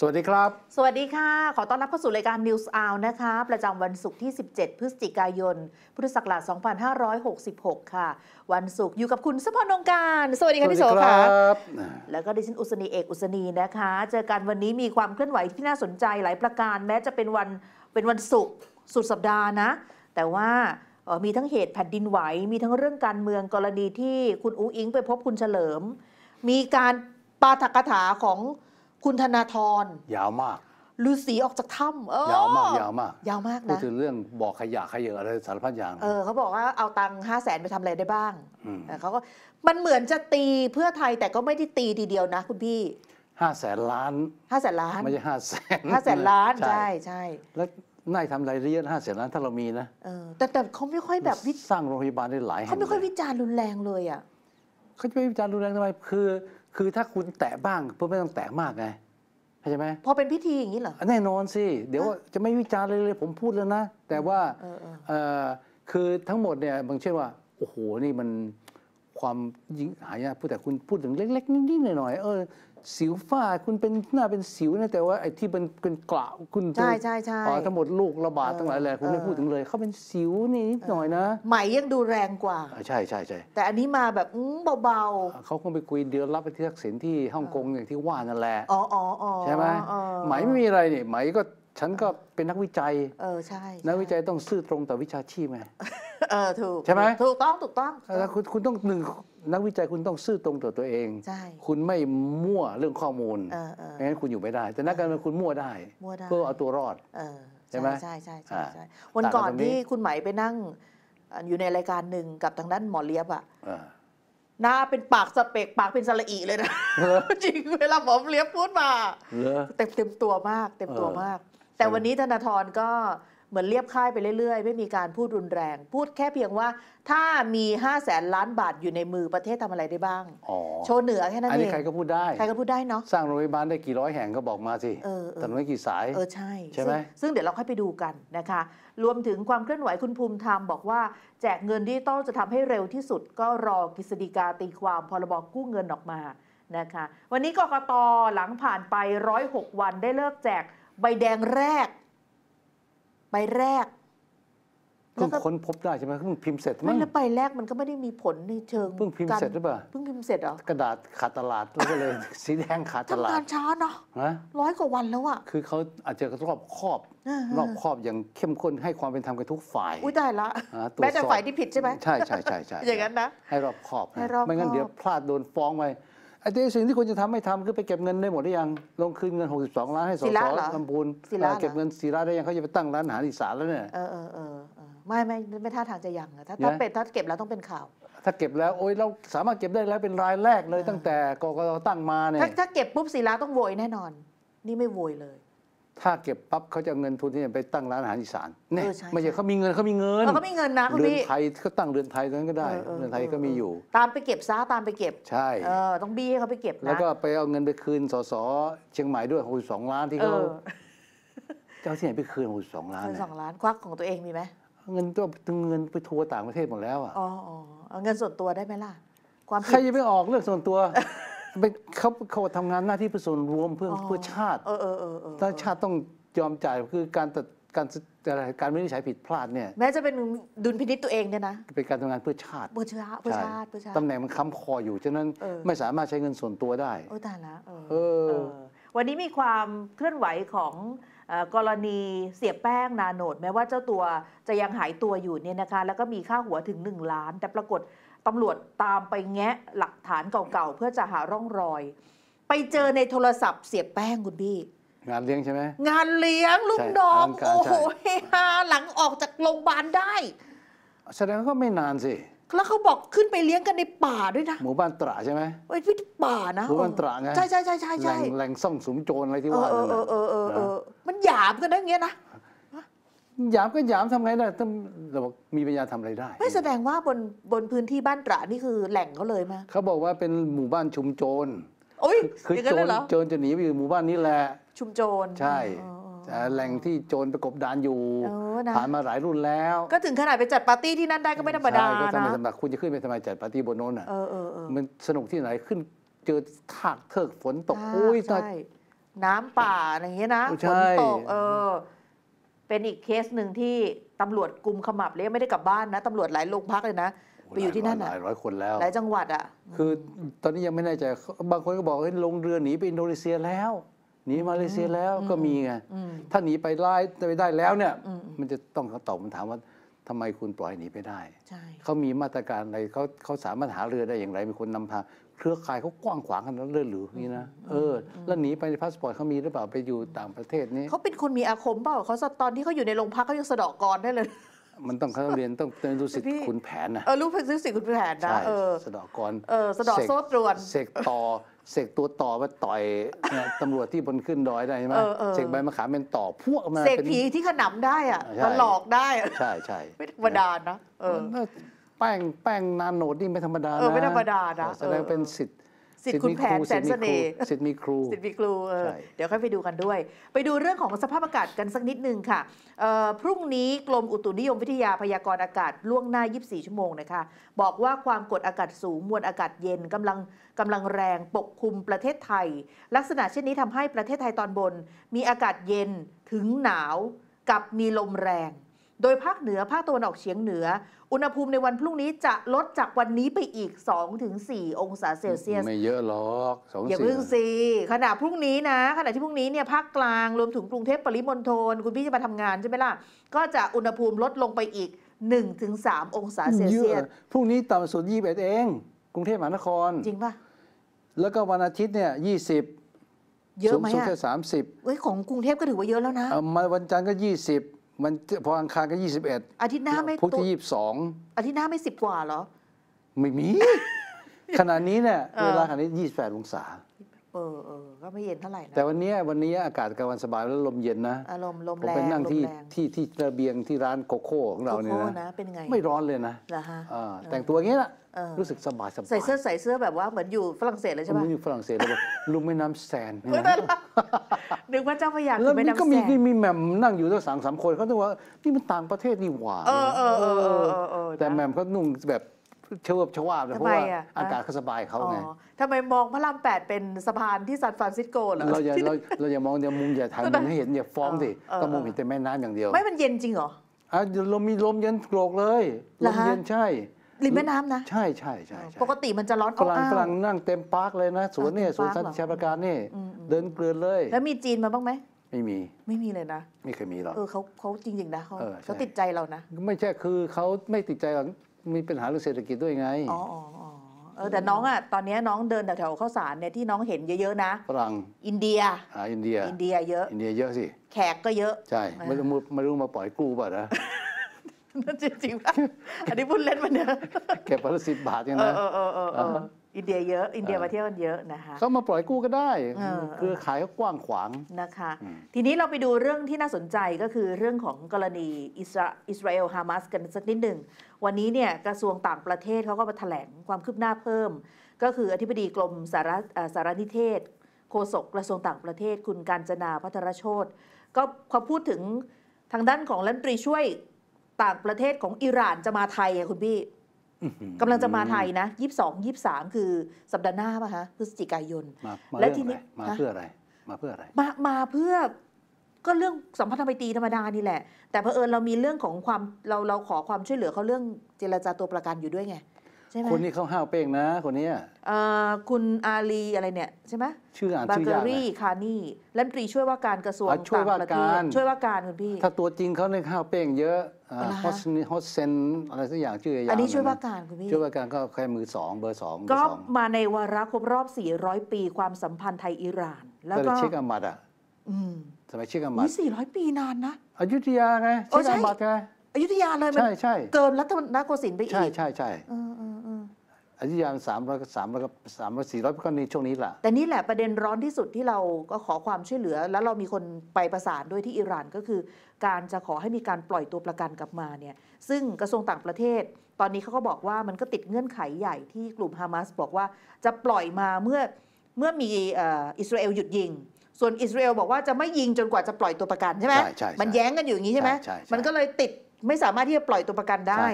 สวัสดีครับ สวัสดีค่ะ ขอต้อนรับเข้าสู่รายการ News Hour นะคะ ประจำวันศุกร์ที่ 17 พฤศจิกายน พุทธศักราช 2566 ค่ะ วันศุกร์อยู่กับคุณสพนงการ สวัสดีค่ะพี่โสค่ะ แล้วก็ดิฉันอุสนีเอก อุสนีนะคะ เจอกันวันนี้มีความเคลื่อนไหวที่น่าสนใจหลายประการแม้จะเป็นวันเป็นวันศุกร์สุดสัปดาห์นะ แต่ว่ามีทั้งเหตุแผ่นดินไหว มีทั้งเรื่องการเมืองกรณีที่คุณอุ๋งอิงไปพบคุณเฉลิม มีการปาฐกถาของคุณธนาธรยาวมากลุสีออกจากถ้ำเออยาวมาก ยาวมากยาวมากพูดนะถึงเรื่องบอกขยะขยะอะไรสารพัดอย่างเออเขาบอกว่าเอาตังค์ห้าแสนไปทำอะไรได้บ้างแต่เขาก็มันเหมือนจะตีเพื่อไทยแต่ก็ไม่ได้ตีทีเดียวนะ คุณพี่ห้าแสนล้านห้าแสนล้านไม่ใช่ห้าแสนห้าแสนล้านใช่ใช่แล้วนายทำอะไรเรียนห้าแสนล้านถ้าเรามีนะเออแต่แต่เขาไม่ค่อยแบบวิสร้างโรงพยาบาลได้หลายเขาไม่ค่อยวิจารณ์รุนแรงเลยอ่ะเขาจะไปวิจารณ์รุนแรงทำไมคือคือถ้าคุณแตะบ้างเพื่อไม่ต้องแตะมากไงใช่ไหมพอเป็นพิธีอย่างนี้เหรอ แน่นอนสิ เดี๋ยวจะไม่วิจารณ์เลยเลย ผมพูดแล้วนะ แต่ว่าคือทั้งหมดเนี่ยบางเช่นว่าโอ้โห นี่มันความยิ่งหายาพูดแต่คุณพูดถึงเล็กๆนิดๆหน่อยๆเออสิวฝ้าคุณเป็นหน้าเป็นสิวนะแต่ว่าไอ้ที่เป็นเป็นกล่าวคุณใช่ใช่ใช่ทั้งหมดลูกระบาดทั้งหลายแหล่คุณไม่พูดถึงเลยเขาเป็นสิวนี่นิดหน่อยนะ ไหมยังดูแรงกว่า ใช่ใช่ใช่แต่อันนี้มาแบบเบาๆ เขาคงไปคุยเดือนรับไปที่ทักษิณที่ฮ่องกง อย่างที่ว่านั่นแหละอ๋ออ๋อใช่ไหมไหมไม่มีอะไรนี่ไหมก็ฉันก็เป็นนักวิจัย เออใช่ นักวิจัยต้องซื่อตรงต่อวิชาชีพไงเออถูกใช่ไหมถูกต้องถูกต้องแล้วคุณคุณต้องหนึ่งนักวิจัยคุณต้องซื่อตรงต่อตัวเอง ใช่ คุณไม่มั่วเรื่องข้อมูล เออเอองั้นคุณอยู่ไม่ได้ แต่นักการเมืองคุณมั่วได้มั่วได้เพื่อเอาตัวรอดเออใช่ไหมใช่ใช่ใช่ใช่วันก่อนที่คุณไหมไปนั่ง อยู่ในรายการหนึ่งกับทางด้านหมอเลียบอ่ะหน้าเป็นปากสเปก ปากเป็นสระอีเลยนะจริง เวลาหมอเลียบพูดมา เต็มเต็มตัวมาก เต็มตัวมากแต่วันนี้ธนาธรก็เหมือนเรียบค่ายไปเรื่อย ๆ ไม่มีการพูดรุนแรง พูดแค่เพียงว่าถ้ามี5้าแสนล้านบาทอยู่ในมือประเทศทำอะไรได้บ้างโชว์เหนือแค่นั้นเองอันนี้ใครก็พูดได้ ใครก็พูดได้เนาะสร้างโรงพยาบาลได้กี่ร้อยแห่งก็บอกมาสิถนนกี่สายเออใช่ใช่ไหมซึ่งเดี๋ยวเราค่อยไปดูกันนะคะรวมถึงความเคลื่อนไหวคุณภูมิธรรมบอกว่าแจกเงินดิจิตอลจะทำให้เร็วที่สุด ก็รอกฤษฎีกาตีความพรบกู้เงินออกมานะคะวันนี้กกตหลังผ่านไป106วันได้เลิกแจกใบแดงแรก ใบแรกเพิ่งค้นพบได้ใช่ไหมเพิ่งพิมพ์เสร็จ มั้งไม่แล้วใบแรกมันก็ไม่ได้มีผลในเชิงเพิ่งพิมพ์เสร็จหรือเปล่าเพิ่งพิมพ์เสร็จเหรอกระดาษ ขาดตลาดแล้วก็เลย สีแดงขาดตลาดทำงานช้าเนาะร้อยกว่าวันแล้วอะคือเขาอาจจะรอบครอบ รอบครอบอย่างเข้มข้นให้ความเป็นธรรมกับทุกฝ่ายอุ้ยได้ละแม้แต่ฝ่ายที่ผิดใช่ไหมใช่ใช่ใช่ใช่อย่างนั้นนะให้รอบครอบไม่งั้นเดี๋ยวพลาดโดนฟ้องไปไอ้ที่สิ่งที่คุณจะทำไม่ทำคือไปเก็บเงินได้หมดหรือยังลงคืนเงิน62ล้านให้สสลำพูนเก็บเงินศิลาได้ยังเขาจะไปตั้งร้านอาหารอีสานแล้วเนี่ยเออเออเออไม่ไม่ไม่ท่าทางจะยังถ้าถ้าเป็นถ้าเก็บแล้วต้องเป็นข่าว ถ้าเก็บแล้วโอ้ยเราสามารถเก็บได้แล้วเป็นรายแรกเลย ตั้งแต่กกตตั้งมาเนี่ยถ้าเก็บปุ๊บศิลาต้องโวยแน่นอน นี่ไม่โวยเลยถ้าเก็บปั๊บเขาจะเอาเงินทุนที่ไปตั้งร้านอาหารอีสานเนี่ยไม่ใช่เขามีเงินเขามีเงินเขามีเงินนะเรือนไทยเขาตั้งเรือนไทยตรงนั้นก็ได้เรือนไทยก็มีอยู่ ตามไปเก็บซาตามไปเก็บใช่ต้องบี้ให้เขาไปเก็บนะแล้วก็ไปเอาเงินไปคืนสสเชียงใหม่ด้วยหสองล้านที่เเขาเจ้าที่ไหนไปคืนหุ้นสองานหน้นสองล้านควักของตัวเองมีไหมเงินตัวเงินไปทัวร์ต่างประเทศหมดแล้วอ่ะอ๋อเงินส่วนตัวได้ไหมล่ะ ความใครจะไปออกเรื่องส่วนตัวเป็นเขาเขาทำงานหน้าที่ประส่วนรวมเพื่อเพื่อชาติถ้าชาติต้องยอมจ่ายคือการตัดการอะไรการม่ได้ใช้ผิดพลาดเนี่ยแม้จะเป็นดุลพินิจตัวเองเนี่ยนะเป็นการทำงานเพื่อชาติเพื่อชาติเพื่อชาติเพื่อชาติตำแหน่งมันค้ำคออยู่ฉะนั้นไม่สามารถใช้เงินส่วนตัวได้โอ้ตายละเออวันนี้มีความเคลื่อนไหวของกรณีเสียแป้งนาโนดแม้ว่าเจ้าตัวจะยังหายตัวอยู่เนี่ยนะคะแล้วก็มีค่าหัวถึง 1 ล้าน แต่ปรากฏตำรวจตามไปแงะหลักฐานเก่าๆ เพื่อจะหาร่องรอย ไปเจอในโทรศัพท์ เสียแป้งคุณพี่งานเลี้ยงใช่ไหม งานเลี้ยงลุงดอกโอ้โหเฮาหลังออกจากโรงพยาบาลได้ แสดงว่าไม่นานสิ แล้วเขาบอกขึ้นไปเลี้ยงกันในป่าด้วยนะหมู่บ้านตระใช่ไหมไอ้พี่ป่านะหมู่บ้านตระไงใช่ใช่ใช่ใช่แหล่ง่ซ่องสมโจรอะไรที่ว่า เออเออเออเออมันหยามกันได้เงี้ยนะหยามก็หยามทำไงได้ต้องเราบอกมีปัญญาทำอะไรได้ไม่แสดงว่าบน บนพื้นที่บ้านตระนี่คือแหล่งเขาเลยไหมเขาบอกว่าเป็นหมู่บ้านชุมโจรโอ้ยคือโจรโจรจะหนีไปอยู่หมู่บ้านนี้แหละ ชุมโจรใช่ แหล่งที่โจรประกบดานอยู่ ผ่านมาหลายรุ่นแล้ว ก็ถึงขนาดไปจัดปาร์ตี้ที่นั่นได้ก็ไม่ธรรมดานะก็ทำไมสำหรับคุณจะขึ้นไปทำไมจัดปาร์ตี้บนโน้นอ่ะมันสนุกที่ไหนขึ้นเจอถากเถิกฝนตก อุ้ยใช่น้ำป่าอะไรอย่างเงี้ยนะฝนตกเออเป็นอีกเคสหนึ่งที่ตำรวจกลุ่มขมับเลยไม่ได้กลับบ้านนะตำรวจหลายโรงพักเลยนะไปอยู่ที่นั่นหลายร้อยคนแล้วหลายจังหวัดอ่ะคือตอนนี้ยังไม่แน่ใจบางคนก็บอกว่้ลงเรือหนีไปอินโดนีเซียแล้วหนีมาเลเซียแล้วก็มีไงถ้าหนีไปไล่ไปได้แล้วเนี่ย มันจะต้องตอบคำถามว่าทำไมคุณปล่อยหนีไปได้เขามีมาตรการอะไรเขาเขาสามารถหาเรือได้อย่างไรมีคนนำพาเครือข่ายเขากว้างขวางขนาดนั้นเลยหรือนี่นะเออแล้วหนีไปในพาสปอร์ตเขามีหรือเปล่าไปอยู่ต่างประเทศนี้เขาเป็นคนมีอาคมเปล่าเขาตอนที่เขาอยู่ในโรงพักเขายังสะดอกกรได้เลย มันต้องเขาเรียนต้องเรียนรู้สิทธิ์ขุนแผนนะเออรู้รสิทธิ์ขุนแผนนะเออสะดอกกรเออสะดอกโซ่ตรวนเสกต่อเสกตัวต่อมาต่อยตำรวจที่บนขึ้นดอยได้ใช่ไหมเสกใบมะขามเป็นต่อพวกมาเสกผีที่ขนำได้อ่ะมนหลอกได้ ใช่ใช่ไม่ธรรมดานะเออแป้ง แป้งนาโนดนี่ไม่ธรรมดานะไม่ธรรมดานะแสดงเป็นสิทธิ์สิทธิ์คุณแผนแสนเสน่ห์สิทธิ์มีครูสิทธิ์มีครูเดี๋ยวค่อยไปดูกันด้วย ไปดูเรื่องของสภาพอากาศกันสักนิดนึงค่ะ พรุ่งนี้กรมอุตุนิยมวิทยาพยากรณ์อากาศ ล่วงหน้า 24 ชั่วโมงนะคะบอกว่าความกดอากาศสูงมวลอากาศเย็นกำลังกำลังแรงปกคลุมประเทศไทย ลักษณะเช่นนี้ทำให้ประเทศไทยตอนบน มีอากาศเย็นถึงหนาวกับมีลมแรงโดยภาคเหนือภาคตะวันออกเฉียงเหนือ อุณหภูมิในวันพรุ่งนี้จะลดจากวันนี้ไปอีก 2-4องศาเซลเซียสไม่เยอะหรอกสองอย่าเพิ่งสีขณะพรุ่งนี้นะขณะที่พรุ่งนี้เนี่ยภาคกลางรวมถึงกรุงเทพปริมณฑลคุณพี่จะมาทำงานใช่ไหมล่ะก็จะอุณหภูมิลดลงไปอีก 1-3องศาเซลเซียสพรุ่งนี้ต่ำสุดยี่สิบเอง กรุงเทพมหานครจริงป่ะแล้วก็วันอาทิตย์เนี่ยยี่สิบเยอะไหมอะสูงแค่สามสิบเฮ้ยของกรุงเทพก็ถือว่าเยอะแล้วนะมาวันจันทร์ก็ยี่สิบมันพออังคารก็บเอาทิตย์หน้าไม่พุธที่สบสอาทิตย์หน้าไม่สิบกว่าเหรอไม่มีขณะนี้เนี่ย เวลาขณะนี้ยี่สิบแปดองศาเออเออ ก็ไม่เย็นเท่าไหร่นะ แต่วันนี้วันนี้อากาศกลางวันสบายแล้วลมเย็นนะอารมณ์ลมแรง ผมไปนั่งที่ที่ที่ระเบียงที่ร้านโกโก้ของเราเนี่ยนะ เป็นไง ไม่ร้อนเลยนะ แต่งตัวอย่างนี้ละรู้สึกสบายสบาย ใส่เสื้อใส่เสื้อแบบว่าเหมือนอยู่ฝรั่งเศสเลยใช่ไหมอยู่ฝรั่งเศสแล้วลุงแม่น้ำแซนนึกว่าเจ้าพยาคือแม่น้ำแซนแล้วก็มีมีแหม่มนั่งอยู่ตั้งสามสามคนเขาต้องว่านี่มันต่างประเทศนี่หว่าแต่แหม่มเขานุ่งแบบเชวบชว่าบเเพราะว่าอากาศเขาสบายเขาไงทำไมมองพระรามแปดเป็นสะพานที่ซานฟรานซิสโกเหรอเราอย่าเราอย่ามองอย่ามุมอย่าถ่ายมุมให้เห็น อย่าฟ้องสิก็มุมเห็นแต่แม่น้ำอย่างเดียว ไม่มันเย็นจริงเหรอเราลมมีลมเย็นโกรกเลย ลมเย็นใช่ ริมแม่น้ำนะ ใช่ใช่ใช่ปกติมันจะร้อนกลางกลางนั่งเต็มพาร์คเลยนะ สวนนี่สวนสันว์ชาประการนี่เดินเกลือนเลย แล้วมีจีนมาบ้างไหมไม่มีไม่มีเลยนะไม่เคยมีหรอกเออเขาเขาจริงๆนะเขาเขาติดใจเรานะไม่ใช่คือเขาไม่ติดใจเรามีปัญหาเรื่องเศรษฐกิจด้วยไง อ๋อเออ แต่น้องอ่ะ ตอนนี้น้องเดินแถวๆข้าวสารเนี่ยที่น้องเห็นเยอะๆ นะ ฝรั่ง อินเดียอ่าอินเดีย อินเดียเยอะ อินเดียเยอะสิ แขกก็เยอะ ใช่ไม่รู้ไม่รู้มาปล่อยกู้ป่ะนะนนั่จริงๆป่ะ อันนี้พูดเล่นมาเนี่ยแค่ประมาณสิบบาทเองนะเออเออเอออินเดียเยอะอินเดียมาเที่ยวกันเยอะนะคะเขามาปล่อยกู้ก็ได้ คือขายเขกว้างขวางนะคะ ทีนี้เราไปดูเรื่องที่น่าสนใจก็คือเรื่องของกรณีอิสราอิสราเอลฮามาสกันสักนิดหนึ่งวันนี้เนี่ยกระทรวงต่างประเทศเขาก็มาแถลงความคืบหน้าเพิ่ม ก็คืออธิบดีกรมสารสารนิเทศ โฆษกกระทรวงต่างประเทศคุณการจนาพัทรโชตก็เขาพูดถึงทางด้านของรัฐมนตรีช่วยต่างประเทศของอิหร่านจะมาไทยคุณพี่กำลังจะมาไทยนะยี่สองยี่สามคือสัปดาห์หน้าป่ะคะพฤศจิกายน และทีนี้มาเพื่ออะไร มาเพื่ออะไร มา มาเพื่อก็เรื่องสัมพันธไมตรีธรรมดานี่แหละ แต่เผอิญเรามีเรื่องของความเราเราขอความช่วยเหลือเขาเรื่องเจรจาตัวประกันอยู่ด้วยไง่คนนี้เขาห้าวเป้งนะ คนนี้คุณอาลีอะไรเนี่ยใช่ไหมชื่ออ่านบชื่เกออากรี่คานี่รัฐมนตรีช่วยว่าการกระทรวงช่วยว่าการ ช่วยว่าการคุณพี่ ถ้าตัวจริงเขาเนี่ยห้าวเป้งเยอะฮอสเซนอะไรสักอย่างชื่ออะไรอันนี้ช่วยว่าการคุณพี่ ช่วยว่าการก็แค่มือสองเบอร์สองก็มาในวาระครบรอบ 400 ปีความสัมพันธ์ไทยอิหร่าน แล้วก็เช็คอามัดอ่ะสมัยเช็คอามัดนี่400 ปีนานนะ อยุธยาไง เช็คอามัดไงอยุธยาเลยมันใช่ใช่เกินรัฐมนตนโกสินทรไปอีก ใช่ใช่ใช่อยุยาสามร้อยสามร้อยสามร้อยสี่ร้อยก็ในช่วงนี้แหละ แต่นี่แหละประเด็นร้อนที่สุดที่เราก็ขอความช่วยเหลือ แล้วเรามีคนไปประสานด้วยที่อิหร่านก็คือ การจะขอให้มีการปล่อยตัวประกันกลับมาเนี่ยซึ่งกระทรวงต่างประเทศ ตอนนี้เขาก็บอกว่ามันก็ติดเงื่อนไขใหญ่ที่กลุ่มฮามาสบอกว่าจะปล่อยมาเมื่อเมื่อมีอิสราเอลหยุดยิงส่วนอิสราเอลบอกว่าจะไม่ยิงจนกว่าจะปล่อยตัวประกันใช่ไหมมันแย้งกันอยู่อย่างนี้ใช่ไหมมันก็เลยติดไม่สามารถที่จะปล่อยตัวประกันได้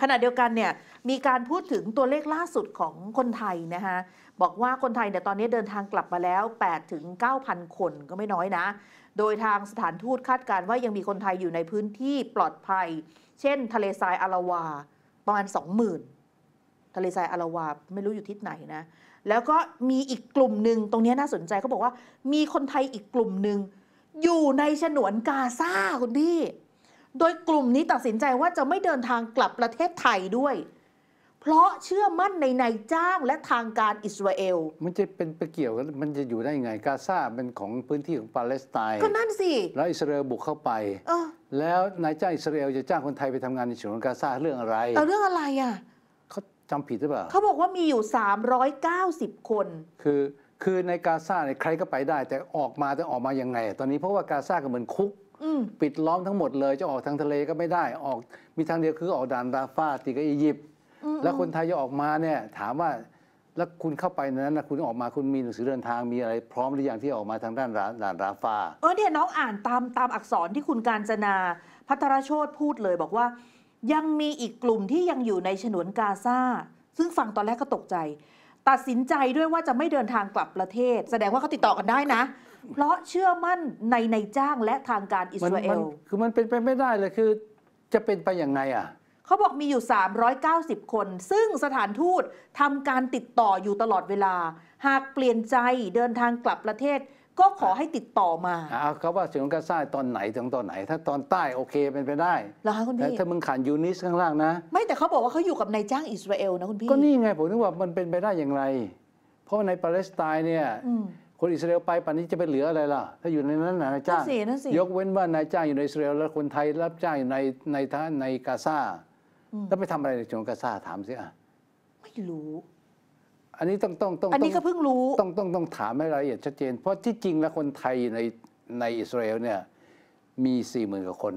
ขณะเดียวกันเนี่ยมีการพูดถึงตัวเลขล่าสุดของคนไทยนะคะบอกว่าคนไทยเนี่ยตอนนี้เดินทางกลับมาแล้ว8ถึง9,000 คนก็ไม่น้อยนะ โดยทางสถานทูตคาดการว่ายังมีคนไทยอยู่ในพื้นที่ปลอดภัย เช่น ทะเลทรายอาราวา ประมาณ20,000 ทะเลทรายอาราวาไม่รู้อยู่ทิศไหนนะแล้วก็มีอีกกลุ่มหนึ่งตรงนี้น่าสนใจเขาบอกว่ามีคนไทยอีกกลุ่มหนึ่งอยู่ในฉนวนกาซาคุณพี่โดยกลุ่มนี้ตัดสินใจว่าจะไม่เดินทางกลับประเทศไทยด้วย เพราะเชื่อมั่นในนายจ้างและทางการอิสราเอลมันจะเป็นไปเกี่ยวกัมันจะอยู่ได้ยังไงกาซาเป็นของพื้นที่ของปาเลสไตน์ก็นั่นสิแล้วอิสราเอลบุกเข้าไปอแล้วนายจ้างอิสราเอลจะจ้างคนไทยไปทำงานในฉนวนกาซาเรื่องอะไรเอ่เรื่องอะไรอ่ะเขาจำผิดหรือเปล่าเขาบอกว่ามีอยู่ 390 คน คือคือในกาซาเนี่ยใครก็ไปได้ แต่ออกมาจะออกมายังไง ตอนนี้เพราะว่ากาซาก็เหมือนคุกปิดล้อมทั้งหมดเลยจะออกทางทะเลก็ไม่ได้ออกมีทางเดียวคือออกด่านราฟาติกับอียิปต์แล้วคนไทยจะออกมาเนี่ยถามว่า แล้วคุณเข้าไปนั้นนะคุณออกมาคุณมีหนังสือเดินทางมีอะไรพร้อมหรือยังที่ออกมาทางด้านด่านราฟาเออเนี่ยน้องอ่านตามตามอักษรที่คุณการจนาพัทรโชตพูดเลยบอกว่า ยังมีอีกกลุ่มที่ยังอยู่ในฉนวนกาซาซึ่งฟังตอนแรกก็ตกใจ ตัดสินใจด้วยว่าจะไม่เดินทางกลับประเทศ แสดงว่าเขาติดต่อกันได้นะเพราะเชื่อมั่นในในจ้างและทางการอิสราเอล คือมันเป็นไปไม่ได้เลย คือจะเป็นไปอย่างไงอ่ะ เขาบอกมีอยู่ 390 คน ซึ่งสถานทูตทำการติดต่ออยู่ตลอดเวลา หากเปลี่ยนใจเดินทางกลับประเทศ ก็ขอให้ติดต่อมา เขาว่าสิงคโปร์ซ่าตอนไหนถึงตอนไหน ถ้าตอนใต้โอเคเป็นไปได้ แล้วคุณพี่ ถ้ามึงขันยูนิสข้างล่างนะ ไม่แต่เขาบอกว่าเขาอยู่กับนายจ้างอิสราเอลนะคุณพี่ ก็นี่ไงผมนึกว่ามันเป็นไปได้อย่างไร เพราะในปาเลสไตน์เนี่ยคนอิสราเอลไปป่านนี้จะไปเหลืออะไรล่ะ ถ้าอยู่ในนั้นนายจ้างยกเว้นว่า นายจ้างอยู่ในอิสราเอลแล้วคนไทยรับจ้างอยู่ใน ในท่าในกาซาแล้วไปทำอะไรในชงกาซาถามสิอ่ะไม่รู้ อันนี้ต้องต้องต้องอันนี้ก็เพิ่งรู้ต้องต้องต้องถามให้รายละเอียดชัดเจนเพราะที่จริงแล้วคนไทยในในอิสราเอลเนี่ยมีสี่หมื่นกว่าคน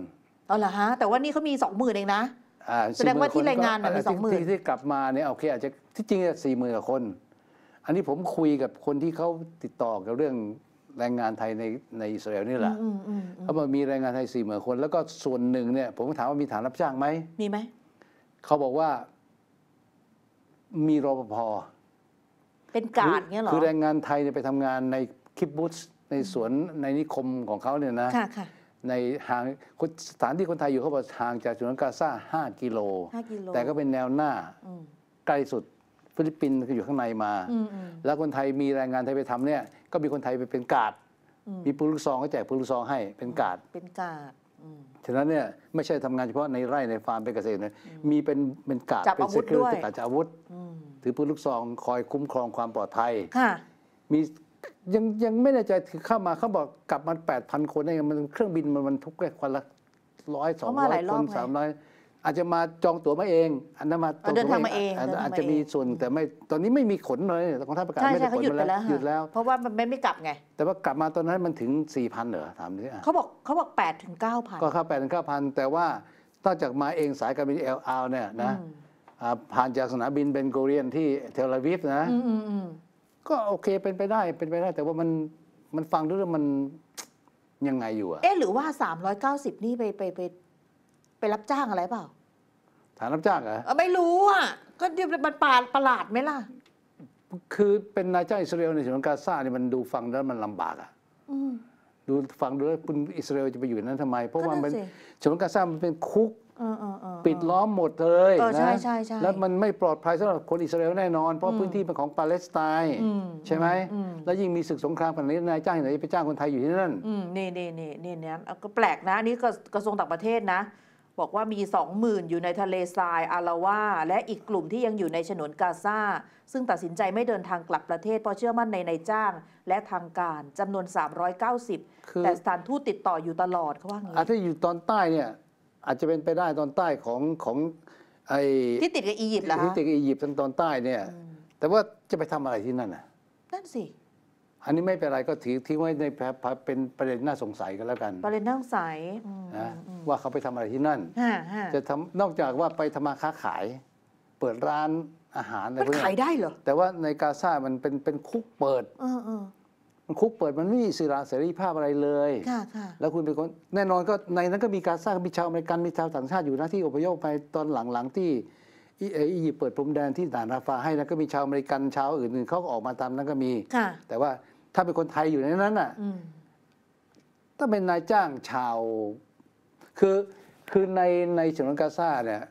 เอาล่ะฮะ แต่ว่านี่เขามีสองหมื่นเองนะแสดงว่าที่รายงานมีสองหมื่นที่กลับมาเนี่ยโอเคอาจจะที่จริงสี่หมื่นกว่าคนอันนี้ผมคุยกับคนที่เขาติดต่อกับเรื่องแรงงานไทยในในอิสราเอลนี่แหละเขาบอกมีแรงงานไทยสี่หมื่นคน แล้วก็ส่วนหนึ่งเนี่ย ผมถามว่ามีฐานรับจ้างไหมมีไหม เขาบอกว่ามีรปภเป็นการเงี้ยหรอ คือแรงงานไทยเนี่ยไปทำงานในคิบบุสในสวนในนิคมของเขาเนี่ยนะในห่างสถานที่คนไทยอยู่เขาบอกห่างจากจุดนกาซาห้ากิโล แต่ก็เป็นแนวหน้าใกล้สุดฟิลิปปินส์อยู่ข้างในมา แล้วคนไทยมีแรงงานไทยไปทำเนี่ยก็มีคนไทยไปเป็นกาดมีปืนลูกซอง ก็แจกปืนลูกซองให้เป็นกาดเป็นกาดฉะนั้นเนี่ยไม่ใช่ทำงานเฉพาะในไร่ในฟาร์มเป็นเกษตรนะมีเป็นเป็นกาดเป็นเซคเกอร์เป็นกาดจับอาวุธถือปืนลูกซองคอยคุ้มครองความปลอดภัยมียังยังไม่แน่ใจถือเข้ามาเขาบอก กลับมา 8,000 คนเนี่ยมันเครื่องบินมันบรรทุกแค่คนละร้อยสองร้อยคนสามร้อยอาจจะมาจองตั๋วมาเอง อันนั้นมาเดินทางมาเอง อาจจะมีส่วน แต่ไม่ตอนนี้ไม่มีขนเลย ของท่าประกาศไม่ได้ขนแล้วหยุดแล้ว เพราะว่ามันไม่กลับไง แต่ว่ากลับมาตอนนั้นมันถึง4ี่พันเหรอถามดิเขาบอกเขาบอก8ปดถึงเก้าพันก็คราแปดถึงเก้าพันแต่ว่าต้องจากมาเองสายการบินเอลอาเนี่ยนะผ่านจากสนามบินเบนโกเรียนที่เทลอาวีฟนะก็โอเคเป็นไปได้เป็นไปได้ แต่ว่ามันมันฟังดูแล้วมันยังไงอยู่อะเอ๊ะหรือว่า 390 นี่ไปไปไปไปรับจ้างอะไรเปล่าฐานรับจ้างเหรอไม่รู้อ่ะก็เดี๋ยวมันป่าประหลาดไหมล่ะ คือเป็นนายจ้างอิสราเอลในฉนวนกาซาเนี่ยมันดูฟังแล้วมันลำบากอ่ะดูฟังดูแล้วคุณอิสราเอลจะไปอยู่นั้นทำไม เพราะว่ามันฉนวนกาซามันเป็นคุกปิดล้อมหมดเลยนะแล้วมันไม่ปลอดภัยสำหรับคนอิสราเอลแน่นอนเพราะพื้นที่เป็นของปาเลสไตน์ใช่ไหมแล้วยิ่งมีศึกสงครามแาบนี้นายจ้างไหนไปจ้างคนไทยอยู่ที่นั่นนี่นี่นี่นี่เนี่ยก็แปลกนะนี่กระทรวงต่างประเทศนะบอกว่ามี 20,000 อยู่ในทะเลทรายอาลาวาและอีกกลุ่มที่ยังอยู่ในฉนวนกาซาซึ่งตัดสินใจไม่เดินทางกลับประเทศ เพราะเชื่อมั่นในนายจ้างและทางการจำนวน 390 แต่สถานทูตติดต่ออยู่ตลอดเขาว่างี้อาจจะอยู่ตอนใต้เนี่ย อาจจะเป็นไปได้ตอนใต้ของของไอ้ที่ติดกับอียิปต์เหรอที่ติดกับอียิปต์ทางตอนใต้เนี่ยแต่ว่าจะไปทำอะไรที่นั่นน่ะนั่นสิอันนี้ไม่เป็นไรก็ถือทิ้งไว้ในเป็นประเด็นน่าสงสัยกันแล้วกัน ประเด็นน่าสงสัยนะว่าเขาไปทำอะไรที่นั่นจะทำนอกจากว่าไปทำมาค้าขาย เปิดร้านอาหารอะไรพวกนี้ขายได้เหรอแต่ว่าในกาซา มันเป็นเป็นคุกเปิดมันคุกเปิดมันไม่มีสิราเสรีภาพอะไรเลยแล้วคุณเป็นคนแน่นอนก็ในนั้นก็มีกาซา มีชาวอเมริกันมีชาวต่างชาติอยู่นะที่อพยพไปตอนหลังๆที่อียิปต์เปิดพรมแดนที่ด่านราฟาให้นะก็มีชาวอเมริกันชาวอื่น ๆเขาก็ออกมาตามนั้นก็มีแต่ว่าถ้าเป็นคนไทยอยู่ในนั้นอ่ะถ้าเป็นนายจ้างชาว คือ คือในในฉนวนกาซาเนี่ย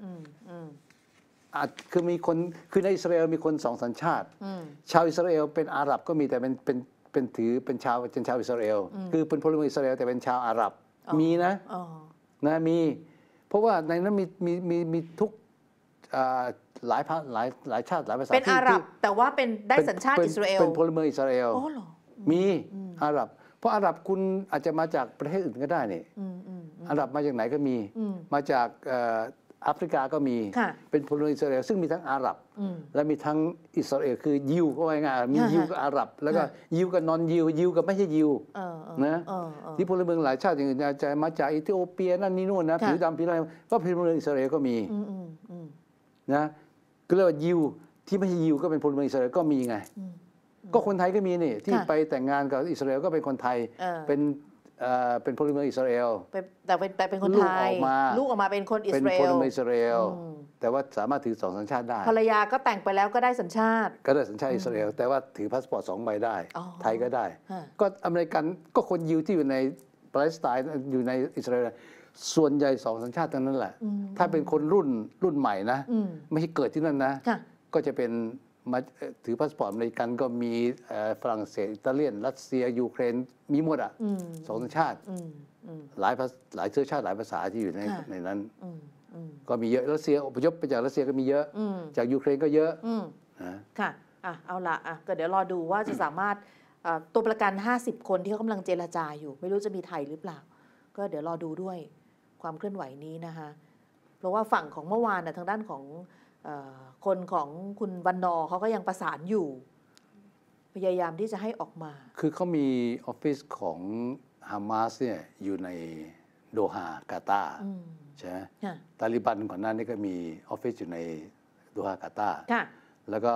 อาจคือมีคน คือในอิสราเอลมีคนสอง สัญชาติ ชาวอิสราเอลเป็นอาหรับก็มีแต่เป็นเป็น เป็น ถือ เป็นชาวเป็นชาว อิสราเอล คือเป็นพลเมืองอิสราเอลแต่เป็นชาวอาหรับ มีนะนะมี เพราะว่าในนั้นมีมีมีมีทุกหลายันหลายหลายชาติหลายภาษาเป็นอาหรับแต่ว่าเป็นได้สัญชาติ อิสราเอล เป็นพลเมืองอิสราเอล อ๋อหรอมี อาหรับ เพราะอาหรับคุณอาจจะมาจากประเทศอื่นก็ได้เนี่ยอาหรับมาจากไหนก็มีมาจากแอฟริกาก็มี เป็นพลเมืองอิสราเอลซึ่งมีทั้งอาหรับและมีทั้งอิสราเอลคือยิวเพราะว่าไงมียิวกับอาหรับ แล้วก็ยิวกับนอนยิวยิวกับไม่ใช่ยิวนะที่พลเมืองหลายชาติอย่างอื่นจะมาจากอิิโอเปียนั่นนี่นู่นนะผิวดำผิวอะไรก็พลเมืองอิสราเอลก็มีนะก็เรียกว่ายิวที่ไม่ใช่ยิวก็เป็นพลเมืองอิสราเอลก็มีไงก็คนไทยก็มีนี่ที่ไปแต่งงานกับอิสราเอลก็เป็นคนไทยเป็นเป็นพลเมืองอิสราเอลแต่เป็นแต่เป็นคนไทยลูกออกมาเป็นคนอิสราเอลเป็นพลเมออิสราเอลแต่ว่าสามารถถือสองสัญชาติได้ ภรรยาก็แต่งไปแล้วก็ได้สัญชาติ ก็ได้สัญชาติอิสราเอลแต่ว่าถือพาสปอร์ตสองใบได้ไทยก็ได้ก็อเมริกันก็คนยิวที่อยู่ในปาเลสไตน์อยู่ในอิสราเอลส่วนใหญ่สองสัญชาติทั้งนั้นแหละ ถ้าเป็นคนรุ่นรุ่นใหม่นะ ไม่ใช่เกิดที่นั่นนะ ก็จะเป็นมาถือพาสปอร์ตอเมริกันก็มีฝรั่งเศสอิตาเลียนรัสเซียยูเครนมีหมดอ่ะสองชาติหลายหลายเชื้อชาติหลายภาษาที่อยู่ในในนั้นก็มีเยอะรัสเซียอพยพไปจากรัสเซียก็มีเยอะ จากยูเครนก็เยอะนะค่ะเอาละก็เดี๋ยวรอดูว่าจะสามารถตัวประกัน50คนที่เขากำลังเจรจาอยู่ ไม่รู้จะมีไทยหรือเปล่า ก็เดี๋ยวรอดูด้วยความเคลื่อนไหวนี้นะคะเพราะว่าฝั่งของเมื่อวานนะทางด้านของคนของคุณวันนอเขาก็ยังประสานอยู่พยายามที่จะให้ออกมา คือเขามีออฟฟิศของฮามาสเนี่ยอยู่ในโดฮากาตาใช่ไหมตาลิบันก่อนหน้านี้ก็มีออฟฟิศอยู่ในโดฮากาตาแล้วก็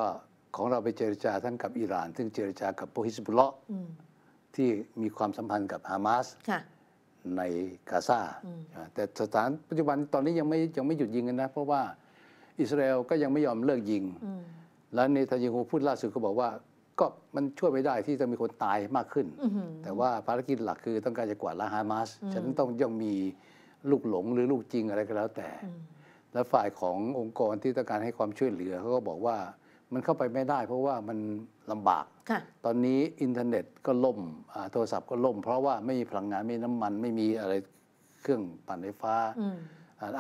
ของเราไปเจรจาทั้งกับอิหร่าน ซึ่งเจรจากับพวกฮิสบุลเลาะที่มีความสัมพันธ์กับฮามาสในกาซาแต่สถานปัจจุบันตอนนี้ยังไม่ยังไม่หยุดยิงกันนะเพราะว่าอิสราเอลก็ยังไม่ยอมเลิกยิง และเนทันยงฮูพูดล่าสุดก็บอกว่าก็มันช่วยไม่ได้ที่จะมีคนตายมากขึ้น แต่ว่าภารกิจหลักคือ ต้องการจะกวาดล้างฮามาสฉะนั้นต้องย่อมมีลูกหลงหรือลูกจริงอะไรก็แล้วแต่ และฝ่ายขององค์กรที่ต้องการให้ความช่วยเหลือเขาก็บอกว่ามันเข้าไปไม่ได้ เพราะว่ามันลำบาก ตอนนี้อินเทอร์เน็ตก็ล่ม โทรศัพท์ก็ล่ม เพราะว่าไม่มีพลังงานไม่มีน้ำมันไม่มีอะไรเครื่องปั่นไฟฟ้า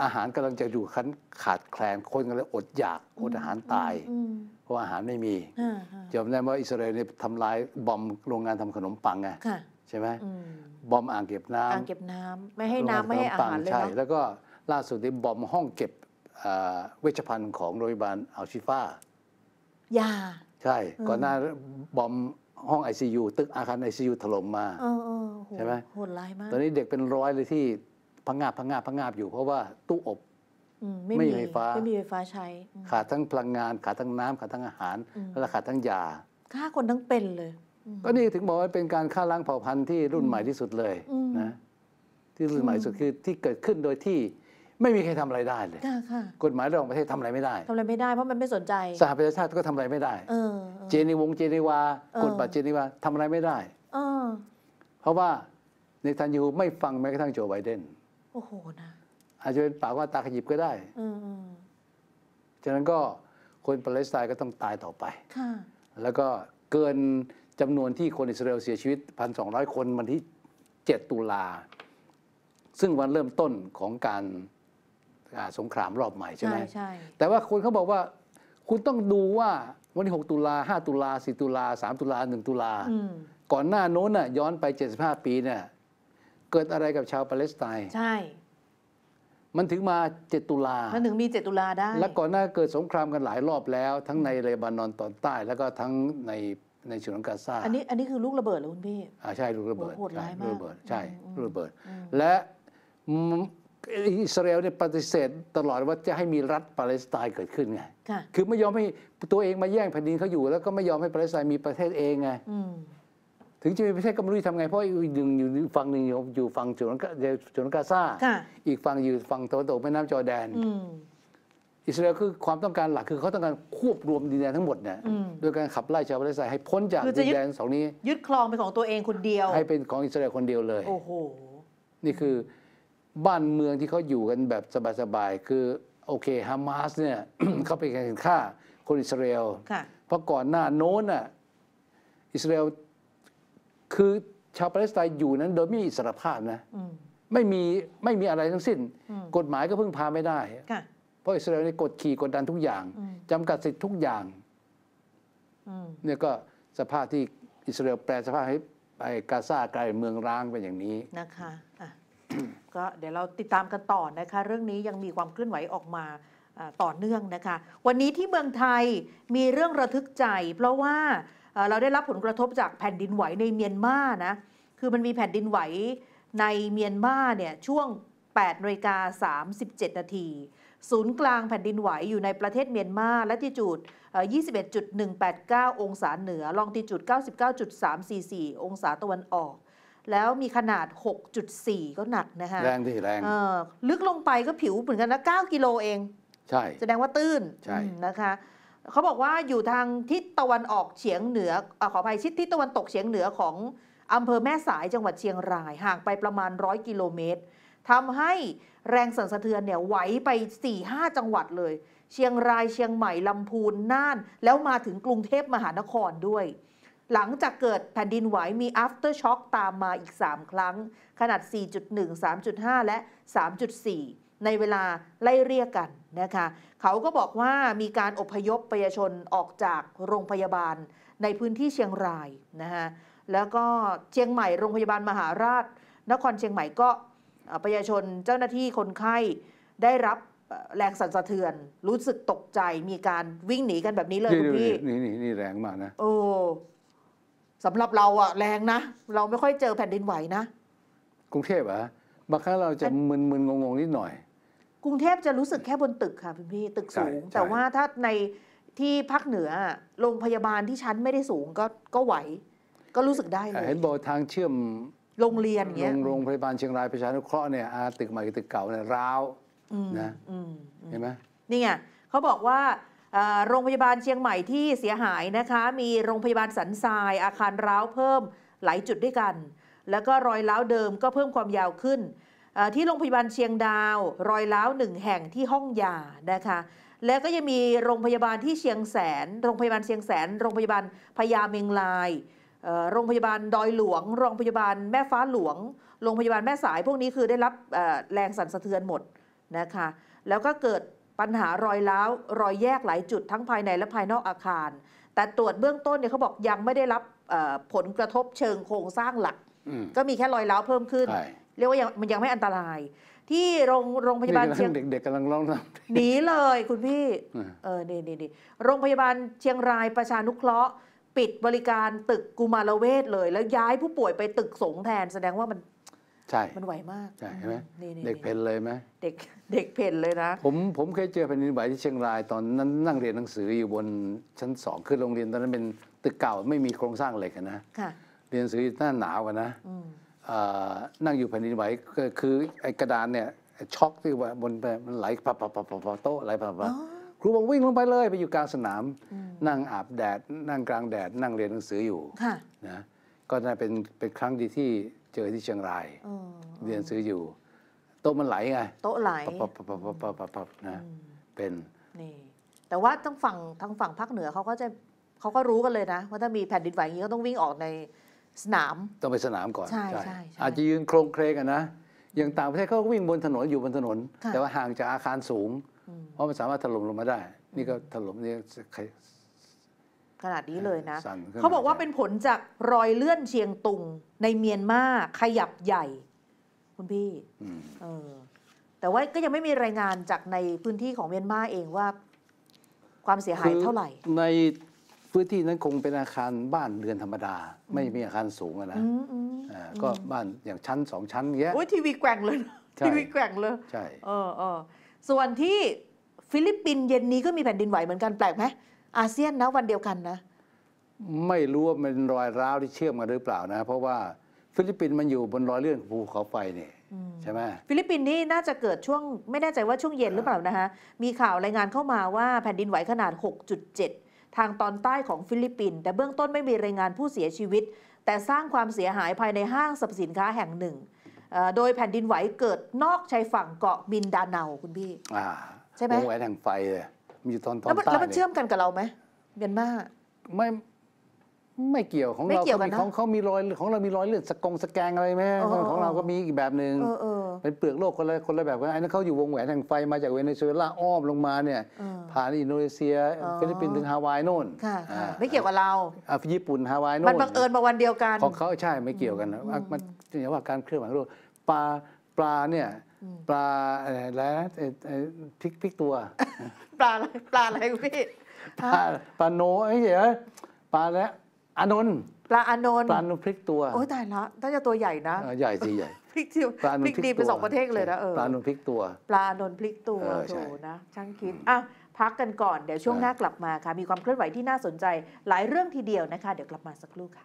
อาหารกำลังจะอยู่ขันขาดแคลน คนก็เลยอดอยากอดอาหารตาย เพราะอาหารไม่มีจำได้ว่าอิสราเอลเนี่ยทำลายบอมโรงงานทำขนมปังไงใช่ไหม บอมอ่างเก็บน้ำอ่างเก็บน้ำ ไม่ให้น้ำไม่ให้อาหารเลยใช่ แล้วก็ล่าสุดที่บอมห้องเก็บเวชภัณฑ์ของโรงพยาบาลอัลชิฟ่ายาใช่ ก่อนหน้าบอมห้องไอซตึกอาคารไอซถล่มมาใช่ไหมโหดร้ายมากตอนนี้เด็กเป็นร้อยเลยที่พังงาบพังงาบพังงาบอยู่เพราะว่าตู้อบไม่มีไฟฟ้าไม่มีไฟฟ้าใช้ขาดทั้งพลังงานขาดทั้งน้ำขาดทั้งอาหาร และขาดทั้งยาฆ่าคนทั้งเป็นเลย ก็นี่ถึงบอกว่าเป็นการฆ่าล้างเผ่าพันธุ์ที่รุ่นใหม่ที่สุดเลยนะที่รุ่นใหม่สุดคือที่เกิดขึ้นโดยที่ไม่มีใครทำอะไรได้เลยกฎหมายระหว่างประเทศทำอะไรไม่ได้ทำอะไรไม่ได้เพราะมันไม่สนใจ สหประชาชาติก็ทำอะไรไม่ได้เจนีวงเจนีวากฎบัตรเจนีวาทำอะไรไม่ได้เพราะว่าเนทันยูไม่ฟังแม้กระทั่งโจไบเดนโอ้โหนะอาจจะเป็นปากว่าตาขยิบก็ได้ฉะนั้นก็คนปาเลสไตน์ก็ต้องตายต่อไปแล้วก็เกินจำนวนที่คนอิสราเอลเสียชีวิตพันสองร้อยคนวันที่เจ็ดตุลา ซึ่งวันเริ่มต้นของการสงครามรอบใหม่ใช่ไหมใช่แต่ว่าคนเขาบอกว่าคุณต้องดูว่า วันที่ 6 ตุลา5ตุลา4ตุลา3ตุลา1ตุลา ก่อนหน้าโน้นน่ะ ย้อนไป 75 ปีเนี่ยเกิดอะไรกับชาวปาเลสไตน์ใช่ มันถึงมาเจตุลา มันถึงมีเจตุลาได้ และก่อนหน้าเกิดสงครามกันหลายรอบแล้ว ทั้งในเลบานอนตอนใต้ แล้วก็ทั้งในในชุนกาซา อันนี้อันนี้คือลูกระเบิดเหรอคุณพี่อ่าใช่ลูกระเบิดโหดร้ายมากลูกระเบิดใช่ ลูกระเบิด และอิสราเอลเนี่ยปฏิเสธตลอดว่าจะให้มีรัฐปาเลสไตน์เกิดขึ้นไงคือไม่ยอมให้ตัวเองมาแย่งแผ่นดินเขาอยู่ แล้วก็ไม่ยอมให้ปาเลสไตน์มีประเทศเองไงถึงจะเป็นประเทศกัมพูชาทำไงเพราะอีกหนึ่งอยู่ฝั่งหนึ่งอยู่ฝั่งจุนกานกาซาอีกฝั่งอยู่ฝั่งตะวันตกแม่น้ำจอร์แดนอิสราเอลคือความต้องการหลักคือเขาต้องการควบรวมดินแดนทั้งหมดเนี่ยโดยการขับไล่ชาวปาเลสไตน์ให้พ้นจากดินแดนสองนี้ ยึดครองเป็นของตัวเองคนเดียว ให้เป็นของอิสราเอลคนเดียวเลยโอ้โหนี่คือบ้านเมืองที่เขาอยู่กันแบบสบายๆคือโอเคฮามาสเนี่ยเขาไปแข่งฆ่าคนอิสราเอลเพราะ ก่อนหน้าโน้นอ่ะอิสราเอลคือชาวปาเลสไตน์อยู่นั้นโดยไม่มีอิสรภาพนะไม่มีไม่มีอะไรทั้งสิ้น กฎหมายก็พึ่งพาไม่ได้เพราะอิสราเอลกดขี่กดดันทุกอย่าง จำกัดสิทธิทุกอย่างเนี่ยก็สภาพที่ อิสราเอลแปลสภาพให้ไปกาซากลายเป็นเมืองร้างเป็นอย่างนี้นะคะก็เดี๋ยวเราติดตามกันต่อนะคะเรื่องนี้ยังมีความเคลื่อนไหวออกมาต่อเนื่องนะคะวันนี้ที่เมืองไทยมีเรื่องระทึกใจ เพราะว่าเราได้รับผลกระทบจากแผ่นดินไหวในเมียนมานะ คือมันมีแผ่นดินไหวในเมียนมาเนี่ยช่วง8นาฬิกา37นาที ศูนย์กลางแผ่นดินไหวอยู่ในประเทศเมียนมาและที่จุด 21.189 องศาเหนือ ลองติจูด99.344 องศาตะวันออก แล้วมีขนาด 6.4 ก็หนักนะฮะ แรงที่แรง ลึกลงไปก็ผิวเหมือนกันนะ 9กิโลเอง ใช่ แสดงว่าตื้นนะคะเขาบอกว่าอยู่ทางทิศตะวันออกเฉียงเหนืออขออภัยชิดทิศตะวันตกเฉียงเหนือของอำเภอแม่สายจังหวัดเชียงรายห่างไปประมาณ 100 กิโลเมตรทำให้แรงสั่นสะเทือนเนี่ยไหวไป 4-5 จังหวัดเลย เชียงรายเชียงใหม่ลำพูนน่าน แล้วมาถึงกรุงเทพมหานครด้วย หลังจากเกิดแผ่นดินไหวมี after shock ตามมาอีก 3 ครั้งขนาด 4.1 3.5 และ 3.4ในเวลาไล่เรียกกันนะคะเขาก็บอกว่ามีการอพยพประชาชนออกจากโรงพยาบาลในพื้นที่เชียงรายนะคะแล้วก็เชียงใหม่โรงพยาบาลมหาราช นครเชียงใหม่ก็ประชาชนเจ้าหน้าที่คนไข้ได้รับแรงสั่นสะเทือน รู้สึกตกใจมีการวิ่งหนีกันแบบนี้เลยคุณพี่นี่นี่นี่แรงมากนะโอ้สำหรับเราอะแรงนะ เราไม่ค่อยเจอแผ่นดินไหวนะกรุงเทพอะบางครั้งเราจะมึนๆงงๆนิดหน่อยกรุงเทพจะรู้สึกแค่บนตึกค่ะพี่พี่ตึกสูงแต่ว่าถ้าในที่ภาคเหนือโรงพยาบาลที่ชั้นไม่ได้สูงก็ก็ไหวก็รู้สึกได้เลยเห็นบอกทางเชื่อมโรงเรียนเงี้ยโรงพยาบาลเชียงรายประชานุเคราะห์เนี่ยอาตึกใหม่ตึกเก่าเนี่ยร้าวนะเห็นไหมนี่ไงเขาบอกว่า โรงพยาบาลเชียงใหม่ที่เสียหายนะคะมีโรงพยาบาลสันทรายอาคารร้าวเพิ่มหลายจุดด้วยกัน แล้วก็รอยร้าวเดิมก็เพิ่มความยาวขึ้นที่โรงพยาบาลเชียงดาว รอยล้าวหนึ่งแห่งที่ห้องยานะคะแล้วก็ยังมีโรงพยาบาลที่เชียงแสน โรงพยาบาลเชียงแสน โรงพยาบาลพญาเมงลายโรงพยาบาลดอยหลวง โรงพยาบาลแม่ฟ้าหลวง โรงพยาบาลแม่สาย พวกนี้คือได้รับแรงสั่นสะเทือนหมดนะคะแล้วก็เกิดปัญหารอยร้าวรอยแยกหลายจุดทั้งภายในและภายนอกอาคาร แต่ตรวจเบื้องต้นเนี่ยเขาบอกยังไม่ได้รับผลกระทบเชิงโครงสร้างหลัก ก็มีแค่รอยร้าวเพิ่มขึ้นเรียกว่ามันยังไม่อันตราย ที่โรงโรงพยาบาลเชียงเด็ก ๆกำลังร้องหนีเลยคุณพี่เออนี่นี่โรงพยาบาลเชียงรายประชานุเคราะห์ปิดบริการตึกกุมารเวชเลย แล้วย้ายผู้ป่วยไปตึกสงแทนแสดงว่ามัน ใช่มันไหวมากใช่ไหมเด็กเพนเลยไหมเด็กเด็กเพนเลยนะ ผมผมเคยเจอแผ่นดินไหวที่เชียงรายตอนนั้นนั่งเรียนหนังสืออยู่บนชั้นสองคือโรงเรียนตอนนั้นเป็นตึกเก่าไม่มีโครงสร้างเหล็กนะค่ะเรียนหนังสือหน้าหนาวกันนะนั่งอยู่แผ่นดินไหวคือไอ้กระดานเนี่ยช็อกที่ว่าบนมันไหลปับปับปับปับโต๊ะไหลปับปับครูบอกวิ่งลงไปเลย ไปอยู่กลางสนาม นั่งอาบแดด นั่งกลางแดด นั่งเรียนหนังสืออยู่นะก็น่าเป็นเป็นครั้งดีที่เจอที่เชียงรายเรียนหนังสืออยู่ โต๊ะมันไหลไงโต๊ะไหลปับปับปับปับปับปับนะเป็น นี่ แต่ว่าทางฝั่งทางฝั่งภาคเหนือเขาก็จะเขาก็รู้กันเลยนะว่าถ้ามีแผ่นดินไหวอย่างนี้ก็ต้องวิ่งออกในสนาม ต้องไปสนามก่อนใช่ใช่อาจจะยืนโครงเครงกันนะ อย่างต่างประเทศเขาก็วิ่งบนถนนอยู่บนถนน แต่ว่าห่างจากอาคารสูง เพราะมันสามารถถล่มลงมาได้ นี่ก็ถล่มนี่ขนาดนี้เลยนะเขาบอกว่าเป็นผลจากรอยเลื่อนเชียงตุง ในเมียนมาขยับใหญ่คุณพี่แต่ว่าก็ยังไม่มีรายงานจากในพื้นที่ของเมียนมาเองว่าความเสียหายเท่าไหร่ในพื้นที่นั้นคงเป็นอาคารบ้านเรือนธรรมดา ไม่มีอาคารสูงนะก็บ้านอย่างชั้นสองชั้นเงี้ยโอ้ยทีวีแกว่งเลยทีวีแกว่งเลยใช่เออเออส่วนที่ฟิลิปปินส์เย็นนี้ก็มีแผ่นดินไหวเหมือนกันแปลกไหมอาเซียนนะวันเดียวกันนะไม่รู้ว่าเป็นรอยร้าวที่เชื่อมกันหรือเปล่านะเพราะว่าฟิลิปปินส์มันอยู่บนรอยเลื่อนภูเขาไฟเนี่ยใช่ไหมฟิลิปปินส์นี่น่าจะเกิดช่วงไม่แน่ใจว่าช่วงเย็นหรือเปล่านะฮะมีข่าวรายงานเข้ามาว่าแผ่นดินไหวขนาด 6.7ทางตอนใต้ของฟิลิปปินส์แต่เบื้องต้นไม่มีรายงานผู้เสียชีวิต แต่สร้างความเสียหายภายในห้างสรรพสินค้าแห่งหนึ่ง โดยแผ่นดินไหวเกิดนอกชายฝั่งเกาะมินดาเนาคุณพี่ใช่ไหมวงแหวนแห่งไฟเลยมีตอนตอนใต้ แล้วมันเชื่อมกันกับเราไหมเมียนมาไม่ไม่เกี่ยวของเราเขาของเขามีรอยของเรามีรอยเลือดสกงสแกงอะไรไหมของเราก็มีอีกแบบหนึ่งเป็นเปลือกโลกคนละคนละแบบกันไอ้นั่นเขาอยู่วงแหวนแห่งไฟมาจากเวเนซุเอลาอ้อมลงมาเนี่ยผ่านอินโดนีเซียฟิลิปปินส์ถึงฮาวายโน่นไม่เกี่ยวกับเราอาญี่ปุ่นฮาวายโน่นมันบังเอิญมาวันเดียวกันของเขาใช่ไม่เกี่ยวกันมันอย่างว่าการเคลื่อนไหวโลกปลาปลาเนี่ยปลาและพริกพริกตัวปลาอะไรปลาอะไรพี่ปลาปลาโนไอ้เห้ยปลาแล้วอานนท์ปลาอานนท์ปลาอานนท์พลิกตัวโอ้ยตายละน่าจะตัวใหญ่นะใหญ่สิใหญ่พลิกตัวปลาอานนพลิกดีเป็นสองประเทศเลยนะเออปลาอานนท์พลิกตัวปลาอานนท์พลิกตัวโอใช่โถนะช่างคิดอ่ะพักกันก่อนเดี๋ยวช่วงหน้ากลับมาค่ะ มีความเคลื่อนไหวที่น่าสนใจ หลายเรื่องทีเดียวนะคะ เดี๋ยวกลับมาสักครู่ค่ะ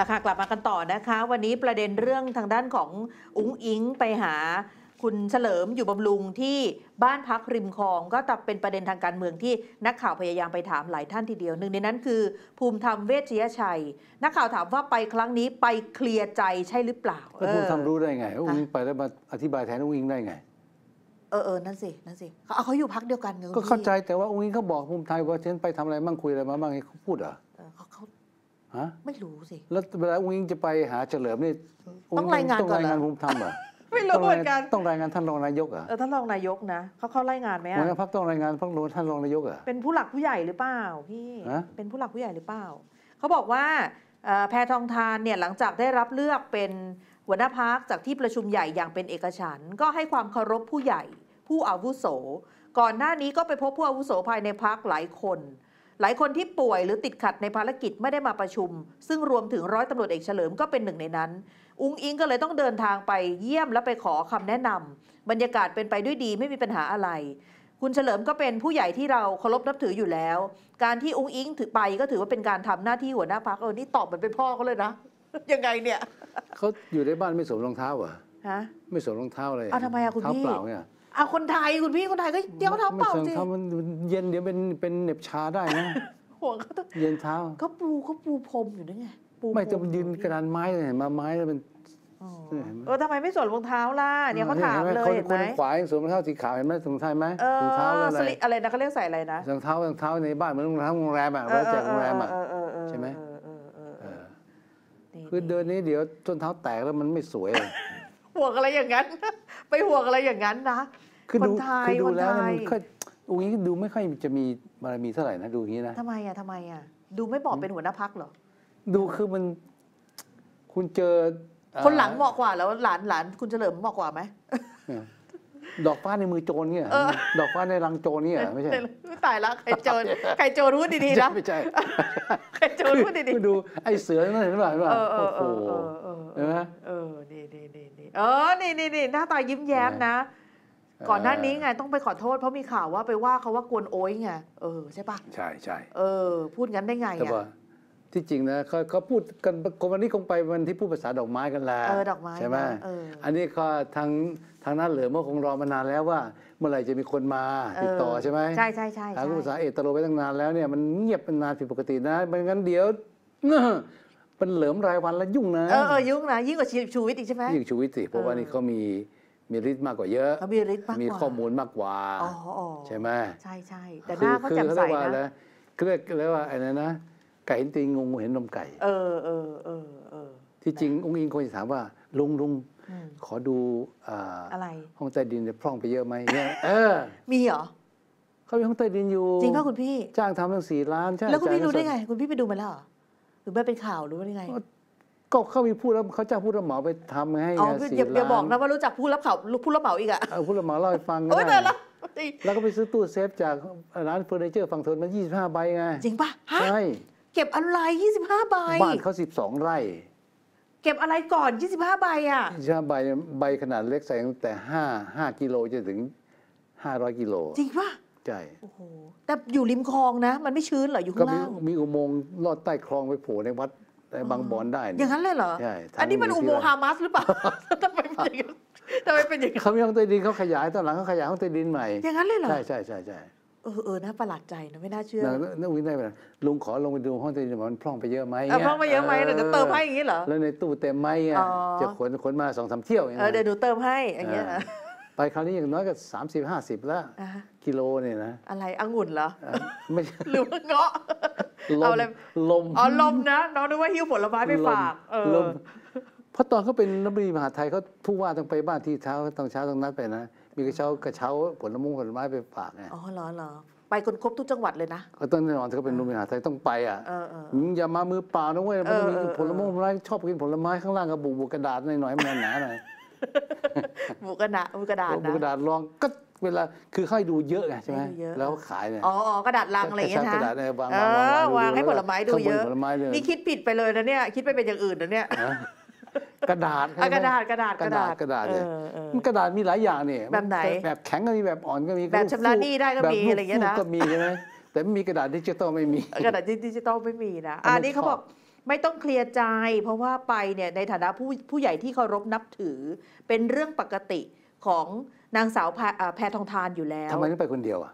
ละค่ะกลับมากันต่อนะคะ วันนี้ประเด็นเรื่องทางด้านของอุ้งอิงไปหา คุณเฉลิมอยู่บำรุงที่บ้านพักริมคลอง ก็ตับเป็นประเด็นทางการเมืองที่นักข่าวพยายามไปถามหลายท่านทีเดียว หนึ่งในนั้นคือภูมิธรรมเวชยชัย นักข่าวถามว่าไปครั้งนี้ไปเคลียร์ใจใช่หรือเปล่าภูมิธรรมรู้ได้ไงอุ้งอิงไปแล้วมาอธิบายแทนอุ้งอิงได้ไงเออเออนั่นสินั่นสิเขาเขาอยู่พักเดียวกันก็เข้าใจแต่ว่าอุ้งอิงเขาบอกภูมิไทยว่าเช่นไปทำอะไรมั่งคุยอะไรมาบ้างเขาพูดเหรอฮะไม่รู้สิ แล้วเวลาอุ้งจะไปหาเฉลิมนี่ต้องรายงานก่อนต้องรายงานภูมิธรรมเหรอไม่รู้เหมือนกัน ต้องรายงานท่านรองนายกหรอ เออท่านรองนายกนะเขาเขารายงานไหมอ่ะหัวหน้าพักต้องรายงานพักรท่านรองนายกเหรอ เป็นผู้หลักผู้ใหญ่หรือเปล่าพี่เป็นผู้หลักผู้ใหญ่หรือเปล่าเขาบอกว่าแพทองทานเนี่ยหลังจากได้รับเลือกเป็นหัวหน้าพักจากที่ประชุมใหญ่อย่างเป็นเอกฉันก็ให้ความเคารพผู้ใหญ่ ผู้อาวุโสก่อนหน้านี้ก็ไปพบผู้อาวุโสภายในพักหลายคนหลายคนที่ป่วยหรือติดขัดในภารกิจไม่ได้มาประชุม ซึ่งรวมถึงร้อยตำรวจเอกเฉลิมก็เป็นหนึ่งในนั้น อุ้งอิงก็เลยต้องเดินทางไปเยี่ยมและไปขอคำแนะนำบรรยากาศเป็นไปด้วยดีไม่มีปัญหาอะไร คุณเฉลิมก็เป็นผู้ใหญ่ที่เราเคารพนับถืออยู่แล้ว การที่อุ้งอิงถือไปก็ถือว่าเป็นการทำหน้าที่หัวหน้าพักเออนี่ตอบเหมือนเป็นพ่อเขาเลยนะยังไงเนี่ยเขาอยู่ในบ้านไม่สวมรองเท้าเหรอฮะไม่สวมรองเท้าเลยอ้าวทำไมอะคุณพี่เท้าเปล่าเนี่ยเอาคนไทยคุณพี่คนไทยก็เดี๋ยวเท้าเปล่าสิเขามันเย็นเดี๋ยวเป็นเป็นเหน็บชาได้นะหัวเขาต้องเย็นเท้าเขาปูเขาปูพรมอยู่นี่ไงปูไม่จะยืนกระดานไม้เลยมาไม้แล้วเป็นเออทำไมไม่สวมรองเท้าล่ะเนี่ยเขาถามเลยเห็นไหมคนขวายสวมรองเท้าสีขาวเห็นไหมถุงเท้าไหมถุงเท้าอะไรอะไรนะเขาเรียกใส่อะไรนะรองเท้ารองเท้าในบ้านเหมือนรองเท้าโรงแรมอ่ะล้วแจกโรงแรมอ่ะใช่ไหมคือเดินนี้เดี๋ยวส้นเท้าแตกแล้วมันไม่สวยห่วงอะไรอย่างนั้นไปห่วงอะไรอย่างนั้นนะคือคนไทยคือดูนแล้ไทวยมันค่อยงนี้ดูไม่ค่อยจะมีบารมีเท่าไหร่นะดูอย่างนี้นะทำไมอ่ะทำไมอ่ะดูไม่บอกเป็นหัวหน้าพักเหรอ ดูคือมัน คุณเจอคนหลังเหมาะกว่าแล้วหลานหลานคุณเฉลิมเหมาะกว่าไหมดอกฟ้าในมือโจรเนี่ยดอกฟ้าในรังโจรเนี่ยไม่ใช่ ตายแล้วใครโจรใครโจรพูดดีๆนะไม่ใช่ใครโจรพูดดีๆดู ไอ้เสือนั่นเห็นไเห็นๆเปล่าเโอ้โหเเออเห็นไหมเออดีดีดเออ นี่นี่นี่หน้าตายิ้มแย้มนะ ก่อนหน้านี้ไงต้องไปขอโทษ เพราะมีข่าวว่าไปว่าเขาว่ากวนโอ้ยไง เออใช่ปะใช่ใช่เออ พูดงั้นได้ไงอ่ะที่จริงนะเขาเขาพูดกันคนวันนี้คงไปวันที่พูดภาษาดอกไม้กันแล้วเออดอกไม้ใช่ไหมเออ อันนี้ก็ทางทางนั้นเหลือเมื่อคงรอมานานแล้วว่า เมื่อไหร่จะมีคนมาติดต่อใช่ไหมใช่ใช่ใช่ทางภาษาเอตโรไปตั้งนานแล้วเนี่ยมันเงียบเป็นนานผิดปกตินะไม่งั้นเดี๋ยวมป็นเหลิมรายวันแล้วยุ่งนะเออเออยุ่งนะยิ่งกว่าชูวิทย์อีกใช่ไหมยิ่งชูวิทย์สิเพราะว่านี่เขามีมีฤทธิ์มากกว่าเยอะ มีฤทธิ์มากมีข้อมูลมากกว่าออ๋ใช่ไหมใช่ใช่แต่หน้าเขาแจ่มใสนะเรียกเรียกว่าอะไรนะ ไก่เห็นตีงงเห็นนมไก่ เออเออเออเออที่จริงองค์อิงคนจะถามว่าลุงลุงขอดูอะไร ห้องใต้ดินจะพร่องไปเยอะไหมเนี่ยเออ มีเหรอเขามีห้องใต้ดินอยู่ จริงป่ะคุณพี่จ้างทำตั้งสี่ล้านใช่แล้วคุณพี่รู้ได้ไงคุณพี่ไปดูมาแล้วเหรอรือไม่เป็นข่าวหรือว่ายังไงก็เขามีผู้รับเขาจ้างผู้รับเหมาไปทำให้อ๋อสี่ล้านอย่าบอกนะว่ารู้จักผู้รับข่าวผู้รับเหมาอีกอะผู้รับเหมาเล่าให้ฟังก็ไ้แล้วก็ไปซื้อตู้เซฟจากร้านเฟอร์นิเจอร์ฝั่งทนมัน 25 ใบไง จริงปะใช่ เก็บอะไร 25 ใบ บ้านเขา 12 ไร่ เก็บอะไรก่อน 25 ใบอ่ะ25 ใบ ใบขนาดเล็กใส่ตั้งแต่ 5 5 กิโลจนถึง 500 กิโลจริงปะใช่โอ้โหแต่อยู่ริมคลองนะมันไม่ชื้นเหรออยู่ข้างล่างก็ มีอุโมงค์ลอดใต้คลองไปโผล่ในวัดบางบอนได้ อย่างนั้นเลยเหรอใช่อันนี้มันอุโมงค์ฮามาสหรือเปล่าทำไมเป็นอย่างนั้นทำไมเป็นอย่างนั้นเขามีห้องใต้ดินเขาขยายตอนหลังเขาขยายห้องใต้ดินใหม่อย่างนั้นเลยเหรอใช่ใช่ใช่ใช่เออเออน่าประหลาดใจนะไม่น่าเชื่อนักวินได้ไหมลุงขอลงไปดูห้องใต้ดินมันพร่องไปเยอะไหมพร่องไปเยอะไหมเราจะเติมให้อย่างนี้เหรอแล้วในตู้เต็มไหมจะขนขนมาสองสามเที่ยวอย่างเงี้ยเดี๋ยวหนูเติมให้อย่างเงี้ยไปคราวนี้อย่างน้อยก็สามสิบห้าสิบแล้วกิโลเนี่ยนะอะไรองุ่นเหรอไม่หรือว่าเงาะเอาอะไรลมอ๋อลมนะน้องนึกว่าหิ้วผลไม้ไปฝากออเพราะตอนเขาเป็นนักบินมหาไทยเขาผู้ว่าต้องไปบ้านที่เช้าต้องเช้าต้องนัดไปนะมีกระเช้ากระเช้าผลมุงผลไม้ไปฝากไงอ๋อเหรอเหรอไปคนครบทุกจังหวัดเลยนะก็ต้องแน่นอนเขาเป็นนักบินมหาไทยต้องไปอ่ะอย่ามามือเปล่านะเว้ยมันมีผลมุงผลไม้ชอบกินผลไม้ข้างล่างกระบุกกระดาษหน่อยยมันหนาหน่อยบุกกระดาษบุกกระดาษนะบุกระดาษรองก็เวลาคือค่อยดูเยอะไงใช่ไหมแล้วขายเนี่ยอ๋อกระดาษลังอะไรเงี้ยนะกระดาษในวางวางให้ผลไม้ดูเยอะนี่คิดผิดไปเลยนะเนี่ยคิดไปเป็นอย่างอื่นนะเนี่ยกระดาษอ่กระดาษกระดาษกระดาษกระดาษเนี่ยมันกระดาษมีหลายอย่างเนี่ย แบบไหนแบบแข็งก็มีแบบอ่อนก็มีแบบชำระหนี้ได้ก็มีอะไรเงี้ยนะูก็มีใช่ไหมแต่ไม่มีกระดาษดิจิตอลไม่มีกระดาษดิจิตอลไม่มีนะอันนี้เขาบอกไม่ต้องเคลียร์ใจ เพราะว่าไปเนี่ยในฐานะผู้ผู้ใหญ่ที่เคารพนับถือเป็นเรื่องปกติของนางสาวแพทองทานอยู่แล้วทำไมต้องไปคนเดียวอ่ะ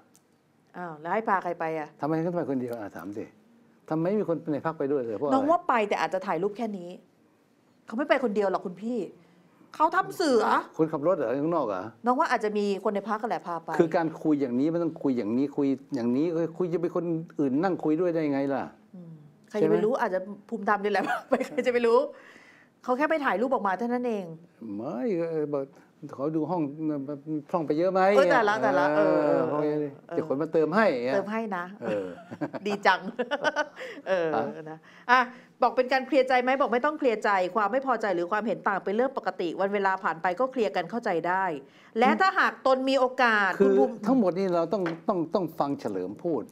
อ้าวแล้วให้พาใครไปอ่ะทำไมต้องไปคนเดียวอ่ะถามสิทำไมมีคนในพักไปด้วยเลยเพราะน้องว่าไปแต่อาจจะถ่ายรูปแค่นี้เขาไม่ไปคนเดียวหรอกคุณพี่เขาทำเสือคุณขับรถเหรอข้างนอกเหรอน้องว่าอาจจะมีคนในพักก็แหละพาไปคือการคุยอย่างนี้ไม่ต้องคุยอย่างนี้คุยอย่างนี้คุยจะไปคนอื่นนั่งคุยด้วยได้ไงล่ะใครจะไปรู้อาจจะภูมิธรรมนี่แหละไปใครจะไปรู้เขาแค่ไปถ่ายรูปออกมาเท่านั้นเองไม่เขาดูห้องร้องไปเยอะไหมเออแต่ละแต่ละเออยจะคนมาเติมให้เติมให้นะดีจังเออนะอ่ะบอกเป็นการเคลียร์ใจไหมบอกไม่ต้องเคลียร์ใจความไม่พอใจหรือความเห็นต่างเป็นเรื่องปกติวันเวลาผ่านไปก็เคลียร์กันเข้าใจได้ และถ้าหากตนมีโอกาสคือทั้งหมดนี้เราต้องต้องต้องฟังเฉลิมพูด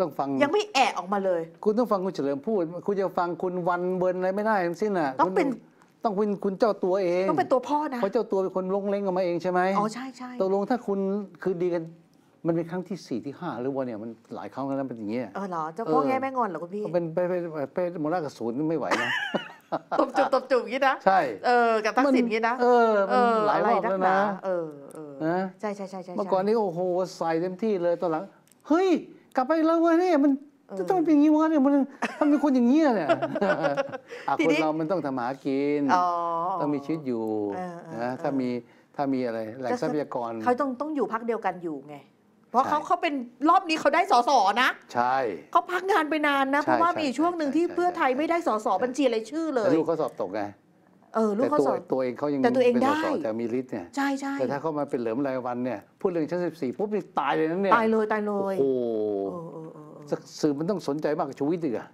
ต้องฟังยังไม่แอะออกมาเลย คุณต้องฟังคุณเฉลิมพูด คุณจะฟังคุณวันเบิร์นอะไรไม่ได้ทั้งสิ้นอ่ะต้องเป็นต้องเป็นคุณเจ้าตัวเองต้องเป็นตัวพ่อนะเพราะเจ้าตัวเป็นคนลงเล้งออกมาเองใช่ไหมอ๋อ ใช่ใช่ตกลงถ้าคุณคืนดีกัน มันเป็นครั้งที่สี่ที่ห้าหรือว่าเนี่ยมันหลายครั้งแล้วนเป็นอย่างเงี้ยเออเหรอเจ้าพ่อแง่แม่งอนเหรอคุณพี่เป็นไปไปไปมรณะกระสุนไม่ไหวนะตบจุบตบจุบงี้นะ ใช่เออ กับทักษิณงี้นะเออหลายรอบแล้วนะเออเออใช่ใช่ใช่ใช่เมื่อก่อนนี้โอ้โหใส่เต็มที่เลยตอนหลังเฮ้ยกลับไปแล้วเว้ยเนี่ยมันจะต้องเป็นอย่างนี้วะเนี่ยมันทำเป็นคนอย่างนี้เนี่ยคนเรามันต้องทำหากินต้องมีชีวิตอยู่นะถ้ามีถ้ามีอะไรแหล่งทรัพยากรเขาต้องต้องอยู่พักเดียวกันอยู่ไงเพราะเขาเขาเป็นรอบนี้เขาได้สสนะ ใช่เขาพักงานไปนานนะเพราะว่ามีช่วงหนึ่งที่เพื่อไทยไม่ได้สสบัญชีอะไรชื่อเลยลูกเขาสอบตกไงเออลูกเขาตัสวอบตัวเองเขายังแต่ตัวเองได้แต่มีฤทธิ์เนี่ยใช่ใช่แต่ถ้าเขามาเป็นเหลิมรายวันเนี่ย พูดเรื่องชั้นสสิบี่ปุ๊บตายเลยนั่นเนี่ยตายเลยตายเลโอ้ยโอสื่อมันต้องสนใจมากกว่าชีวิตดิคอะ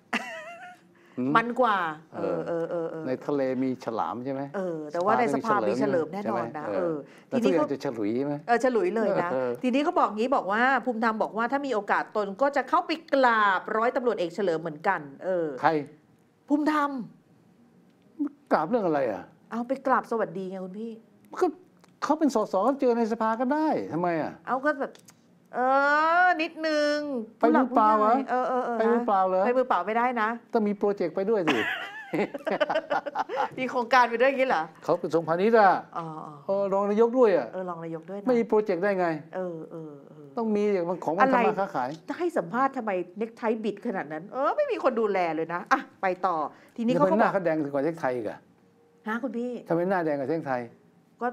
มันกว่าเออเออเออในทะเลมีฉลามใช่ไหมเออแต่ว่าในสภามีเฉลิมแน่นอนนะเออทีนี้ก็าจะฉลุยไหมเออฉลุยเลยนะทีนี้เขาบอกงี้บอกว่าภูมิธรรมบอกว่าถ้ามีโอกาสตนก็จะเข้าไปกราบร้อยตำรวจเอกเฉลิมเหมือนกัน เออใครภูมิธรรมกราบเรื่องอะไร อ่ะ เอาไปกราบสวัสดีไงคุณพี่ก็เขาเป็นสสเขาเจอในสภาก็ได้ทำไมอ่ะเอาก็แบบเออนิดนึงไปมือเปล่าเหรอเออเออไปมือเปล่าเลยไปมือเปล่าไม่ได้นะ ต้องมีโปรเจกต์ไปด้วยสิมีโครงการไปด้วยอย่างนี้เหรอเขาเปะนสงพาณิชย์อ่ะรองนายกด้วยอ่ะเออรองนายกด้วย ไม่มีโปรเจกต์ได้ไง เออเออต้องมีอย่างของมันทำมาค้าขายให้สัมภาษณ์ทำไมเน็กไทบิดขนาดนั้น เออไม่มีคนดูแลเลยนะ อ่ะ ไปต่อทีนี้เขาเขาหน้าเขาแดงกว่าเน็กไทกะฮะคุณพี่ทำไมหน้าแดงกว่าเน็กไทก็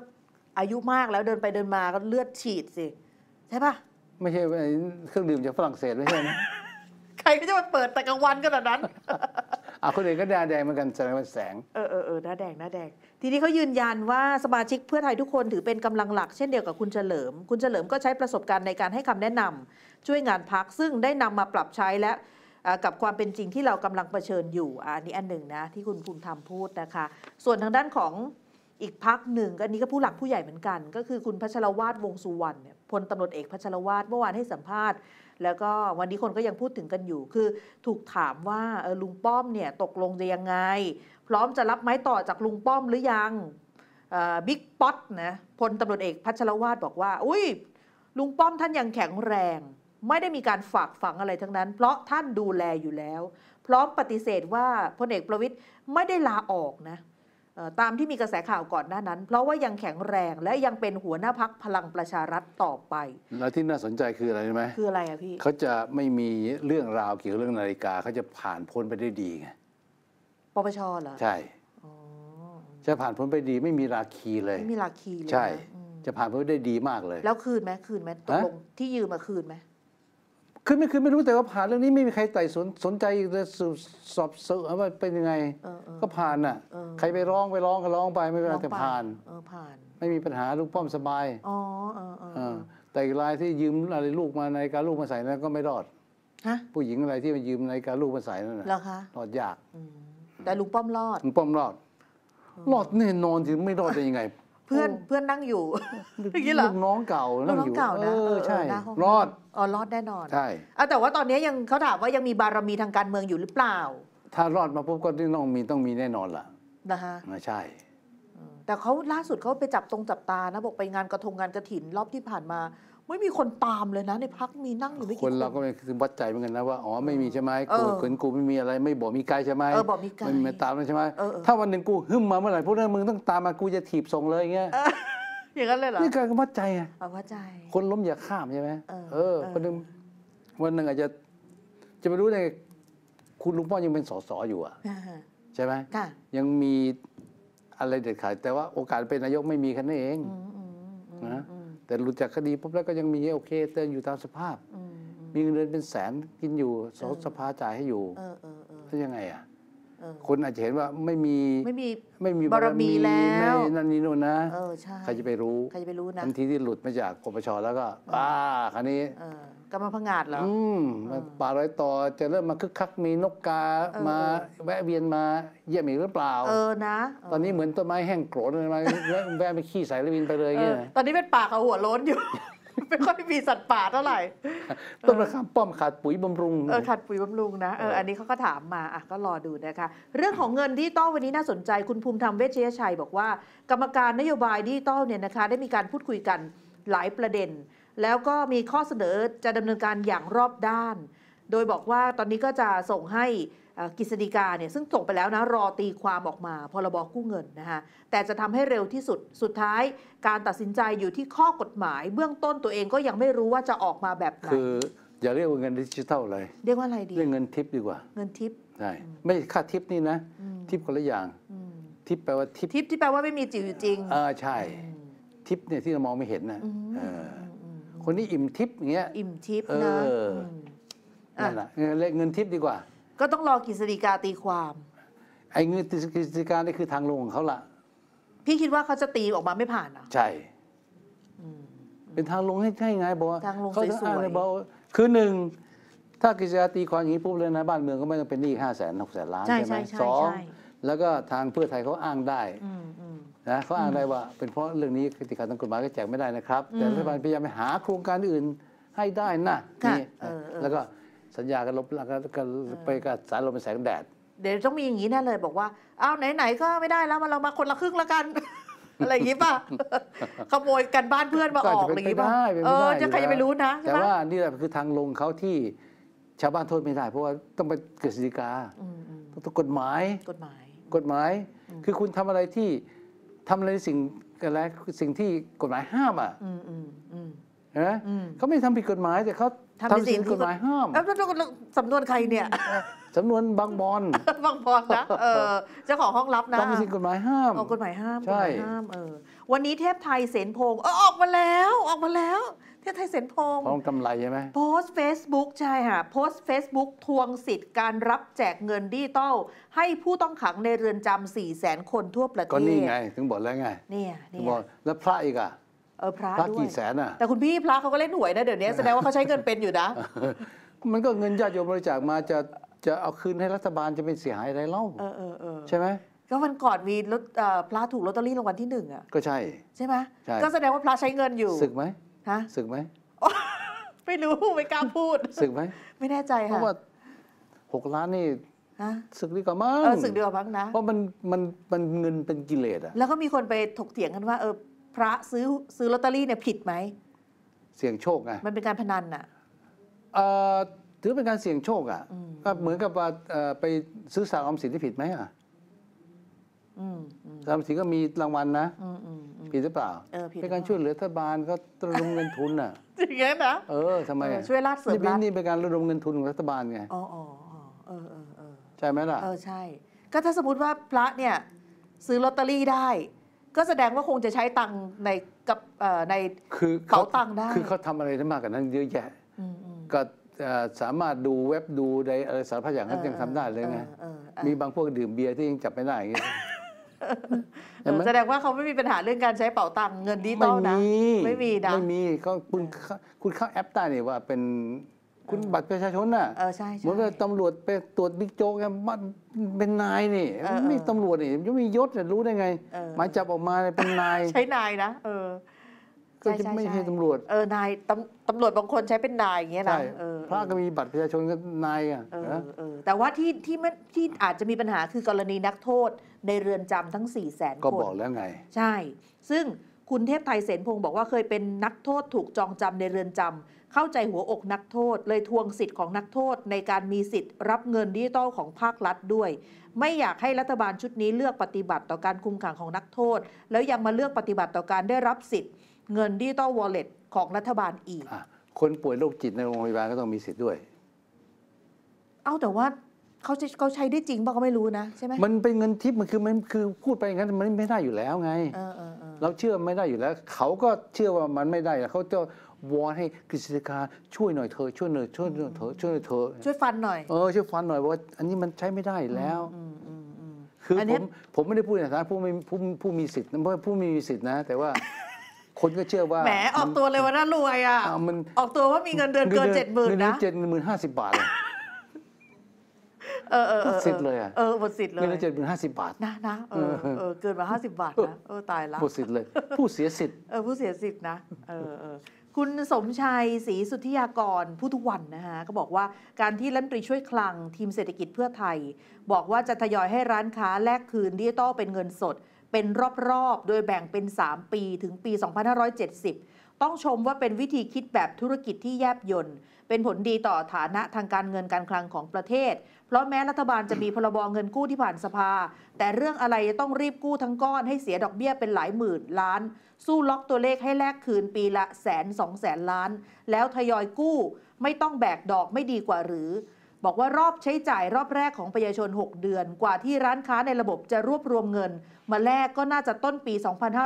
อายุมากแล้วเดินไปเดินมาก็เลือดฉีดสิใช่ปะไม่ใช่เครื่องดื่มจากฝรั่งเศสไม่ใช่นะใครก็จะมาเปิดแต่กลางวันก็นาบนั้นอาคนอื่นก็ดาแดงเหมือนกัน แสดงว่าแสง เออเออเออหน้าแดงหน้าแดงทีนี้เขายืนยันว่าสมาชิกเพื่อไทยทุกคนถือเป็นกำลังหลัก เช่นเดียวกับคุณเฉลิม คุณเฉลิมก็ใช้ประสบการณ์ในการให้คำแนะนำ ช่วยงานพักซึ่งได้นำมาปรับใช้และกับความเป็นจริงที่เรากำลังเผชิญอยู่อันนี้อันหนึ่งนะที่คุณภูมิธรรมพูดนะคะ ส่วนทางด้านของอีกพักหนึ่งอันนี้ก็ผู้หลักผู้ใหญ่เหมือนกัน ก็คือคุณพัชรวาทวงสุวรรณพลตำรวจเอกพัชรวาทเมื่อวานให้สัมภาษณ์ แล้วก็วันนี้คนก็ยังพูดถึงกันอยู่ คือถูกถามว่าลุงป้อมเนี่ยตกลงจะยังไง พร้อมจะรับไม้ต่อจากลุงป้อมหรือยังบิ๊กป๊อตนะพลตำรวจเอกพัชรวาทบอกว่า อุ้ยลุงป้อมท่านยังแข็งแรง ไม่ได้มีการฝากฝังอะไรทั้งนั้น เพราะท่านดูแลอยู่แล้ว พร้อมปฏิเสธว่าพลเอกประวิทย์ไม่ได้ลาออกนะตามที่มีกระแสข่าวก่อนหน้านั้น เพราะว่ายังแข็งแรงและยังเป็นหัวหน้าพักพลังประชารัฐต่อไป แล้วที่น่าสนใจคืออะไรไหมคืออะไรอะพี่เขาจะไม่มีเรื่องราวเกี่ยวกับเรื่องนาฬิกาเขาจะผ่านพ้นไปได้ดีไงปปชเหรอใช่จะผ่านพ้นไปดี ไม่มีราคีเลยไม่มีราคีเลยใช่ จะผ่านพ้นได้ดีมากเลย แล้วคืนไหมคืนไหมตกลงที่ยืมมาคืนไหมคือไม่คือไม่รู้แต่ว่าผ่านเรื่องนี้ไม่มีใครไต่สนสนใจจะสอบเสือว่าเป็นยังไงก็ผ่านน่ะ ใครไปร้องไปร้องก็ร้องไปไม่เป็นไรแต่ผ่านผ่าน ไม่มีปัญหาลูกป้อมสบายอ๋อแต่อีกรายที่ยืมอะไรลูกมาในการลูกมาใส่นั้นก็ไม่รอดผู้หญิงอะไรที่มายืมในการลูกมาใส่นั่นหละรอดยากแต่ลูกป้อมรอดลูกป้อมรอด รอดแน่นอนถึงไม่รอดได้ยังไงเพื่อนเพื่อนนั่งอยู่อย่นเหรอลูกน้องเก่านั่งอยู่เก่านะใช่ รอด อ๋อ รอดแน่นอน ใช่แต่ว่าตอนนี้ยังเขาถามว่ายังมีบารมีทางการเมืองอยู่หรือเปล่า ถ้ารอดมาปุ๊บก็ต้องมีต้องมีแน่นอนล่ะ นะคะใช่ แต่เขาล่าสุดเขาไปจับตรงจับตา นะ บอกไปงานกระทงงานกระถินรอบที่ผ่านมาไม่มีคนตามเลยนะในพักมีนั่งอยู่ไม่กี่คนคนเราก็่ป็นวัดใจเหมือนกันนะว่าอ๋อไม่มีใช่ไหมกูเขินกูไม่มีอะไร ไม่บอกมีกายใช่ไหมเออบอกมีกไม่มีมาตามเลยใช่ไหมถ้าวันหนึ่งกูหึ่มมาเมื่อไหร่พวกนั้นมึงต้องตามมา กูจะถีบส่งเลยอย่างเงี้ยอย่างนั้นเลยเหรอนี่การวัดใจไงวัดใจ คนล้มอย่าข้ามใช่ไหมเออเออวันหนึ่งวันหนึ่งอาจจะจะไปรู้ได้คุณลุงป้อยังเป็นสสอยู่อ่ะใช่ไหมค่ะยังมีอะไรเด็ดขาดแต่ว่าโอกาสเป็นนายกไม่มีแค่นั้นเองนะแต่หลุดจากคดีปุ๊บแล้วก็ยังมี โอเคเตินอยู่ตามสภาพ มีเงินเดือนเป็นแสนกินอยู่สสภาจ่ายให้อยู่แล้วยังไงอ่ะคนอาจจะเห็นว่าไม่มีไม่มีไม่มีบารมีแล้วนั่นนี่นู่นนะใครจะไปรู้ ใครจะไปรู้นะทันทีที่หลุดมาจากปมชแล้วก็ป้าคันนี้กำลัพงาดเหรอ อืม ป่าร้อยต่อจะเริ่มมาคึกคักมีนกกามา แวะเวียนมาเยี่ยมอีกหรือเปล่าเออนะ ตอนนี้เหมือนต้นไม้แห้งโกรธอะไรแวะไปขี้ใส่ละวินไปเลยเงี้ยตอนนี้เป็นป่าเขาหัวล้นอยู่ไม่ค่อยมีสัตว์ป่าเท่าไหร่ต้นระคาป้อมขาดปุ๋ยบำรุงเออขาดปุ๋ยบำรุงนะเอออันนี้เขาก็ถามมาอ่ะก็รอดูนะคะ เรื่องของเงินที่ต้อวันนี้น่าสนใจคุณภูมิธรรมเวชยชัย บอกว่า กรรมการนโยบายดิจิตอลเนี่ยนะคะ ได้มีการพูดคุยกันหลายประเด็น แล้วก็มีข้อเสนอจะดำเนินการอย่างรอบด้าน โดยบอกว่าตอนนี้ก็จะส่งให้กฤษฎีกาเนี่ยซึ่งส่งไปแล้วนะ รอตีความออกมาพรบกู้เงินนะคะแต่จะทำให้เร็วที่สุด สุดท้ายการตัดสินใจอยู่ที่ข้อกฎหมาย เบื้องต้นตัวเองก็ยังไม่รู้ว่าจะออกมาแบบไหนคือ อย่าเรียกว่าเงินดิจิทัลเลย เรียกว่าอะไรดีเรียกเงินทิปดีกว่า เงินทิปใช่ไม่ค่าทิปนี่นะ ทิปคนละอย่างทิปแปลว่าทิปทิปที่แปลว่าไม่มีจิ๋วจริงเออใช่ ทิปเนี่ยที่เรามองไม่เห็นนะคนนี้อิ่มทิปอย่างเงี้ยอิ่มทิปเออนั่นแหละเรียกเงินทิปดีกว่าก็ต้องรอกฤษฎีกาตีความไอ้เงื่อนกฤษฎีกานี่คือทางลงของเขาละพี่คิดว่าเขาจะตีออกมาไม่ผ่านอ่ะใช่เป็นทางลงให้ใช่ไงบอกว่าทางลงเขาจะสวยๆอ้างเลยบอกคือหนึ่งถ้ากฤษฎีกาตีความอย่างนี้ปุ๊บเลยนะบ้านเมือง ก็ไม่ต้องเป็นหนี้ห้าแสนหกแสนล้านใช่ไหมสองแล้วก็ทางเพื่อไทยเขาอ้างได้นะเขาอ้างได้ว่า เป็นเพราะเรื่องนี้กิจการทางกฎหมายก็แจกไม่ได้นะครับ แต่รัฐบาลพยายามไปหาโครงการอื่นให้ได้นะ่ะนี่แล้วก็สัญญากันลบหลัวก็ไปกับสายลมแสงแดดเดี๋ยวต้องมีอย่างนี้แน่เลยบอกว่าอ้าวไหนๆก็ไม่ได้แล้วมาเรามาคนละครึ่งละกันอะไรอย่างนี้ป่ะขโมยกันบ้านเพื่อนมาออกอะไรอย่างนี้ป่ะเออ จะใครจะไปรู้นะแต่ว่านี่แหละคือทางลงเขาที่ชาวบ้านโทษไม่ได้เพราะว่าต้องไปกฤษฎีกาต้องกฎหมายกฎหมาย กฎหมาย คือคุณทำอะไรที่ทำอะไรสิ่งอะไรสิ่งที่กฎหมายห้ามอ่ะนะเขาไม่ทำผิดกฎหมายแต่เขาทำเปนสิ่งกฎหมายห้ามแล้วสำนวนใครเนี่ยสำนวนบางบอลบางบอลนะเออเจ้าของห้องลับนะทำเนสิ่งกฎหมายห้ามออกกฎหมายห้ามกฎหมายห้ามเออวันนี้เทพไทยเสนพงศ์เออออกมาแล้วออกมาแล้ว เทพไทยเสนพงศ์พ้องกำไรใช่ไหมโพสเฟซบุ๊กใช่ค่ะ โพสเฟซบุ๊กทวงสิทธิ์การรับแจกเงินดิจิตอลให้ผู้ต้องขังในเรือนจำสี่แสนคนทั่วประเทศก็นี่ไงถึงบอกแล้วไง เนี่ยเนี่ยแล้วพระอีกอ่ะเออพระด้วยกี่แสนอ่ะแต่คุณพี่พระเขาก็เล่นหวยนะเดี๋ยวนี้แสดงว่าเขาใช้เงินเป็นอยู่นะมันก็เงินญาติโยมบริจาคมาจะจะเอาคืนให้รัฐบาลจะเป็นเสียหายอะไรเล่าเออเออเออใช่ไหมก็วันก่อนมีรถพระถูกลอตเตอรี่รางวัลที่หนึ่งอ่ะก็ใช่ใช่ไหมใช่ก็แสดงว่าพระใช้เงินอยู่ศึกไหมฮะศึกไหมไม่รู้ไม่กล้าพูดศึกไหมไม่แน่ใจค่ะเพราะว่าหกล้านนี่ศึกดีกว่ามั้งเออสึกเดียวมั้งนะเพราะมันมันมันเงินเป็นกิเลสอ่ะแล้วก็มีคนไปถกเถียงกันว่าเออพระซื้อซื้อลอตเตอรี่เนี่ยผิดไหมเสี่ยงโชคไงมันเป็นการพนันอ่ะเอ่อถือเป็นการเสี่ยงโชคอ่ะก็เหมือนกับว่าไปซื้อสารออมสินที่ผิดไหมอ่ะสารออมสินก็มีรางวัลนะผิดหรือเปล่าเออผิดนการช่วยเหลือรัฐบาลก็ระดมเงินทุนอ่ะจริงไหมนะเออทำไมช่วยรัฐเสริมรัฐนี่เป็นนี่เป็นการระดมเงินทุนของรัฐบาลไงอ๋ออ๋เออเออเออใช่ไหมล่ะเออใช่ ก็ถ้าสมมติว่าพระเนี่ย ซื้อลอตเตอรี่ได้ก็แสดงว่าคงจะใช้ตังในกับในคือเขาตังได้คือเขาทำอะไรได้มากกว่านั้นเยอะแยะก็สามารถดูเว็บดูในอะไรสารพัดอย่างนั้นยังทำได้เลยไงมีบางพวกดื่มเบียร์ที่ยังจับไม่ได้อย่างเงี้ยแสดงว่าเขาไม่มีปัญหาเรื่องการใช้เป๋าตังเงินดิจิตอลนะไม่มีไม่มีเขาคุณคุณเข้าแอปได้เนี่ยว่าเป็นคุณบัตรประชาชนน่ะ เออใช่เหมือนกับตำรวจไปตรวจบิ๊กโจ๊กไงมันเป็นนายนี่มไม่ตำรวจนี่ยังมียศรู้ได้ไงหมายจับออกมาเยเป็นนายใช้นายนะเออก็จะไม่ใช่ตำรวจเออนายตำตำรวจบางคนใช้เป็นนายอย่างเงี้ยนะพระก็มีบัตรประชาชนก็นายอ่ะแต่ว่าที่ที่มันที่อาจจะมีปัญหาคือกรณีนักโทษในเรือนจำทั้ง4ี่แสนคนก็บอกแล้วไง ใช่ ซึ่งคุณเทพไทยเสนพงศ์บอกว่าเคยเป็นนักโทษถูกจองจำในเรือนจำเข้าใจหัวอกนักโทษเลยทวงสิทธิ์ของนักโทษในการมีสิทธิ์ รับเงินดิจิตอลของภาครัฐด้วย ไม่อยากให้รัฐบาลชุดนี้เลือกปฏิบัติต่อการคุมขังของนักโทษ แล้วยังมาเลือกปฏิบัติต่อการได้รับสิทธิ์ เงินดิจิตอลวอลเล็ตของรัฐบาลอีกคนป่วยโรคจิตในโรงพยาบาลก็ต้องมีสิทธิ์ด้วย เอาแต่ว่าเขาเขาใช้ได้จริงป่เก็ไม่รู้นะใช่ไหมมันเป็นเงินทิปมันคือมันคือพูดไปอย่างนั้นมันไม่ได้อยู่แล้วไงเราเชื่อไม่ได้อยู่แล้ว เขาก็เชื่อว่ามันไม่ได้เขาจะวอนให้กฤษฎิกาช่วยหน่อยเธอช่วยหน่อยช่วยหน่อยเธอ ช่วยหน่อยเธอช่วยฟันหน่อยเออช่วยฟันหน่อยว่าอันนี้มันใช้ไม่ได้แล้วคืออนนผมผมไม่ได้พูดในฐานะผู้มีผู้ผู้มีสิทธิ์นะเพราะผู้มีสิทธิ์นะ แต่ว่า คนก็เชื่อว่าแหมออกตัวเลยว่าน่ารวยอ่ะอมันออกตัวว่ามีเงินเดือนเกินเจ็ดหมื่นนะเจ็ดหมื่นห้าสิบบาท เออเออเออหมดสิทธิ์เลยอะเออหมดสิทธิ์เลเงินเนเจ็ดหมื่นห้าสิบบาทนะนะเออเออเกินมาห้าสิบบาทนะเออตายละผู้เสียสิทธิ์เออผู้เสียสิทธิ์นะ เออเออคุณสมชัยศรีสุทธิยากร ผู้ทุกวันนะคะก็บอกว่าการที่รัฐมนตรีช่วยคลังทีมเศรษฐกิจเพื่อไทย บอกว่าจะทยอยให้ร้านค้าแลกคืนดิจิตอลเป็นเงินสด เป็นรอบๆโดยแบ่งเป็น 3 ปี ถึงปี 2570 ต้องชมว่าเป็นวิธีคิดแบบธุรกิจที่แยบยนต์เป็นผลดีต่อฐานะทางการเงินการคลังของประเทศพราะแม้รัฐบาลจะมีพรบเงินกู้ที่ผ่านสภา แต่เรื่องอะไรจะต้องรีบกู้ทั้งก้อนให้เสียดอกเบี้ยเป็นหลายหมื่นล้าน สู้ล็อกตัวเลขให้แลกคืนปีละแสนสองแสนล้าน แล้วทยอยกู้ไม่ต้องแบกดอกไม่ดีกว่าหรือ บอกว่ารอบใช้จ่ายรอบแรกของประชาชน 6 เดือนกว่าที่ร้านค้าในระบบจะรวบรวมเงิน มาแลกก็น่าจะต้นปี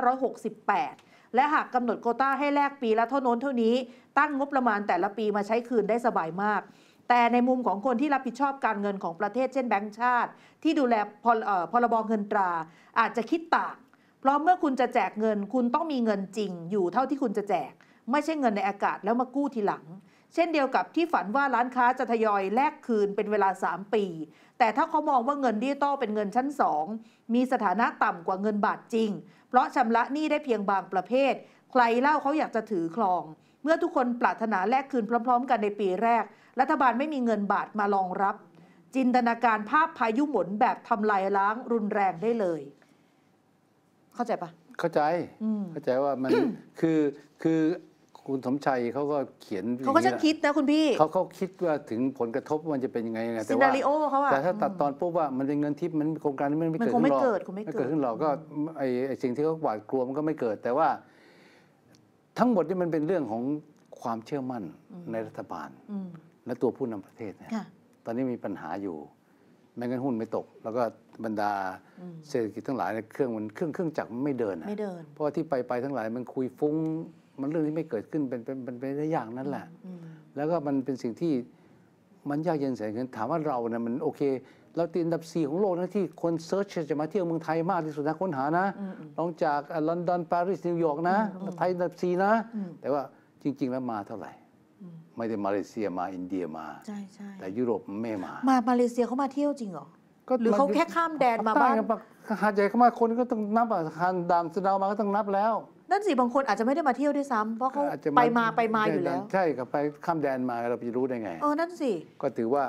2568 และหากกำหนดโคต้าให้แลกปีละเท่าน้นเท่านี้ ตั้งงบประมาณแต่ละปีมาใช้คืนได้สบายมากแต่ในมุมของคนที่รับผิดชอบการเงินของประเทศเช่นแบงก์ชาติ ที่ดูแลพลพรบเงินตรา อาจจะคิดต่าง เพราะเมื่อคุณจะแจกเงิน คุณต้องมีเงินจริงอยู่เท่าที่คุณจะแจก ไม่ใช่เงินในอากาศแล้วมากู้ทีหลัง เช่นเดียวกับที่ฝันว่าร้านค้าจะทยอยแลกคืนเป็นเวลา 3 ปี แต่ถ้าเขามองว่าเงินดิจิตอลเป็นเงินชั้น2มีสถานะต่ำกว่าเงินบาทจริง เพราะชำระหนี้ได้เพียงบางประเภท ใครเล่าเขาอยากจะถือครองเมื่อทุกคนปรารถนาแลกคืนพร้อม ๆ กันในปีแรก รัฐบาลไม่มีเงินบาทมารองรับ จินตนาการภาพพายุหมุนแบบทำลายล้างรุนแรงได้เลย เข้าใจปะเข้าใจเข้าใจว่ามันคือคือคุณสมชัยเขาก็เขียนเขาก็ช่คิดนะคุณพี่เขาเขาคิดว่าถึงผลกระทบมันจะเป็นยังไงแต่ว่าแต่ถ้าตัดตอนปุ๊บว่ามันเป็นเงินทิพย์มันโครงการนี้มันไม่เกิดขึ้นหรอกไม่เกิดขึ้นหรอกก็ไอสิ่งที่เขาหวาดกลัวมันก็ไม่เกิดแต่ว่าทั้งหมดนี่มันเป็นเรื่องของความเชื่อมั่นในรัฐบาลและตัวผู้นำประเทศเนี่ยตอนนี้มีปัญหาอยู่ไม่งั้นหุ้นไม่ตก แล้วก็บรรดาเศรษฐกิจทั้งหลายในเครื่องมันเครื่องเครื่องจักรมันไม่เดินไม่เดิน เพราะที่ไปไปทั้งหลายมันคุยฟุ้ง มันเรื่องที่ไม่เกิดขึ้นเป็นเป็นเป็นไปได้อย่างนั้นแหละ แล้วก็มันเป็นสิ่งที่มันยากเย็นแสนเงินถามว่าเราเนี่ยมันโอเคเราติดอันดับสี่ของโลกนะที่คนเซิร์ชจะมาเที่ยวเมืองไทยมากที่สุดนะ ค้นหานะลองจากลอนดอนปารีสนิวยอร์กนะ ไทยอันดับส่นะ แต่ว่าจริง ๆ แล้วมาเท่าไหร่ไม่ได้มาเลเซียมาอินเดียมา ใช่ใช่แต่ยุโรปไม่มามามาเลเซียเขามาเที่ยวจริงเหรอ หรือเขาแค่ข้ามแดนมาบ้างหาใจเข้ามาคนก็ต้องนับอ่ะหานด่านสนดามาก็ต้องนับแล้ว นั่นสิบางคนอาจจะไม่ได้มาเที่ยวด้วยซ้ำเพราะเขาไปมาไปมาอยู่แล้วใช่กับไปข้ามแดนมาเราไปรู้ได้ไงเออนั่นสิก็ถือว่า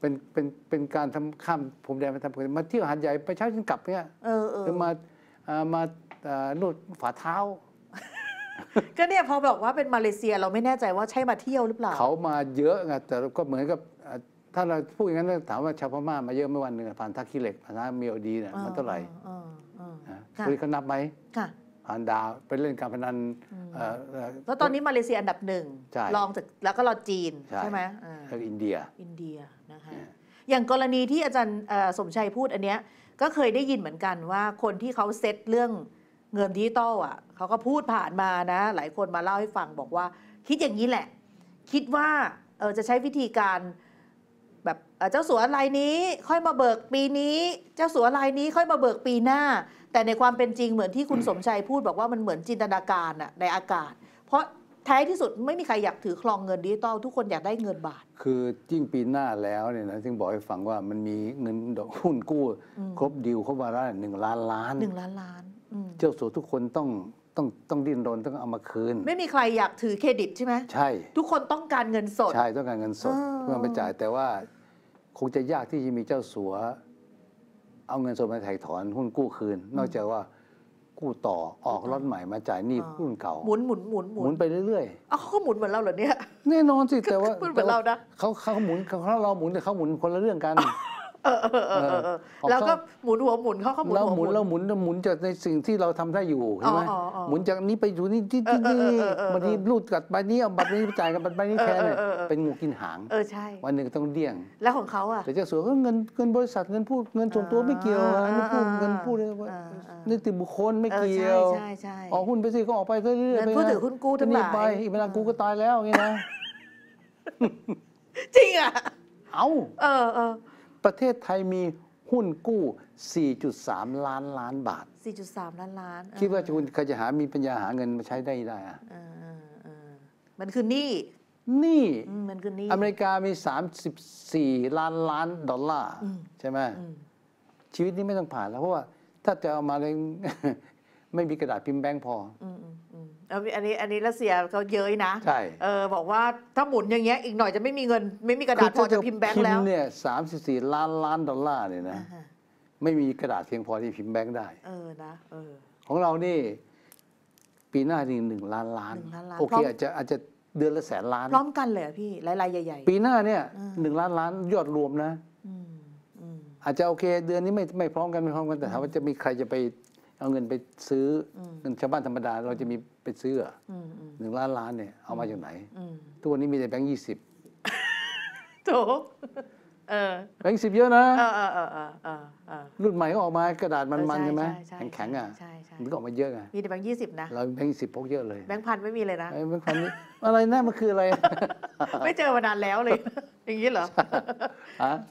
เป็นเป็นเป็นการทำข้ามผมแดนมาทำกันมาเที่ยวหาดใหญ่ไปเช้าชินกลับเนี่ยเออเออหรือมามาโนดฝ่าเท้า ก็เนี่ย พอบอกว่าเป็นมาเลเซียเราไม่แน่ใจว่าใช่มาเที่ยวหรือเปล่าเขามาเยอะไงแต่ก็เหมือนกับ ถ้าเราพูดอย่างนั้นถามว่าชาวพม่ามาเยอะไม่วันหนึ่งผ่านทักขี้เหล็กผ่านทามีอดีเนี่ยมันเท่าไหร่ะคุณเขานับไหมผ่านดาวไปเล่นการพนันเอแล้วตอนนี้มาเลเซียอันดับหนึ่งใช่รองจากแล้วก็รอจีนใช่ไหมแล้วอินเดีย อินเดียอย่างกรณีที่อาจารย์สมชัยพูดอันเนี้ยก็เคยได้ยินเหมือนกันว่าคนที่เขาเซตเรื่องเงินดิจิตอลอ่ะเขาก็พูดผ่านมานะ หลายคนมาเล่าให้ฟังบอกว่า คิดอย่างนี้แหละ คิดว่าเออจะใช้วิธีการ แบบ เจ้าสัวรายนี้ค่อยมาเบิกปีนี้ เจ้าสัวรายนี้ ค่อยมาเบิกปีหน้า แต่ในความเป็นจริงเหมือนที่คุณสมชัยพูดบอกว่ามันเหมือนจินตนาการอะในอากาศ เพราะท้ายที่สุดไม่มีใครอยากถือคลองเงินดิจิตอลทุกคนอยากได้เงินบาท คือริงปีหน้าแล้วเนี่ยนะจึงบอกให้ฟังว่ามันมีเงินดอกหุ้นกู้ ครบดิวครบวาระหนึ่งล้านล้านหนึ่งล้านล้านเจ้าสัวทุกคนต้องต้องต้องดิ้นรนต้องเอามาคืน ไม่มีใครอยากถือเครดิตใช่ไหมใช่ทุกคนต้องการเงินสดใช่ต้องการเงินสดเพื่อไปจ่ายแต่ว่าคงจะยากที่จะมีเจ้าสัวเอาเงินสดมาถ่ายถอนหุ้นกู้คืน นอกจากว่ากู้ต่อออกรถใหม่มาจ่ายหนี้รุ่นเก่าหมุนหมุนหมุนหมุนไปเรื่อยๆอ๋าเขาหมุนเหมือนเราเหรอเนี่ยแน่นอนสิแต่ว่าเหมือนเรานะเขาเขาหมุนเขาเราหมุนแต่เขาหมุนคนละเรื่องกันออแล้วก็หมุนหัวหมุนเขาเขาหมุนเราหัวหมุมุนเราหมุนเราหมุนจากในสิ่งที่เราทำได้อยู่ใช่ไหมหมุนจากนี้ไปอยู่นี่ที่ที่เันนี่บางทีรูดกัดไปนี้เอาบัตรนี้จ่ายกับบัตรไปนี้แค่เนี่ยเป็นงูกินหางเออใช่วันหนึ่งต้องเดี่ยงแล้วของเขาอ่ะแต่เจ้าสัวก็เงินเงินบริษัทเงินพูดเงินส่วนตัวไม่เกี่ยวนะอ่าน่พูดเงินพูดเลยว่าอ่าอ่านติบุคคลไม่เกี่ยวใช่ใช่ออกหุ้นไปสิก็ออกไปเรื่อยๆเงินพูดถึงหุ้นกู้ทั้งหลายไปอีกเวลากูก็ตายแล้วอย่างนี้นะจริงอ่ะเอ้าเออเออประเทศไทยมีหุ้นกู้ 4.3 ล้านล้านบาท 4.3 ล้าน ล้าน คิดว่าคุณขจะหามีปัญญาหาเงินมาใช้ได้ ได้อะมันคือหนี้หนี้มันคือหนี้ อเมริกามี 34 ล้านล้านดอลลาร์ใช่ไหม ชีวิตนี้ไม่ต้องผ่านแล้ว เพราะว่าถ้าจะเอามาเลยไม่มีกระดาษพิมพ์แบงค์พออันนี้อันนี้รัสเซียเขาเย้ยนะ ใช่เออบอกว่าถ้าหมุนอย่างเงี้ยอีกหน่อยจะไม่มีเงิน ไม่มีกระดาษพอจะพิมพ์แบงค์แล้วเนี่ยสามสิบสี่ล้านล้านดอลลาร์เนี่ยนะไม่มีกระดาษเพียงพอที่พิมพ์แบงค์ได้ เออนะ เออ ของเรานี่ ปีหน้านิ่หนึ่งล้านล้านโอเคอาจจะอาจจะเดือนละแสนล้าน พร้อมกันเลยพี่หลายๆใหญ่ๆ ปีหน้าเนี่ยหนึ่งล้านล้าน ยอดรวมนะอาจจะโอเค เดือนนี้ไม่ไม่พร้อมกันไม่พร้อมกันแต่ถามว่าจะมีใครจะไปเอาเงินไปซื้อเงินชาวบ้านธรรมดาเราจะมีไปซื้อหนึ่งล้านล้านเนี่ย เอามาจากไหนทุกวันนี้มีแต่แบงค์ยี่สิบโถเออแบงค์สิบเยอะนะเออรุ่นใหม่ก็ออกมากระดาษมันๆใช่ไหมแข็งๆอ่ะใช่ใช่มันก็ออกมาเยอะไงมีแต่แบงค์ยี่สิบนะเราแบงค์สิบพกเยอะเลยแบงค์พันไม่มีเลยนะแบงค์พันนี่อะไรนะมันคืออะไรไม่เจอมานานแล้วเลยอย่างนี้เหรอะ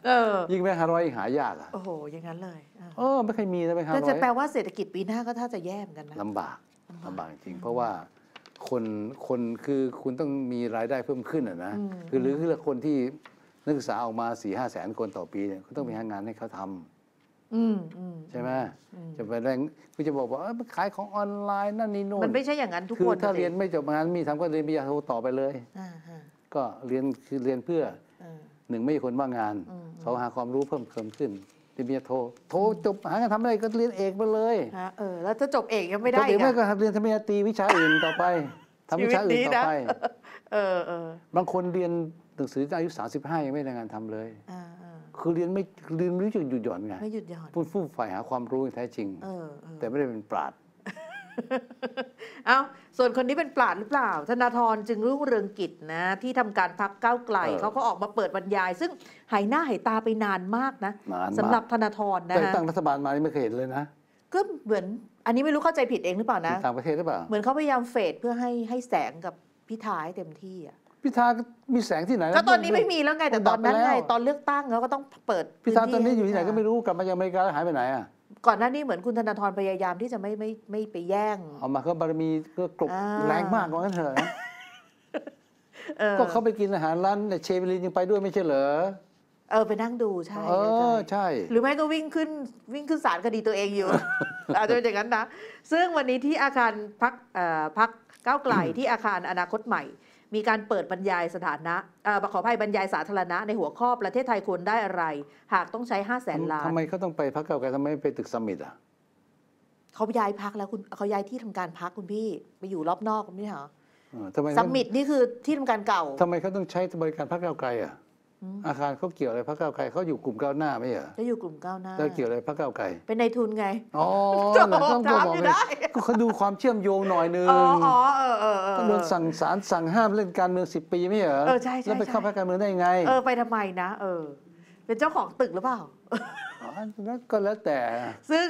เออยิ่งแบงค์หารอยหายากอ่ะ โอ้โหอย่างนั้นเลยเออไม่เคยมีนะแบงค์ับาแต่จะแปลว่าเศรษฐกิจปีหน้าก็ถ้าจะแย่เหมือนกันนะลำบากลำบากจริง เพราะว่าคนคนคือคุณต้องมีรายได้เพิ่มขึ้นอ่ะนะคือหรือคือคนที่นักศึกษาออกมาสี่ห้าแสนคนต่อปีเนี่ยขาต้องมีงานให้เขาทำใช่ไหมจะไปแรงก็จะบอกว่าขายของออนไลน์นั่นนี่โน่นมันไม่ใช่ อย่างนั้นทุกคนคือถ้าเรียนไม่จบงานมีทำก็เรียนปริญญาโทต่อไปเลยก็เรียนคือเรียนเพื่อหนึ่งไม่คนว่างงานสองหาความรู้เพิ่มเติมขึ้นปริญญาโทโทจบ หางานทำอะไรก็เรียนเอกไปเลยเออแล้วถ้าจบเอกยังไม่ได้อีกไม่ก็เรียนปริญญาตรีวิชาอื่นต่อไปทำวิชาอื่นต่อไปเออเออบางคนเรียนหนังสืออายุ 35 ยังไม่ได้งานทำเลยคือเรียนไม่เรียนไม่รู้จุดหยุดหย่อนไง ไม่หยุดหย่อนพูดฟุ่ฝ่ายหาความรู้แท้จริงแต่ไม่ได้เป็นปราด เอา ส่วนคนนี้เป็นปราดหรือเปล่า ธนาธร จึงรุ่งเรืองกิจนะ ที่ทำการพักก้าวไกล เขาก็ออกมาเปิดบรรยาย ซึ่งหายหน้าหายตาไปนานมากนะสำหรับธนาธรนะ ตั้งรัฐบาลมาไม่เคยเห็นเลยนะ ก็เหมือน อันนี้ไม่รู้เข้าใจผิดเองหรือเปล่านะต่างประเทศหรือเปล่า เหมือนเขาพยายามเฟดเพื่อให้ให้แสงกับพิธาให้เต็มที่อ่ะพิธามีแสงที่ไหน ก็ตอนนี้ไม่มีแล้วไง แต่ตอนนั้นไง ตอนเลือกตั้งเขาก็ต้องเปิดพิธาตอนนี้อยู่ที่ไหนก็ไม่รู้ กลับมาจากอเมริกาแล้วหายไปไหนอ่ะ ก่อนหน้านี้เหมือนคุณธนาธรพยายามที่จะไม่ไม่ไม่ไปแย่ง เอามาก็บารมีก็กลบแรงมากกว่านั้นเถอะก็เขาไปกินอาหารร้านเชเบลินยังไปด้วยไม่ใช่เหรอ เออ ไปนั่งดู ใช่เออใช่ หรือไม่ก็วิ่งขึ้นวิ่งขึ้นศาลคดีตัวเองอยู่อาจจะเป็นอย่างนั้นนะ ซึ่งวันนี้ที่อาคารพักพักเก้าไกลที่อาคารอนาคตใหม่มีการเปิดบรรยายสถานะขออภัยบรรยายสาธารณะ ในหัวข้อประเทศไทยควรได้อะไร หากต้องใช้ห้าแสนล้านทำไมเขาต้องไปพักเก่าแก่ทำไมไปตึกสมิธอ่ะเขาย้ายพักแล้วคุณเขาย้ายที่ทำการพักคุณพี่ ไปอยู่รอบนอกคุณพี่เหรอสมิธนี่คือที่ทำการเก่า ทำไมเขาต้องใช้บริการพักเก่าไกลอ่ะอาคารเขาเกี่ยวอะไรพระเก้าไกลเขาอยู่กลุ่มก้าวหน้าไม่เหรอจะอยู่กลุ่มก้าวหน้าจะเกี่ยวอะไรพระเก้าไกลเป็นในทุนไงอ๋อต้องถามอยได้ก็เขาดูความเชื่อมโยงหน่อยนึงอ๋อเออเออก็โดนสั่งสารสั่งห้ามเล่นการเมืองสิบปีไม่เหรอ เออใช่ใช่แล้วไปเข้าพรรคการเมืองได้ยังไง เออไปทำไมนะ เออ เป็นเจ้าของตึกหรือเปล่านั้นก็แล้วแต่ ซึ่ง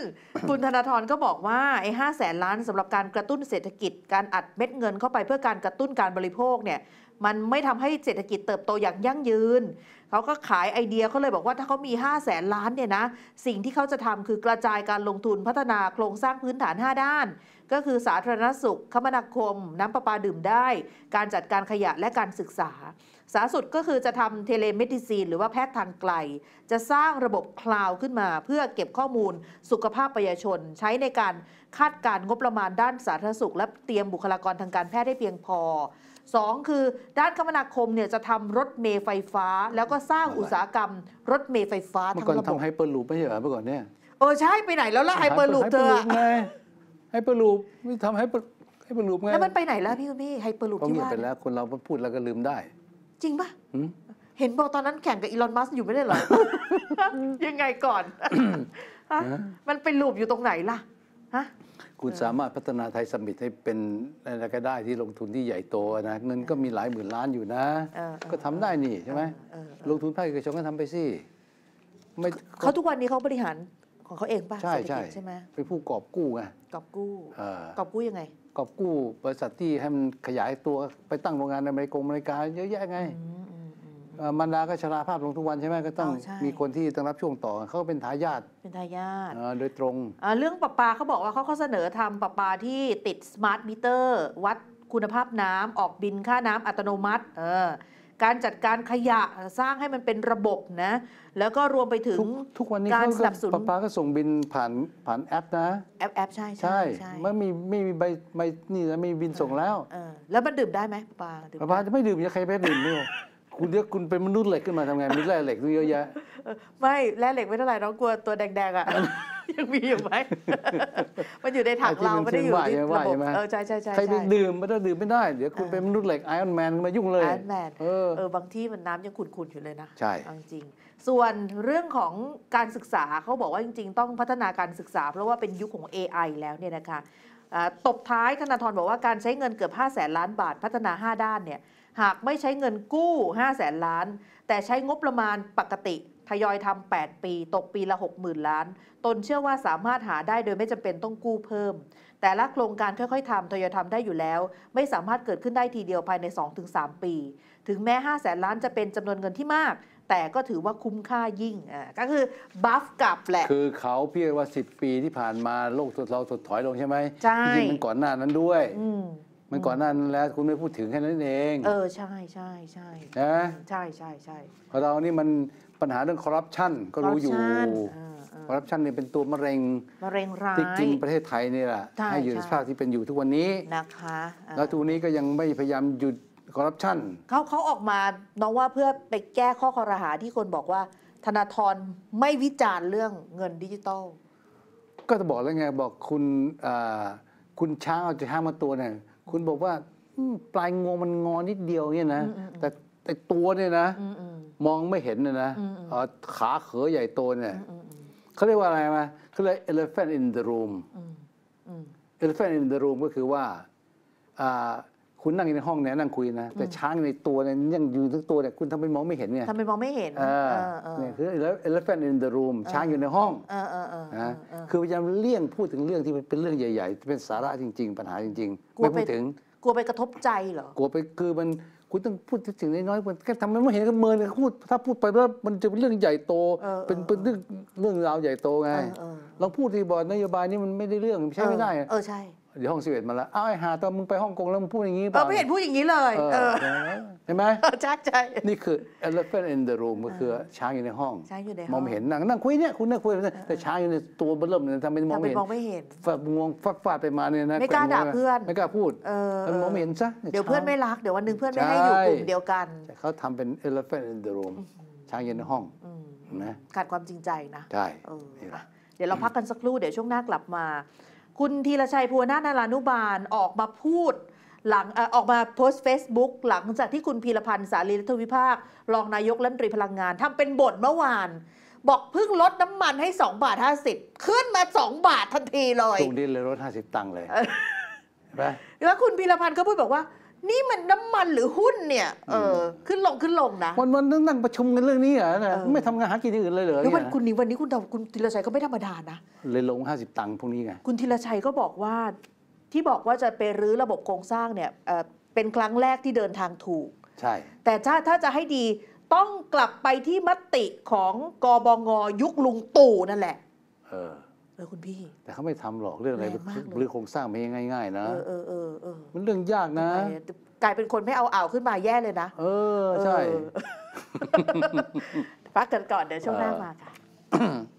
คุณธนาธรก็บอกว่าไอ้ห้าแสนล้านสำหรับการกระตุ้นเศรษฐกิจ การอัดเม็ดเงินเข้าไปเพื่อการกระตุ้นการบริโภคเนี่ยมันไม่ทำให้เศรษฐกิจเติบโตอย่างยั่งยืน เขาก็ขายไอเดียเขาเลยบอกว่าถ้าเขามี 5 0 0แสนล้านเนี่ยนะ สิ่งที่เขาจะทำคือกระจายการลงทุนพัฒนาโครงสร้างพื้นฐาน 5 ด้าน ก็คือสาธารณสุข คมนาคม น้ำประปาดื่มได้ การจัดการขยะและการศึกษา สาสุดก็คือจะทำเทเลเมดิซีนหรือว่าแพทย์ทางไกลจะสร้างระบบคลาวขึ้นมาเพื่อเก็บข้อมูล สุขภาพประชาชน ใช้ในการคาดการงบประมาณด้านสาธารณสุขและเตรียมบุคลากรทางการแพทย์ได้เพียงพอ2คือด้านคมนาคมเนี่ยจะทำรถเมล์ไฟฟ้า แล้วก็สร้างอุตสาหกรรม รถเมล์ไฟฟ้าทั้งระบบเมื่อก่อนทำไฮเปอร์ลูปไม่ใช่เหรอเมื่อก่อนเนี่ยเออ ใช่ ไปไหนแล้วล่ะไฮเปอร์ลูปเธอไงไฮเปอร์ลูปทำไฮเปอร์ไฮเปอร์ลูปไงแล้วมันไปไหนแล้วพี่คุณพี่ไฮเปอร์ลูปที่ว่าไปแล้วคนเราพูดแล้วก็ลืมได้ จริงปะเห็นบอกตอนนั้นแข่งกับอีลอนมัสอยู่ไม่ได้หรอยังไงก่อนมันไปลูปอยู่ตรงไหนล่ะฮะคุณสามารถพัฒนาไทยสมิตให้เป็นอะไรก็ได้ที่ลงทุนที่ใหญ่โตนะเงินก็มีหลายหมื่นล้านอยู่นะ ก็ทำได้นี่ใช่ไหมลงทุนภาคเอกชนก็ทำไปสิเขาทุกวันนี้เขาบริหารของเขาเองป่ะใช่ใช่ใช่ไหมเป็นผู้กอบกู้ไงกอบกู้กอบกู้ยังไง กอบกู้บริษัทที่ให้มันขยายตัวไปตั้งโรงงานในอเมริกาเยอะแยะไงมันดาก็ชราภาพลงทุกวันใช่ไหมก็ต้องอมีคนที่ต้องรับช่วงต่อเขาก็เป็นทายาทเป็นทายาทโดยตรง เรื่องประปาเขาบอกว่าเขาเขาเสนอทำประปาที่ติดสมาร์ทมิเตอร์วัดคุณภาพน้ำออกบินค่าน้ำอัตโนมัติเออการจัดการขยะสร้างให้มันเป็นระบบนะ แล้วก็รวมไปถึงทุกทกวันนี้การสนับสนุนปาปาก็ส่งบินผ่านผ่านแอปนะแอปแอปใช่ใช่ใช่่ไม่มีไม่มีใบใบนี่แล้วมีบินส่งแล้วเออแล้วมันดื่มได้ไหมปลาปาปาจะไม่ดื่มจะใครไปดื่มเนี่ยคุณเรียกคุณเป็นมนุษย์เหล็กขึ้นมาทำไงมีแร่เหล็กตัเยอะแยะไม่แร่เหล็กไม่เท่าไหร่เรากลัวตัวแดงๆอ่ะยังมีอยู่ไหมมันอยู่ในถังเราไม่ได้อยู่ที่ระบบเออใช่ใช่ใช่ใครไปดื่มไม่ได้ดื่มไม่ได้เดี๋ยวคุณเป็นมนุษย์เหล็กไอออนแมนมายุ่งเลยไอออนแมนเออบางที่มันน้ำยังขุ่นๆอยู่เลยนะใช่จริงส่วนเรื่องของการศึกษาเขาบอกว่าจริง ๆ ต้องพัฒนาการศึกษาเพราะว่าเป็นยุคของ AI แล้วเนี่ยนะคะตบท้ายธนาธรบอกว่าการใช้เงินเกือบ5แสนล้านบาท พัฒนา 5 ด้านเนี่ยหากไม่ใช้เงินกู้5แสนล้าน แต่ใช้งบประมาณปกติทยอยทำ8ปี ตกปีละ 60,000 ล้าน ตนเชื่อว่าสามารถหาได้โดยไม่จำเป็นต้องกู้เพิ่ม แต่ละโครงการค่อยๆทำทยอยทำได้อยู่แล้ว ไม่สามารถเกิดขึ้นได้ทีเดียว ภายใน 2-3 ปี ถึงแม้5แสนล้านจะเป็นจำนวนเงินที่มาก แต่ก็ถือว่าคุ้มค่ายิ่งอ่าก็คือบัฟกลับแหละคือเขาเพียงว่า10ปีที่ผ่านมาโลกเราถดถอยลงใช่ไหมใช่จริงมันก่อนหน้านั้นด้วยอืมันก่อนนั้นแล้วคุณไม่พูดถึงแค่นั้นเอง เออ ใช่ใช่ใช่นะใช่ใช่ใช่พอเรานี่มันปัญหาเรื่องคอร์รัปชันก็รู้อยู่คอร์รัปชันเนี่ยเป็นตัวมะเร็งมะเร็งร้ายที่กินประเทศไทยนี่แหละให้อยู่ในสภาพที่เป็นอยู่ทุกวันนี้นะคะ แล้วทุกนี้ก็ยังไม่พยายามหยุดคอร์รัปชันเขาเขาออกมาน้องว่าเพื่อไปแก้ข้อคอรหาที่คนบอกว่าธนาธรไม่วิจารณ์เรื่องเงินดิจิตอลก็จะบอกแล้วไงบอกคุณคุณช้างเอาจะห้ามาตัวเนี่ยคุณบอกว่า ปลายงวงมันงอนิดเดียวเนี่ยนะแต่แต่ตัวเนี่ยนะมองไม่เห็นนะนะขาเขอใหญ่โตเนี่ย เขาเรียกว่าอะไรมาเขาเรียก elephant in the room elephant in the room ก็คือว่าคุณนั่งอยู่ในห้องเนี่ยนั่งคุยนะแต่ช้างในตัวเนี่ยยังอยู่ทั้งตัวเนี่ยคุณทำเป็นมองไม่เห็นเนี่ยทำเป็นมองไม่เห็นเออเนี่ยคือ elephant in the room ช้างอยู่ในห้องนะคือพยายามเลี่ยงพูดถึงเรื่องที่เป็นเรื่องใหญ่ๆเป็นสาระจริงๆ ปัญหาจริงๆไม่พูดถึง กลัวไปกระทบใจเหรอกลัวไปคือมันคุณต้องพูดถึงน้อยๆมันแค่ทำไม่เห็นก็เมินพูดถ้าพูดไปแล้วมันจะเป็นเรื่องใหญ่โตเป็นเป็นเรื่องเรื่องราวใหญ่โตไงลองพูดทีบอร์ดนโยบายนี่มันไม่ได้เรื่องใช่ไม่ได้เออใช่อยู่ห้องสิบเอ็ดมาแล้วอ้าวไอ้หาตอนมึงไปฮ่องกงแล้วมึงพูดอย่างนี้เปป่ะอไม่เห็นพูดอย่างนี้เลย เออเห็นไหมชออจักใจ นี่คือ elephant in the room ก็คือช้างอยู่ในห้อง ช้างอยู่ในห้องมองไม่เห็นนั่งนั่งคุยเนี่ยคุณนั่งคุยแต่ช้างอยู่ในตัวเบล่มเนี่ยทำเป็นมองไม่เห็นมองไม่เห็นฟาดงวงฟากฟาดไปมาเนี่ยนะไม่กล้าด่าเพื่อน ไม่กล้าพูดมันมองไม่เห็นซะเดี๋ยวเพื่อนไม่รักเดี๋ยววันหนึงเพื่อนไม่ให้อยู่กลุ่มเดียวกันแต่เขาทำเป็น elephant in the room ช้างอยู่ในห้องนะขาดความจริงใจนะใช่เเดี๋ยวเราพักกันสักครู่เดี๋ยวช่วงหน้ากลับมาคุณธีรชัยพัวนาณารานุบาลออกมาพูด หลังออกมาโพสต์ Facebook หลังจากที่คุณพีรพันธ์สารีรัฐวิภาครองนายกรัฐมนตรีพลังงาน ทำเป็นบทเมื่อวาน บอกเพิ่งลดน้ำมันให้ 2 บาท 50 ขึ้นมา 2 บาททันทีเลย ตรงนี้เลยลด50 ตังค์เลยแล้วคุณพีรพันธ์ก็พูดบอกว่านี่มันน้ำมันหรือหุ้นเนี่ย เออ ขึ้นลง ขึ้นลงนะวันวันนั่งนั่งประชุมกันเรื่องนี้เหรอนะ ไม่ทำงานหากินอื่นเลยเหรอ แล้ววันคุณนี่วันนี้คุณคุณธีรชัยก็ไม่ธรรมดานะ เลยลง50ตังค์พวกนี้ไง คุณธีรชัยก็บอกว่าที่บอกว่าจะไปรื้อระบบโครงสร้างเนี่ย เป็นครั้งแรกที่เดินทางถูก ใช่ แต่ถ้าถ้าจะให้ดีต้องกลับไปที่มติของกบงยุคลุงตู่นั่นแหละ เออเลยคุณพี่แต่เขาไม่ทำหรอกเรื่องอะไรเรื่องโครงสร้างไม่ง่ายๆนะ เออเออเออมันเรื่องยากนะ กลายเป็นคนไม่เอาอ่าวขึ้นมาแย่เลยนะ เออ ใช่พักกันก่อนเดี๋ยวช่วงหน้ามาค่ะ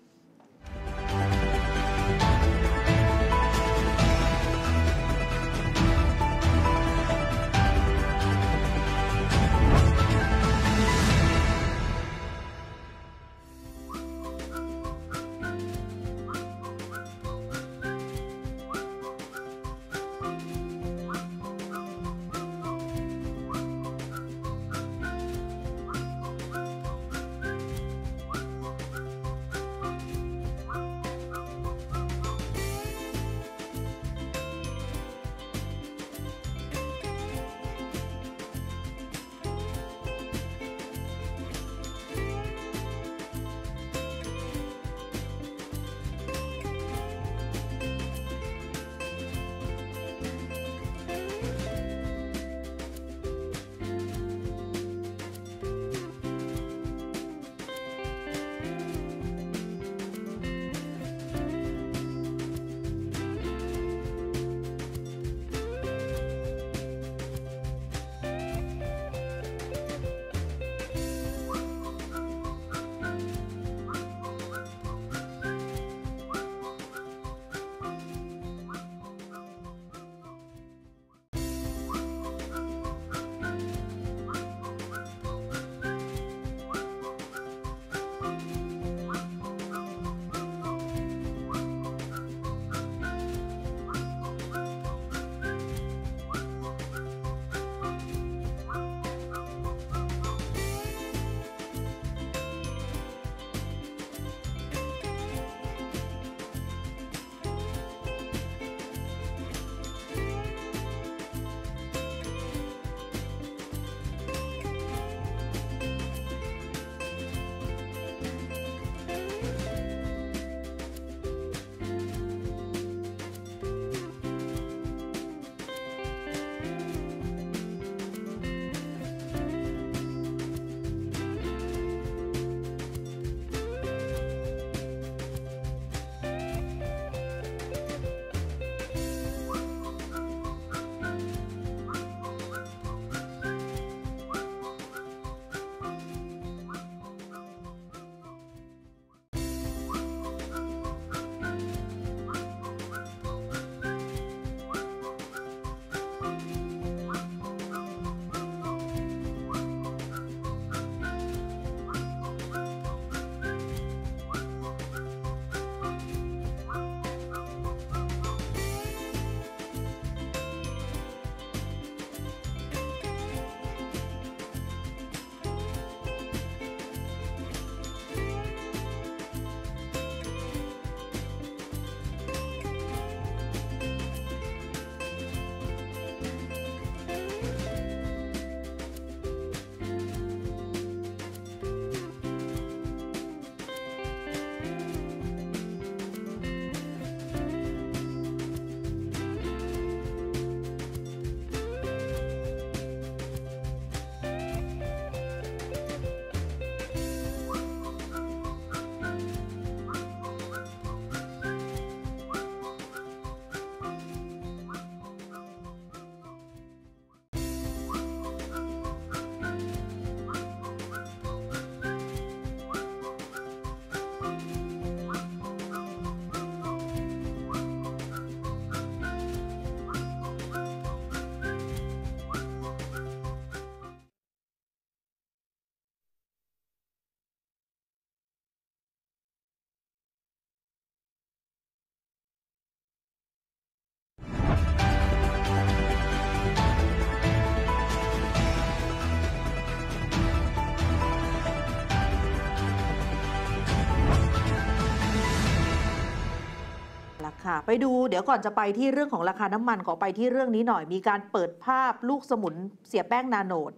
ค่ะไปดูเดี๋ยวก่อนจะไปที่เรื่องของราคาน้ำมัน ขอไปที่เรื่องนี้หน่อยมีการเปิดภาพลูกสมุนเสียแป้งนาโนด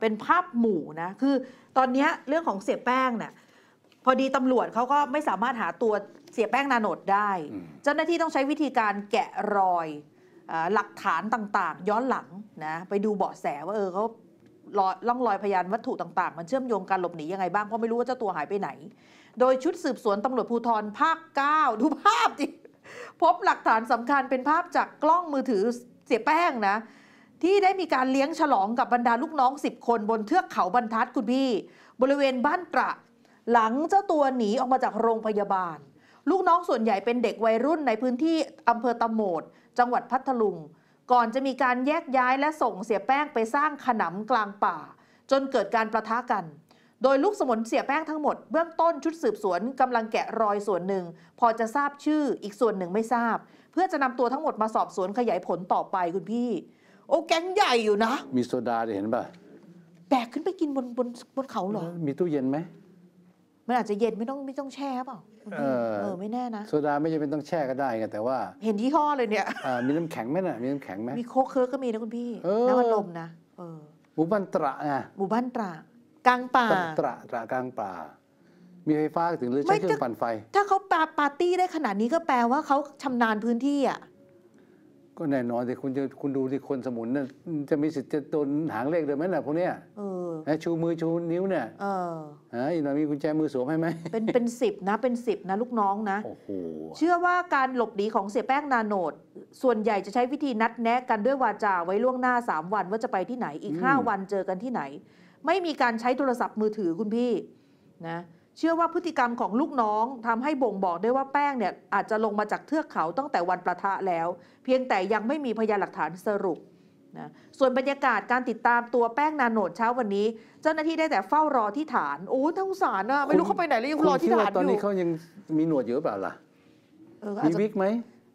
เป็นภาพหมู่นะ คือตอนนี้เรื่องของเสียแป้งเนี่ยพอดีตำรวจเขาก็ไม่สามารถหาตัวเสียแป้งนาโนดได้ เจ้าหน้าที่ต้องใช้วิธีการแกะรอยหลักฐานต่างๆ ย้อนหลังนะไปดูเบาะแสว่าเออเขาล่องรอยพยานวัตถุต่างๆ มันเชื่อมโยงการหลบหนียังไงบ้างเพราะไม่รู้ว่าเจ้าตัวหายไปไหนโดยชุดสืบสวนตำรวจภูธรภาค9ดูภาพดิพบหลักฐานสำคัญเป็นภาพจากกล้องมือถือเสียแป้งนะ ที่ได้มีการเลี้ยงฉลองกับบรรดาลูกน้อง 10 คนบนเทือกเขาบรรทัดคุณพี่ บริเวณบ้านตระหลังเจ้าตัวหนีออกมาจากโรงพยาบาล ลูกน้องส่วนใหญ่เป็นเด็กวัยรุ่นในพื้นที่อำเภอตะโหมด จังหวัดพัทลุงก่อนจะมีการแยกย้ายและส่งเสียแป้งไปสร้างขนำกลางป่า จนเกิดการประทะกันโดยลูกสมุนเสียแป้งทั้งหมดเบื้องต้นชุดสืบสวนกำลังแกะรอยส่วนหนึ่ง พอจะทราบชื่ออีกส่วนหนึ่งไม่ทราบ เพื่อจะนำตัวทั้งหมดมาสอบสวนขยายผลต่อไปคุณพี่ โอ้ แก๊งใหญ่อยู่นะ มีโซดาเห็นป่ะแบกขึ้นไปกินบนบนบนเขาเหรอ มีตู้เย็นไหมมันอาจจะเย็นไม่ต้องไม่ต้องแช่เปล่าเออไม่แน่นะโซดาไม่จำเป็นต้องแช่ก็ได้ไงแต่ว่า เห็นยี่ห้อเลยเนี่ยมีน้ำแข็งไหมน่ะมีน้ำแข็งไหมมีโคเคิร์กก็มีนะคุณพี่น้ำมันลมนะ เออหมู่บ้านตระไงหมู่บ้านตรากลางป่าตระตระกลางป่า มีไฟฟ้าถึงหรือใช้เครื่องปั่นไฟ ถ้าเขาปาปาร์ตี้ได้ขนาดนี้ก็แปลว่าเขาชำนาญพื้นที่อ่ะ ก็แน่นอนสิ่คุณจะคุณดูที่คนสมุนน่ะจะมีสิทธิ์จะโดนหางเลขเลยไหมน่ะพวกเนี้ยเออนะชูมือชูนิ้วเนี่ยเออฮะอีกหน่อยมีกุญแจมือสวมให้ไหมเป็นเป็นสิบนะเป็นสิบนะ ลูกน้องนะโอ้โหเชื่อว่าการหลบหนีของเสียแป้งนาโนดส่วนใหญ่จะใช้วิธีนัดแนะกันด้วยวาจาไว้ล่วงหน้าสามวันว่าจะไปที่ไหนอีกห้าวันเจอกันที่ไหนไม่มีการใช้โทรศัพท์มือถือคุณพี่นะเชื่อว่าพฤติกรรมของลูกน้องทำให้บ่งบอกได้ว่าแป้งเนี่ย อาจจะลงมาจากเทือกเขาตั้งแต่วันประทะแล้ว เพียงแต่ยังไม่มีพยานหลักฐานสรุปนะส่วนบรรยากาศการติดตามตัวแป้งนาโหนดเช้าวันนี้ เจ้าหน้าที่ได้แต่เฝ้ารอที่ฐาน โอ้ทั้งสารนะ ไม่รู้เขาไปไหนเลยยังรอที่ฐานอยู่ตอนนี้เขายังมีหนวดอยู่เปล่าล่ะมีวิกไหม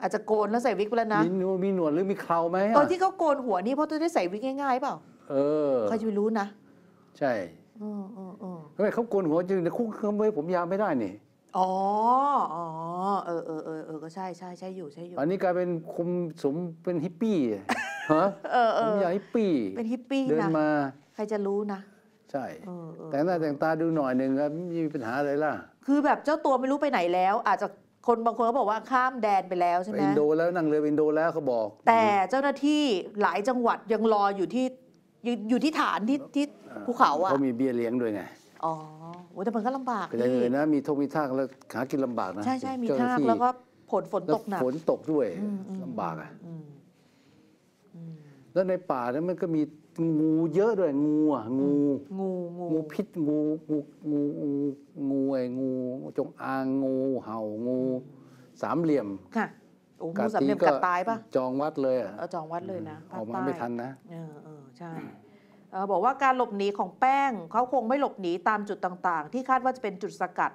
อาจจะโกนแล้วใส่วิกไปแล้วนะมีหนวดหรือมีเคราไหมตอนที่เขาโกนหัวนี่เพราะจะได้ใส่วิกง่ายๆเปล่าเออใครจะไปรู้นะใช่ทำไมเขาโกนหัวจริงแต่คุกเขาไม่ผมยาวไม่ได้นี่อ๋ออ๋อ เออ เออเออเออก็ใช่ใช่ใช่อยู่ใช่อยู่ อันนี้กลายเป็นคุมสมเป็นฮิปปี้ฮะผมยาวฮิปปี้เป็นฮิปปี้เดินมา ใครจะรู้นะ ใช่แต่หน้าแต่งตาดูหน่อยหนึ่งครับมีปัญหาอะไรล่ะ คือแบบเจ้าตัวไม่รู้ไปไหนแล้ว อาจจะคนบางคนเขาบอกว่าข้ามแดนไปแล้วใช่ไหมอินโดแล้วนั่งเรืออินโดแล้วเขาบอก แต่เจ้าหน้าที่หลายจังหวัดยังรออยู่ที่อยู่อยู่ที่ฐานที่ที่ภูเขาอ่ะเขามีเบี้ยเลี้ยงด้วยไงอ๋อโอ้แต่มันก็ลำบากเล่ย่ื่นนะ มีทงมีทากแล้วหากินลำบากนะใช่ใช่มีทากแล้วก็ฝนฝนตกหนักฝนตกด้วยลำบากอ่ะแล้วในป่านั้นมันก็มีงูเยอะด้วยงูอ่ะงู งูงูพิษงูงูงูงูงูไอ้งูจงอางงู เห่างู สามเหลี่ยมค่ะโอ้งูสามเหลี่ยมกัดตายปะจองวัดเลยอ่ะจองวัดเลยนะออกมาไม่ทันนะเออใช่บอกว่าการหลบหนีของแป้งเขาคงไม่หลบหนีตามจุดต่างๆ ที่คาดว่าจะเป็นจุดสกัด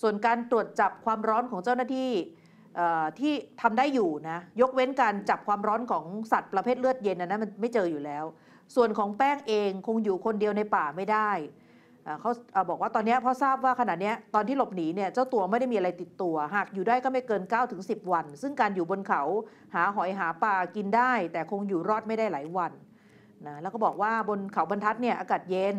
ส่วนการตรวจจับความร้อนของเจ้าหน้าที่ที่ทำได้อยู่นะยกเว้นการจับความร้อนของสัตว์ประเภทเลือดเย็นนะมันไม่เจออยู่แล้ว ส่วนของแป้งเองคงอยู่คนเดียวในป่าไม่ได้เขาบอกว่าตอนนี้พอทราบว่าขณะนี้ตอนที่หลบหนีเนี่ยเจ้าตัวไม่ได้มีอะไรติดตัว หากอยู่ได้ก็ไม่เกิน9สิวัน ซึ่งการอยู่บนเขาหาหอยหาปลากินได้ แต่คงอยู่รอดไม่ได้หลายวันนะแล้วก็บอกว่าบนเขาบรรทัดเนี่ยอากาศเย็น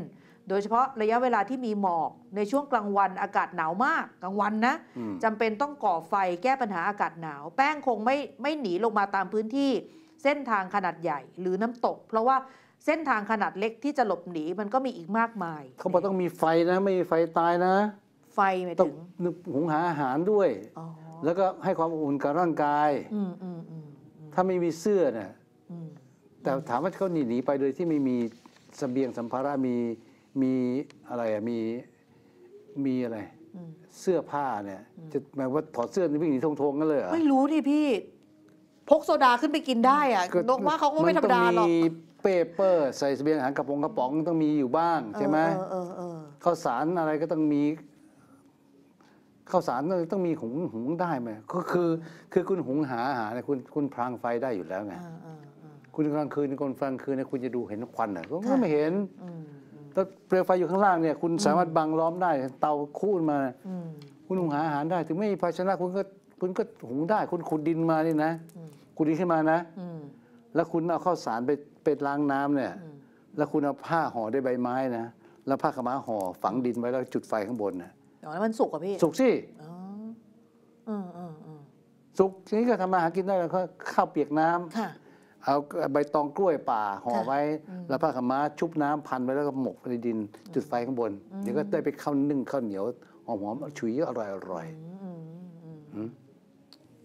โดยเฉพาะระยะเวลาที่มีหมอกในช่วงกลางวันอากาศหนาวมากกลางวันนะจำเป็นต้องก่อไฟแก้ปัญหาอากาศหนาว แป้งคงไม่ไม่หนีลงมาตามพื้นที่ เส้นทางขนาดใหญ่หรือน้ำตก เพราะว่าเส้นทางขนาดเล็กที่จะหลบหนีมันก็มีอีกมากมายเขาบอกต้องมีไฟนะ ไม่มีไฟตายนะ ไฟหมอยถึงหุงหาอาหารด้วยแล้วก็ให้ความอบอุ่นกับร่างกายถ้าไม่มีเสื้อเนี่ยแต่ถามว่าเขาหนีหนีไปโดยที่ไม่มีสเสบียงสัมภาระมีมีอะไรอ่ะมีมีอะไรเสื้อผ้าเนี่ยจะหมายว่าถอดเสื้อนี่วิ่งหนีทงทงกันเลยเหรอไม่รู้ดิพี่ พกโซดาขึ้นไปกินได้อ่ะนกว่าเขาก็ไม่ธรรมดาหรอกมีเปเปอร์ใส่เสบียงอาหารกระป๋องกระป๋องต้องมีอยู่บ้างใช่ไหมข้าวสารอะไรก็ต้องมีข้าวสารต้องมีหุงหุงได้ไหมก็คือคือคุณหุงหาอาหารคุณคุณพรางไฟได้อยู่แล้วไงคุณกลางคืนคนกลางคืนเนี่ยคุณจะดูเห็นควันเหรอก็ไม่เห็นแล้วเปลวไฟอยู่ข้างล่างเนี่ยคุณสามารถบังล้อมได้ เตาคู่มาคุณหุงหาอาหารได้ ถึงไม่มีภาชนะ คุณก็คุณก็หุงได้คุณขุดดินมานี่นะขุดดินขึ้นมานะแล้วคุณเอาข้าวสารไปไปล้างน้ำเนี่ย แล้วคุณเอาผ้าห่อด้วยใบไม้นะแล้วผ้ากม้าห่อฝังดินไว้แล้วจุดไฟข้างบนนะอ๋อแล้วมันสุกอ่ะพี่สุกสิอ๋ออืมอืมอืมสุกทีนี้ก็ทำมาหากินได้แล้วก็ข้าวเปียกน้ำค่ะเอาใบตองกล้วยป่าห่อไว้ แล้วผ้าขม้าชุบน้ำพันไว้แล้วก็หมกในดิน จุดไฟข้างบนเดี๋ยวก็ได้ไปข้าวนึ่งข้าวเหนียวหอมหอมฉุยอร่อยอร่อย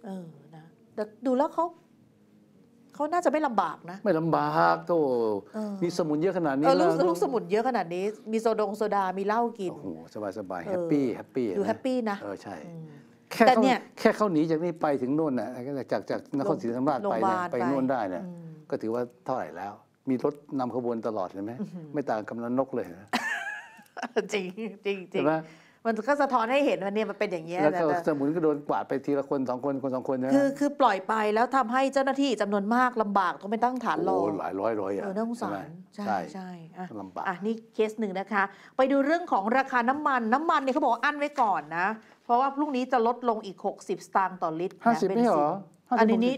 เออนะแต่ดูแล้วเขาเขาน่าจะไม่ลำบากนะไม่ลำบากโตมีสมุนเยอะขนาดนี้เออลูกสมุนเยอะขนาดนี้ มีโซดงโซดา มีเหล้ากินโอ้โหสบายสบายแฮปปี้แฮปปี้ดูแฮปปี้นะเออใช่แค่เ่ยแค่เขาหนีจากนี่ไปถึงโน่นน่ะจากจากนครศรีธรรมราชไปเนี่ยไปโน่นได้เนี่ยก็ถือว่าเท่าไหร่แล้ว มีรถนำขบวนตลอดเห็นไหม ไม่ต่างกำลังนกเลยนะจริงจริงจริงมันก็สะท้อนให้เห็นว่าเนี่ยมันเป็นอย่างนี้แล้วก็สมุนก็โดนกวาดไปทีละคนสองคนคนสองคนนะคือคือปล่อยไปแล้วทำให้เจ้าหน้าที่จำนวนมากลำบากต้องไปตั้งฐานรอหลายร้อยร้อยอ่ะน่าสงสารใช่ใช่ลำบากอ่ะนี่เคสหนึ่งนะคะ ไปดูเรื่องของราคาน้ำมันน้ำมันเนี่ยเขาบอกอั้นไว้ก่อนนะเพราะว่าพรุ่งนี้จะลดลงอีก 60 สตางค์ต่อลิตรห้านะสิบเไม่หรนออันนี้นิด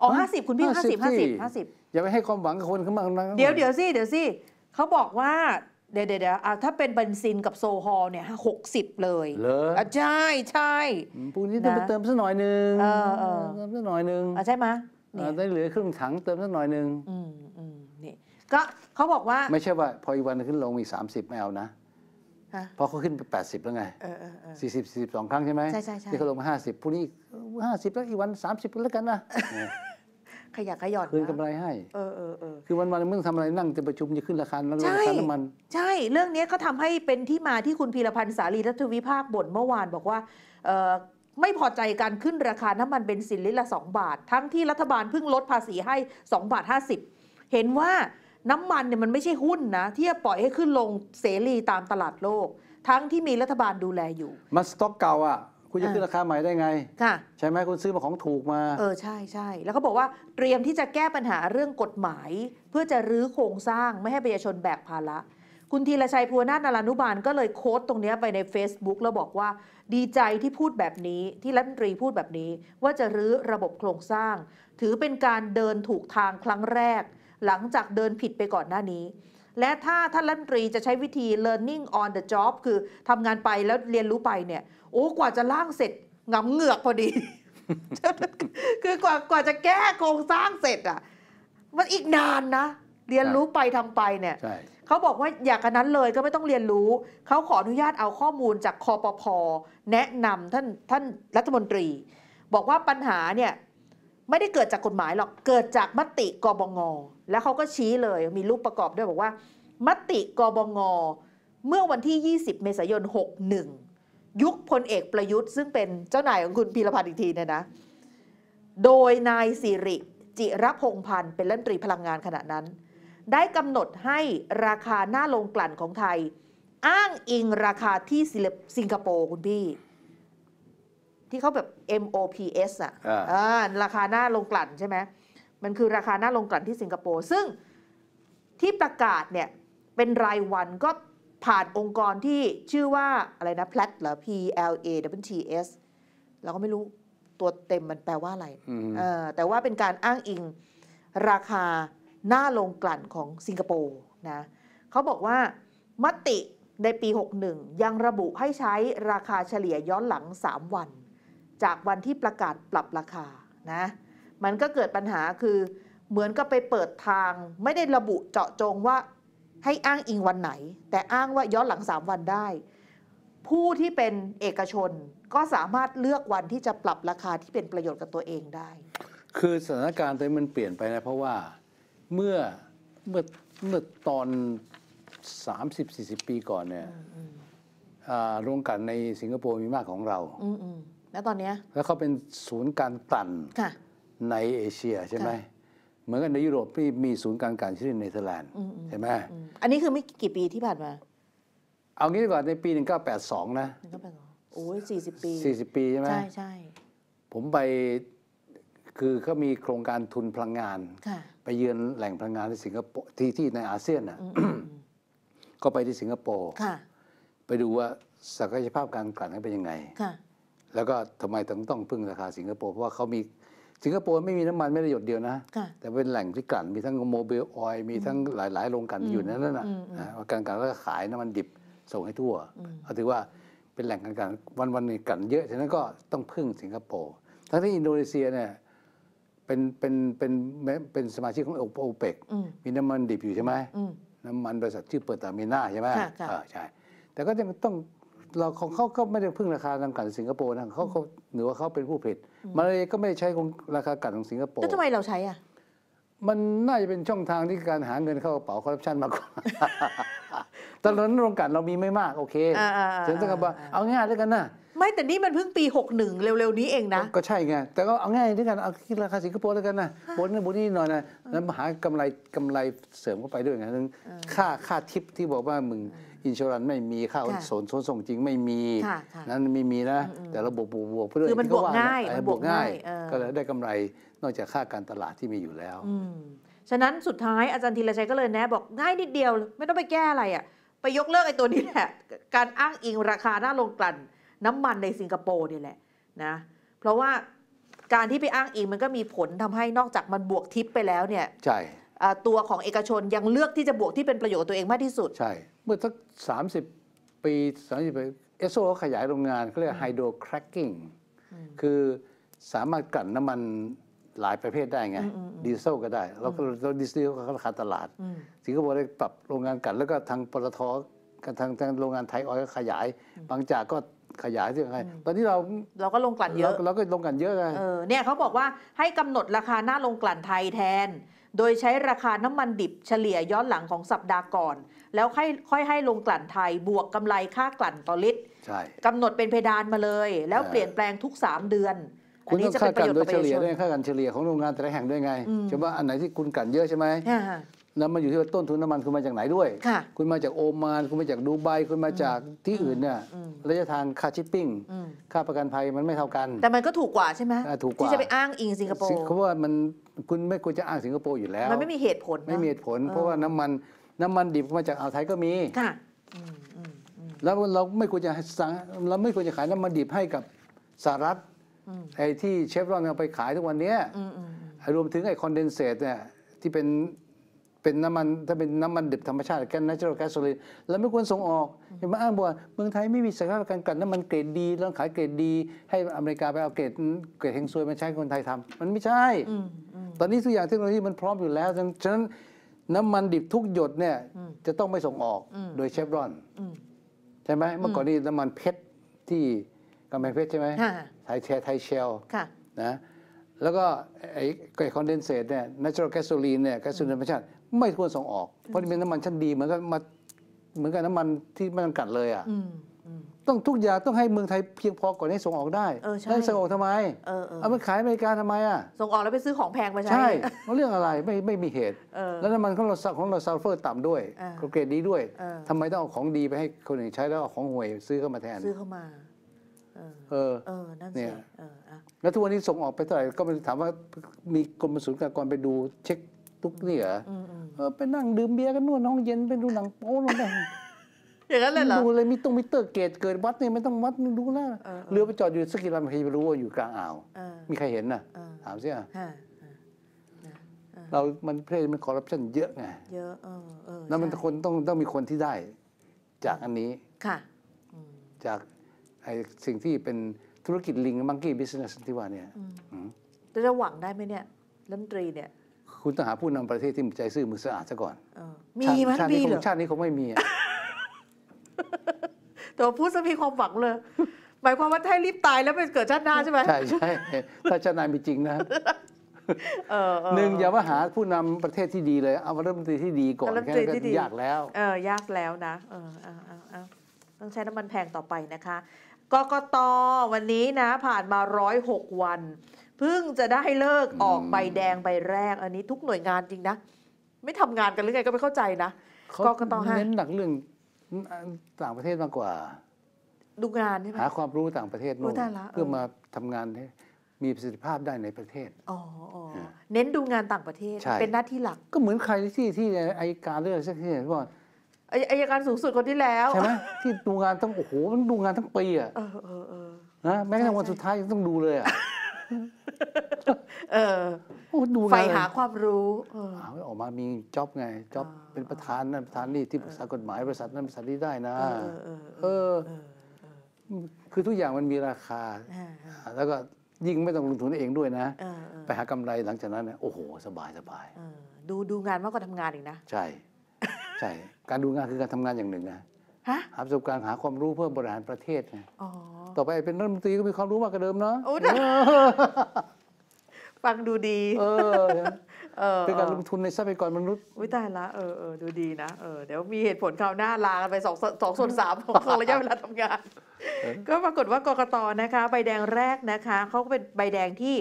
อ๋อห้าสิบคุณพี่ห้าสิบห้าสิบห้าสิบอย่าไปให้ความหวังกับคนข้างบ้านะเดี๋ยวเดี๋ยวสิ เดี๋ยวสิ เขาบอกว่า เดี๋ยวเดี๋ยววอ่ะถ้าเป็นเบนซินกับโซฮอลเนี่ยหกสิบเลยเลยใช่ใช่พรุ่งนี้ต้องไปเติมสักหน่อยหนึ่งเติมสักหน่อยหนึ่งใช่ไหม่ได้เหลือครึ่งถังเติมสักหน่อยหนึ่งนี่ก็เขาบอกว่าไม่ใช่ว่าพออีกวันขึ้นลงอีกิบไม่เอานะพราะเขาขึ้นไป 80 แล้วไงสี่สิบสี่สิบสองครั้งใช่ไหมใช่ใช่ที่เขาลงมาห้าสิบพรุ่งนี้ห้าสิบแล้วอีกวันสามสิบแล้วกันนะขยักขยอดคืนกำไรให้ เออเออคือวันวันมึงทำอะไรนั่ง จะประชุมจะขึ้นราคาแล้วราคาน้ำมัน ใช่ เรื่องนี้เขาทำให้เป็นที่มาที่คุณพีรพันธ์สาลีรัฐวิภาคบ่นเมื่อวานบอกว่าไม่พอใจการขึ้นราคา น้ำมันเบนซินลิตรละ2บาท ทั้งที่รัฐบาลเพิ่งลดภาษีให้2บาท50เห็นว่าน้ำมันเนี่ยมันไม่ใช่หุ้นนะ ที่จะปล่อยให้ขึ้นลงเสรีตามตลาดโลก ทั้งที่มีรัฐบาลดูแลอยู่ มันสต็อกเก่าอ่ะ คุณจะขึ้นราคาใหม่ได้ไง ค่ะ ใช่ไหมคุณซื้อมาของถูกมา เออ ใช่ใช่แล้วเขาบอกว่าเตรียมที่จะแก้ปัญหาเรื่องกฎหมาย เพื่อจะรื้อโครงสร้างไม่ให้ประชาชนแบกภาระคุณธีรชัยพัวนาถนารานุบาลก็เลยโค้ดตรงนี้ไปใน Facebook แล้วบอกว่า ดีใจที่พูดแบบนี้ที่รัฐมนตรีพูดแบบนี้ ว่าจะรื้อระบบโครงสร้าง ถือเป็นการเดินถูกทางครั้งแรกหลังจากเดินผิดไปก่อนหน้านี้ และถ้าท่านรัฐมนตรีจะใช้วิธี learning on the job คือทำงานไปแล้วเรียนรู้ไปเนี่ย โอ้กว่าจะล่างเสร็จงำเหงือกพอดี คือกว่ากว่าจะแก้โครงสร้างเสร็จอ่ะ มันอีกนานนะ เรียนรู้ไปทำไปเนี่ยเขาบอกว่าอยากนั้นเลยก็ไม่ต้องเรียนรู้ เขาขออนุญาตเอาข้อมูลจากคอปพอแนะนำท่านท่านรัฐมนตรี บอกว่าปัญหาเนี่ยไม่ได้เกิดจากกฎหมายหรอก เกิดจากมติกบงแล้วเขาก็ชี้เลยมีรูปประกอบด้วยบอกว่ามติกบง เมื่อวันที่ 20 เมษายน 61 ยุคพลเอกประยุทธ์ซึ่งเป็นเจ้าหน่ายของคุณพีรพันธ์อีกทีเนี่ยนะ โดยนายสิริ จิรพงพันธ์เป็นรัฐมนตรีพลังงานขณะนั้น ได้กำหนดให้ราคาหน้าลงกลั่นของไทย อ้างอิงราคาที่สิงคโปร์คุณพี่ ที่เขาแบบ MOPS อ่ะราคาหน้าลงกลั่นใช่ไหมมันคือราคาหน้าลงกลั่นที่สิงคโปร์ซึ่งที่ประกาศเนี่ย เป็นรายวันก็ผ่านองค์กรที่ชื่อว่า อะไรนะ p l a t หรือ P L A W T S เราก็ไม่รู้ตัวเต็มมันแปลว่าอะไรแต่ว่าเป็นการอ้างอิงราคาหน้าลงกลั่นของสิงคโปร์นะเขาบอกว่า มติในปี 61 ยังระบุให้ใช้ราคาเฉลี่ยย้อนหลัง 3 วัน จากวันที่ประกาศปรับราคานะมันก็เกิดปัญหาคือเหมือนก็ไปเปิดทางไม่ได้ระบุเจาะจงว่าให้อ้างอิงวันไหน แต่อ้างว่าย้อนหลัง 3 วันได้ ผู้ที่เป็นเอกชนก็สามารถเลือกวันที่จะปรับราคาที่เป็นประโยชน์กับตัวเองได้ คือสถานการณ์ตอนนี้มันเปลี่ยนไปนะ เพราะว่า เมื่อเมื่อเมื่อตอน 30-40 ปีก่อนเนี่ยโรงกลั่นในสิงคโปร์มีมากของเราแล้วตอนนี้แล้วเขาเป็นศูนย์การตันค่ะในเอเชียใช่ไหมเหมือนกันในยุโรปที่มีศูนย์กลางการชื่อเนเธอร์แลนด์ใช่ไหม อันนี้คือไม่กี่ปีที่ผ่านมา เอางี้ดีกว่าในปี 1982 นะ1982โอ้ย40ปี40ปีใช่ไหมใช่ใช่ผมไปคือเขามีโครงการทุนพลังงาน ไปเยือนแหล่งพลังงานที่สิงคโปร์ที่ที่ในอาเซียนอ่ะก็ไปที่สิงคโปร์ไปดูว่าศักยภาพการกลั่นเป็นยังไงแล้วก็ทำไมถึงต้องพึ่งราคาสิงคโปร์เพราะว่าเขามีสิงคโปร์ไม่มีน้ำมันไม่ได้หยดเดียวนะ แต่เป็นแหล่งที่กลั่นมีทั้งโมเบลออยมีทั้งหลาย ๆ โรงกลั่นอยู่นั้นน่ะการกลั่นแล้วก็ขายน้ำมันดิบส่งให้ทั่วเขาถือว่าเป็นแหล่งการกลั่นวันวันนี้กลั่นเยอะฉะนั้นก็ต้องพึ่งสิงคโปร์ทั้งที่อินโดนีเซียเนี่ยเป็นเป็นเป็นเป็นสมาชิกของโอเปกมีน้ำมันดิบอยู่ใช่ไหมน้ำมันบริษัทชื่อเปิดตามีนาใช่ไหมใช่แต่ก็ยังต้องเราของเขาก็ไม่ได้พึ่งราคาทางการสิงคโปร์นะเขาเขาหรือว่าเขาเป็นผู้ผลิตมาเลยก็ไม่ได้ใช้ของราคากันของสิงคโปร์แล้วทำไมเราใช้อ่ะมันน่าจะเป็นช่องทางที่การหาเงินเข้ากระเป๋าคอร์รัปชันมากกว่าตอนนั้นโรงกันเรามีไม่มากโอเคฉันต้องบอกเอาง่ายด้วยกันนะไม่แต่นี่มันเพิ่งปี6งเร็วๆนี้เองนะก็ใช่ไงแต่ก็เอาง่ายด้วยกันเอาคิดราคาสิงคโปร์ด้วยกันนะบนนี่บนนี่หน่อยนะแล้วหากำไรกำไรเสริมเข้าไปด้วยไงค่าค่าทิปที่บอกว่ามึงอินชอรันไม่มีค่าขนส่งนส่งจริงไม่มีนั้นไม่มีนะ แต่ระบบบวกบวกเพื่อมันบวกง่ายบวกง่ายก็เลยได้กำไรนอกจากค่าการตลาดที่มีอยู่แล้วฉะนั้นสุดท้ายอาจารย์ธีรชัยก็เลยแนะ บอกง่ายนิดเดียว ไม่ต้องไปแก้อะไรอ่ะไปยกเลิกไอ้ตัวนี้แหละการอ้างอิงราคาหน้าลงกลั่นน้ำมันในสิงคโปร์นี่แหละนะเพราะว่าการที่ไปอ้างอิงมันก็มีผลทำให้นอกจากมันบวกทิปไปแล้วเนี่ยใช่ตัวของเอกชนยังเลือกที่จะบวกที่เป็นประโยชน์ตัวเองมากที่สุด ใช่ เมื่อสัก30 ปี 30 ปี เอสโซขยายโรงงานเขาเรียกไฮโดรแครกกิ้งคือสามารถกลั่นน้ำมันหลายประเภทได้ไงดีเซลก็ได้ แล้วก็ดีเซลเขาขาตลาดสิงคโปร์ได้ปรับโรงงานกันแล้วก็ทางปตทกับทางทางโรงงานไทยออยก็ขยาย บางจากก็ขยายที่ไหตอนนี้เราเราก็ลงกลั่นเยอะเราก็ลงกลั่นเยอะไงเนี่ยเขาบอกว่าให้กำหนดราคาหน้าลงกลั่นไทยแทนโดยใช้ราคาน้ำมันดิบเฉลี่ยย้อนหลังของสัปดาห์ก่อนแล้วค่อยค่อยให้ลงกลั่นไทยบวกกำไรค่ากลั่นต่อลิตรกำหนดเป็นเพดานมาเลย แล้วเปลี่ยนแปลงทุก 3 เดือนคุณต้องค่ากันโดยเฉลี่ยด้วยค่ากันเฉลี่ยของโรงงานแต่ละแห่งด้วยไงใช่ไหมอันไหนที่คุณกันเยอะใช่ไหมน้ำมันอยู่ที่ว่าต้นทุนน้ำมันคุณมาจากไหนด้วยคุณมาจากโอมานคุณมาจากดูไบคุณมาจากที่อื่นเนี่ยระยะทางค่าชิปปิ้งค่าประกันภัยมันไม่เท่ากัน แต่มันก็ถูกกว่าใช่ไหมถูกกว่าที่จะไปอ้างอิงสิงคโปร์เพราะว่ามันคุณไม่ควรจะอ้างสิงคโปร์อยู่แล้วมันไม่มีเหตุผล ไม่มีเหตุผลเพราะว่าน้ำมัน น้ำมันดิบมาจากอ่าวไทยก็มีค่ะแล้วเราไม่ควรจะสั่งเราไม่ควรจะขายน้ำมันดิบให้กับสหรัฐไอ้ที่เชฟรอนเอาไปขายทุกวันนี้รวมถึงไอ้คอนเดนเซตเนี่ยที่เป็นเป็นน้ำมันถ้าเป็นน้ำมันดิบธรรมชาติแก๊ส n a t u r a แก๊สโซลีแเราไม่ควรส่งออกอย่ามาอ้างว่าเมืองไทยไม่มีศักยภาพการกั่นน้ำมันเกรดดีแล้วขายเกรดดี ให้อเมริกาไปเอาเกรดเกรดเฮงซวยมาใช้คนไทยทำมันไม่ใช่ ตอนนี้ทุกอย่างเทคโนโลยีมันพร้อมอยู่แล้วฉะนั้นน้ำมันดิบทุกหยดเนี่ยจะต้องไม่ส่งออกโดยเชฟรอนใช่ไหมเมื่อก่อนนี้น้ำมันเพชรที่กำแพงเพชรใช่ไหมไทยแชไทยเชลนะแล้วก็ไอ้ไอคอนเดนเซตเนี่ยนัชโรแกสโซลีนเนี่ยแก๊สโซลีนธรรมชาติไม่ควรส่งออกเพราะมีนเป็นน้ำมันชั้นดีเหมือนกันมาเหมือนกันน้ำมันที่ไม่จำกัดเลย อ่ะต้องทุกอย่างต้องให้เมืองไทยเพียงพอก่อนให้ส่งออกได้ให้ส่งออกทำไมเออเอาไปขายอเมริกาทำไมอ่ะส่งออกแล้วไปซื้อของแพงมาใช้ใช่เรื่องอะไรไม่ไม่มีเหตุแล้วน้ำมันของเราของเราซัลเฟอร์ ต่ำด้วยเกรดดีด้วย ทำไมต้องเอาของดีไปให้คนอื่นใช้แล้วเอาของห่วย ซื้อเข้ามาแทนซื้อเข้ามาเออ เออนั่นสิแล้วทุกวันนี้ส่งออกไปเท่าไหร่ก็ไมถามว่ามีกรมศุลกากรไปดูเช็คตุ๊กนี่เหรอเออไปนั่งดื่มเบียร์กันนู่นห้องเย็นไปดูหนังโป๊ลงไปอย่างนั้นเลยเหรอดูเลยมีตรงมิเตอร์เกตเกิดวัดนี่ไม่ต้องวัดดูแลเรือไปจอดอยู่สักกี่ลำใครจะไปรู้ว่าอยู่กลางอ่าวมีใครเห็นน่ะถามสิอ่ะเรามันเพลย์มันคอร์รัปชันเยอะไงเยอะเออเออแล้วมันคนต้องต้องมีคนที่ได้ จากอันนี้ค่ะจากไอ้สิ่งที่เป็นธุรกิจลิงมังกี้บิสเนสที่ว่าเนี่ยจะหวังได้ไหมเนี่ยรัฐมนตรีเนี่ยคุณต้องหาผู้นำประเทศที่มีใจซื่อมือสะอาดซะก่อนมีมั้ยมีเหรอชาตินี้คงไม่มีตัวพูดซะมีความหวังเลย หมายความว่าให้รีบตายแล้วไปเกิดชาติหน้าใช่ไหมใช่ใช่ถ้าชาติหน้ามีจริงนะหนึ่งอย่าว่าหาผู้นำประเทศที่ดีเลย เอาระฐมนตรีที่ดีก่อนแค่นี้ก็ยากแล้ว เออ ยากแล้วนะ เออเออเออต้องใช้น้ำมันแพงต่อไปนะคะ กกตวันนี้นะ ผ่านมาร้อยหกวันเพิ่งจะได้เลิกออกใบแดงใบแรกอันนี้ทุกหน่วยงานจริงนะ ไม่ทำงานกันหรือไง ก็ไม่เข้าใจนะกกตเน้นหนักเรื่อง ต่างประเทศมากกว่าดูงานใช่ไหมหาความรู้ต่างประเทศนู่นเพื่อมาทำงานให้มีประสิทธิภาพได้ในประเทศอ๋อเน้นดูงานต่างประเทศ เป็นหน้าที่หลัก ก็เหมือนใครที่ที่ไอการเรื่อเสักที่ไหนว่าอายการสูงสุดคนที่แล้วใช่ไหมที่ดูงานต้องโอ้โหมันดูงานทั้งปีอ่ะนะแม้กระทั่งวันสุดท้ายยังต้องดูเลยอ่ะเออดูไฟหาความรู้าออกมามีจ็อบไงจ็อบเป็นประธานนั่นประธานนี่ที่ปรึกษากฎหมายบริษัทนั้นบริษัทนี้ได้นะเออ คือทุกอย่างมันมีราคาแล้วก็ยิ่งไม่ต้องลงทุนเองด้วยนะไปหากำไรหลังจากนั้นนโอ้โห สบายสบายดูดูงานมากกว่าทำงานอีกนะ ใช่ ใช่ การดูงานคือการทำงานอย่างหนึ่งนะฮะหาประสบการณ์หาความรู้เพื่อบริหารประเทศไงอต่อไปเป็นรัฐมนตรีก็มีความรู้มากกว่าเดิมเนาะโอ้ฟังดูดี เออ เออเป็นการลงทุนในทรัพยากรมนุษย์ อุ้ยตายละ เออเออดูดีนะ เออ เดี๋ยวมีเหตุผลคราวหน้าลากันไปสองสองส่วนสามของระยะเวลาทำงาน ก็ปรากฏว่ากกตนะคะ ใบแดงแรกนะคะ เขาก็เป็นใบแดงที่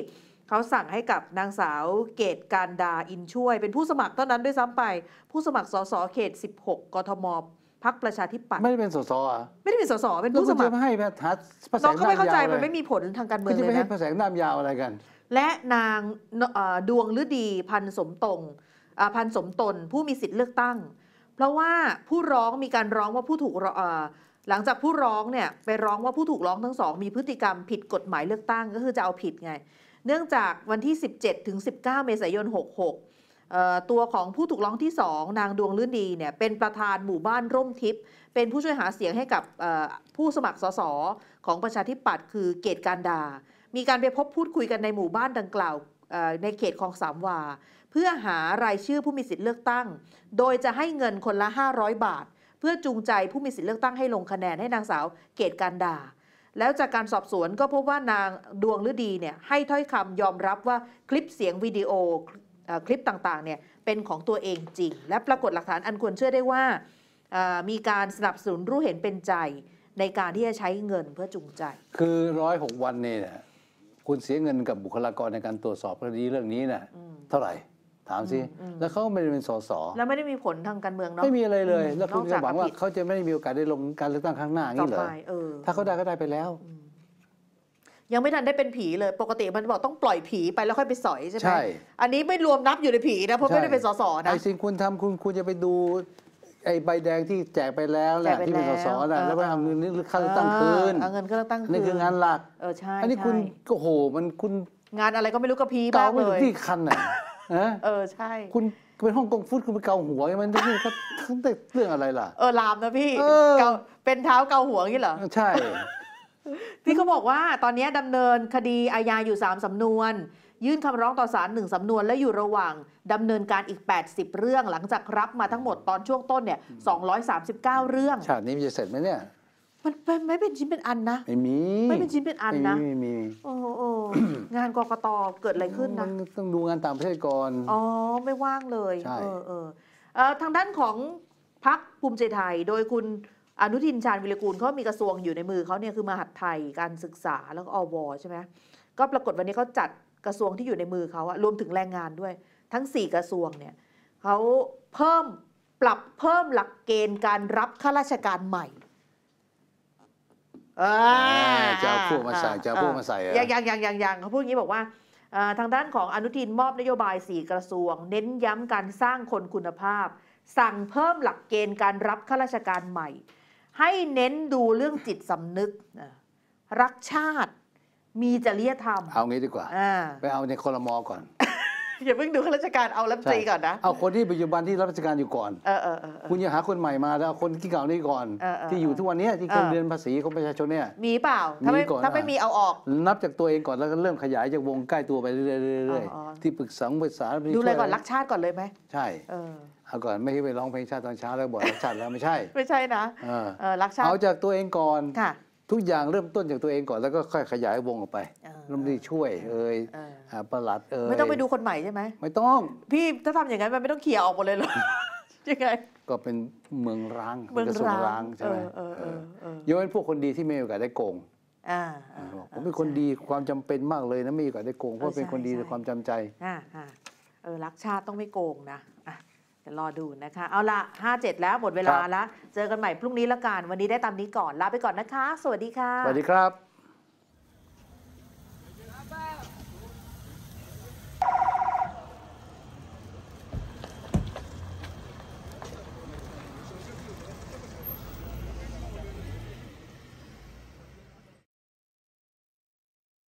เขาสั่งให้กับนางสาวเกตการดาอินช่วย เป็นผู้สมัครเท่านั้นด้วยซ้ำไป ผู้สมัครสสเขต 16 กทมพักประชาธิปัตย์ไม่ได้เป็นสสอ่ะไม่ได้เป็นสสเป็นผู้สมัครไม่ให้แพทย์น้องก็ไม่เข้าใจมันไม่มีผลทางการเมืองเลยนะไม่ให้แสงน้ำยาวอะไรกัน และนางดวงฤดีพันสมตงพันสมตนผู้มีสิทธิ์เลือกตั้ง เพราะว่าผู้ร้องมีการร้องว่าผู้ถูกหลังจากผู้ร้องเนี่ยไปร้องว่าผู้ถูกร้องทั้งสอง มีพฤติกรรมผิดกฎหมายเลือกตั้งก็คือจะเอาผิดไง เนื่องจากวันที่ 17ถึง19 เมษายน66ตัวของผู้ถูกร้องที่สองนางดวงลื่นดีเนี่ยเป็นประธานหมู่บ้านร่มทิพย์เป็นผู้ช่วยหาเสียงให้กับผู้สมัครสสของประชาธิปัตย์คือเกตการดา มีการไปพบพูดคุยกันในหมู่บ้านดังกล่าวในเขตของสามวา เพื่อหารายชื่อผู้มีสิทธิ์เลือกตั้ง โดยจะให้เงินคนละ 500 บาท เพื่อจูงใจผู้มีสิทธิ์เลือกตั้งให้ลงคะแนนให้นางสาวเกตการดา แล้วจากการสอบสวนก็พบว่านางดวงฤดีเนี่ยให้ถ้อยคำยอมรับว่าคลิปเสียงวิดีโอคลิปต่างๆเนี่ยเป็นของตัวเองจริง และปรากฏหลักฐานอันควรเชื่อได้ว่า มีการสนับสนุนรู้เห็นเป็นใจในการที่จะใช้เงินเพื่อจูงใจ คือร้อยหกวันเนี่ยคุณเสียเงินกับบุคลากรในการตรวจสอบคดีเรื่องนี้นะเท่าไหร่ถามสิ แล้วเขาไม่ได้เป็นสสแล้วไม่ได้มีผลทางการเมืองเนาะไม่มีอะไรเลย แล้วคุณจะหวังว่าเขาจะไม่มีโอกาสได้ลงการเลือกตั้งครั้งหน้างี้เหรอถ้าเขาได้ก็ได้ไปแล้วยังไม่ทันได้เป็นผีเลยปกติมันบอกต้องปล่อยผีไปแล้วค่อยไปสอยใช่ไหมใช่อันนี้ไม่รวมนับอยู่ในผีนะเพราะไม่ได้เป็นสสนะไอ้สิ่งคุณทำคุณคุณจะไปดู ไอ้ใบแดงที่แจกไปแล้วแหละที่เป็นสสแลนะอแล้วก็เอาเงินนี่คือค่าตั้งคืนเอาเงินก็ตั้งคืนนี่คืองานหลัก เออใช่ อันนี้คุณก็โห มันคุณงานอะไรก็ไม่รู้กระพีาบ้างเม่เลถึยงที่คันอ่ะนะเออใช่ คุณเป็นห้องกงฟุตคุณไปเกาหัวมันนี่ก็ทั้งแต่เรื่องอะไรล่ะเออลามนะพี่เกาเป็นเท้าเกาหัวงนี้เหรอใช่พี่เขาบอกว่าตอนนี้ดำเนินคดีอาญาอยู่3สำนวน ยื่นคำร้องต่อศาลหนึ่งสำนวนและอยู่ระหว่างดำเนินการอีก80 เรื่องหลังจากรับมาทั้งหมดตอนช่วงต้นเนี่ย 239 เรื่องฉากนี้มันจะเสร็จไหมเนี่ย มันไม่เป็นชิ้นเป็นอันนะไม่มีไม่เป็นชิ้นเป็นอันนะไม่มีโอ้โองานกรกตเกิดอะไรขึ้นนะต้องดูงานต่างประเทศก่อนอ๋อไม่ว่างเลยใช่เออเออทางด้านของพักภูมิใจไทย โดยคุณอนุทินชาญวิรกูลเขามีกระทรวงอยู่ในมือเขาเนี่ย คือมหาดไทย การศึกษา แล้วก็อวใช่ไหมก็ปรากฏวันนี้เขาจัดกระทรวงที่อยู่ในมือเขาอะรวมถึงแรงงานด้วย ทั้ง 4 กระทรวง เนี่ย เขาเพิ่มปรับเพิ่มหลักเกณฑ์การรับข้าราชการใหม่จะเอาพวกมาใส่จะเอาพวกมาใส่ยังยังยังยังยังเขาพูดอย่างนี้บอกว่า ทางด้านของอนุทินมอบนโยบาย 4 กระทรวง เน้นย้ำการสร้างคนคุณภาพ สั่งเพิ่มหลักเกณฑ์การรับข้าราชการใหม่ให้เน้นดูเรื่องจิตสำนึก รักชาติมีจริยธรรมเอางี้ดีกว่าไปเอาในคอรมอก่อนอย่าเพิ่งดูข้าราชการเอารัฐมนตรีก่อนนะ เอาคนที่ปัจจุบันที่รับราชการอยู่ก่อนออคุณอย่าหาคนใหม่มาแล้วเอาคนที่เก่านี่ก่อนออที่อยู่ทุกวันนี้ที่เคยเเรียนภาษีของประชาชนเนี่ย มีเปล่าถ้าไม่มีถ้าไม่มีเอาออก นับจากตัวเองก่อนแล้วก็เริ่มขยายจากวงใกล้ตัวไปเรื่อยๆที่ปรึกษาภรษาดูเลยก่อนรักชาติก่อนเลยไหมใช่ เเอาก่อนไม่ใช่ไปร้องเพลงชาติตอนเช้าแล้วบอกรักชาติแล้วไม่ใช่ ไม่ใช่นะเออรักชาติเอาจากตัวเองก่อนค่ะ ทุกอย่างเริ่มต้นจากตัวเองก่อนแล้วก็ค่อยขยายวงออกไปรัวมนีช่วยเอ่ยประหลัดเอ่ยไม่ต้องไปดูคนใหม่ใช่ไหมไม่ต้องพี่ถ้าทำอย่างนั้นมันไม่ต้องเขี่ยออกหมดเลยหรอยังไงก็เป็นเมืองร้างเมืองร้างใช่ไหมเยกเว้นพวกคนดีที่ไม่มีโอกาสได้โกงผมเป็นคนดีความจำเป็นมากเลยนะไม่มีโอกาสได้โกงเพราะเป็นคนดีแต่ความจำใจเออรักชาติต้องไม่โกงนะเดี๋ยวรอดูนะคะเอาละ57 แล้วหมดเวลาแล้วเจอกันใหม่พรุ่งนี้ละกันวันนี้ได้ตามนี้ก่อน ลาไปก่อนนะคะ สวัสดีค่ะ สวัสดีครับ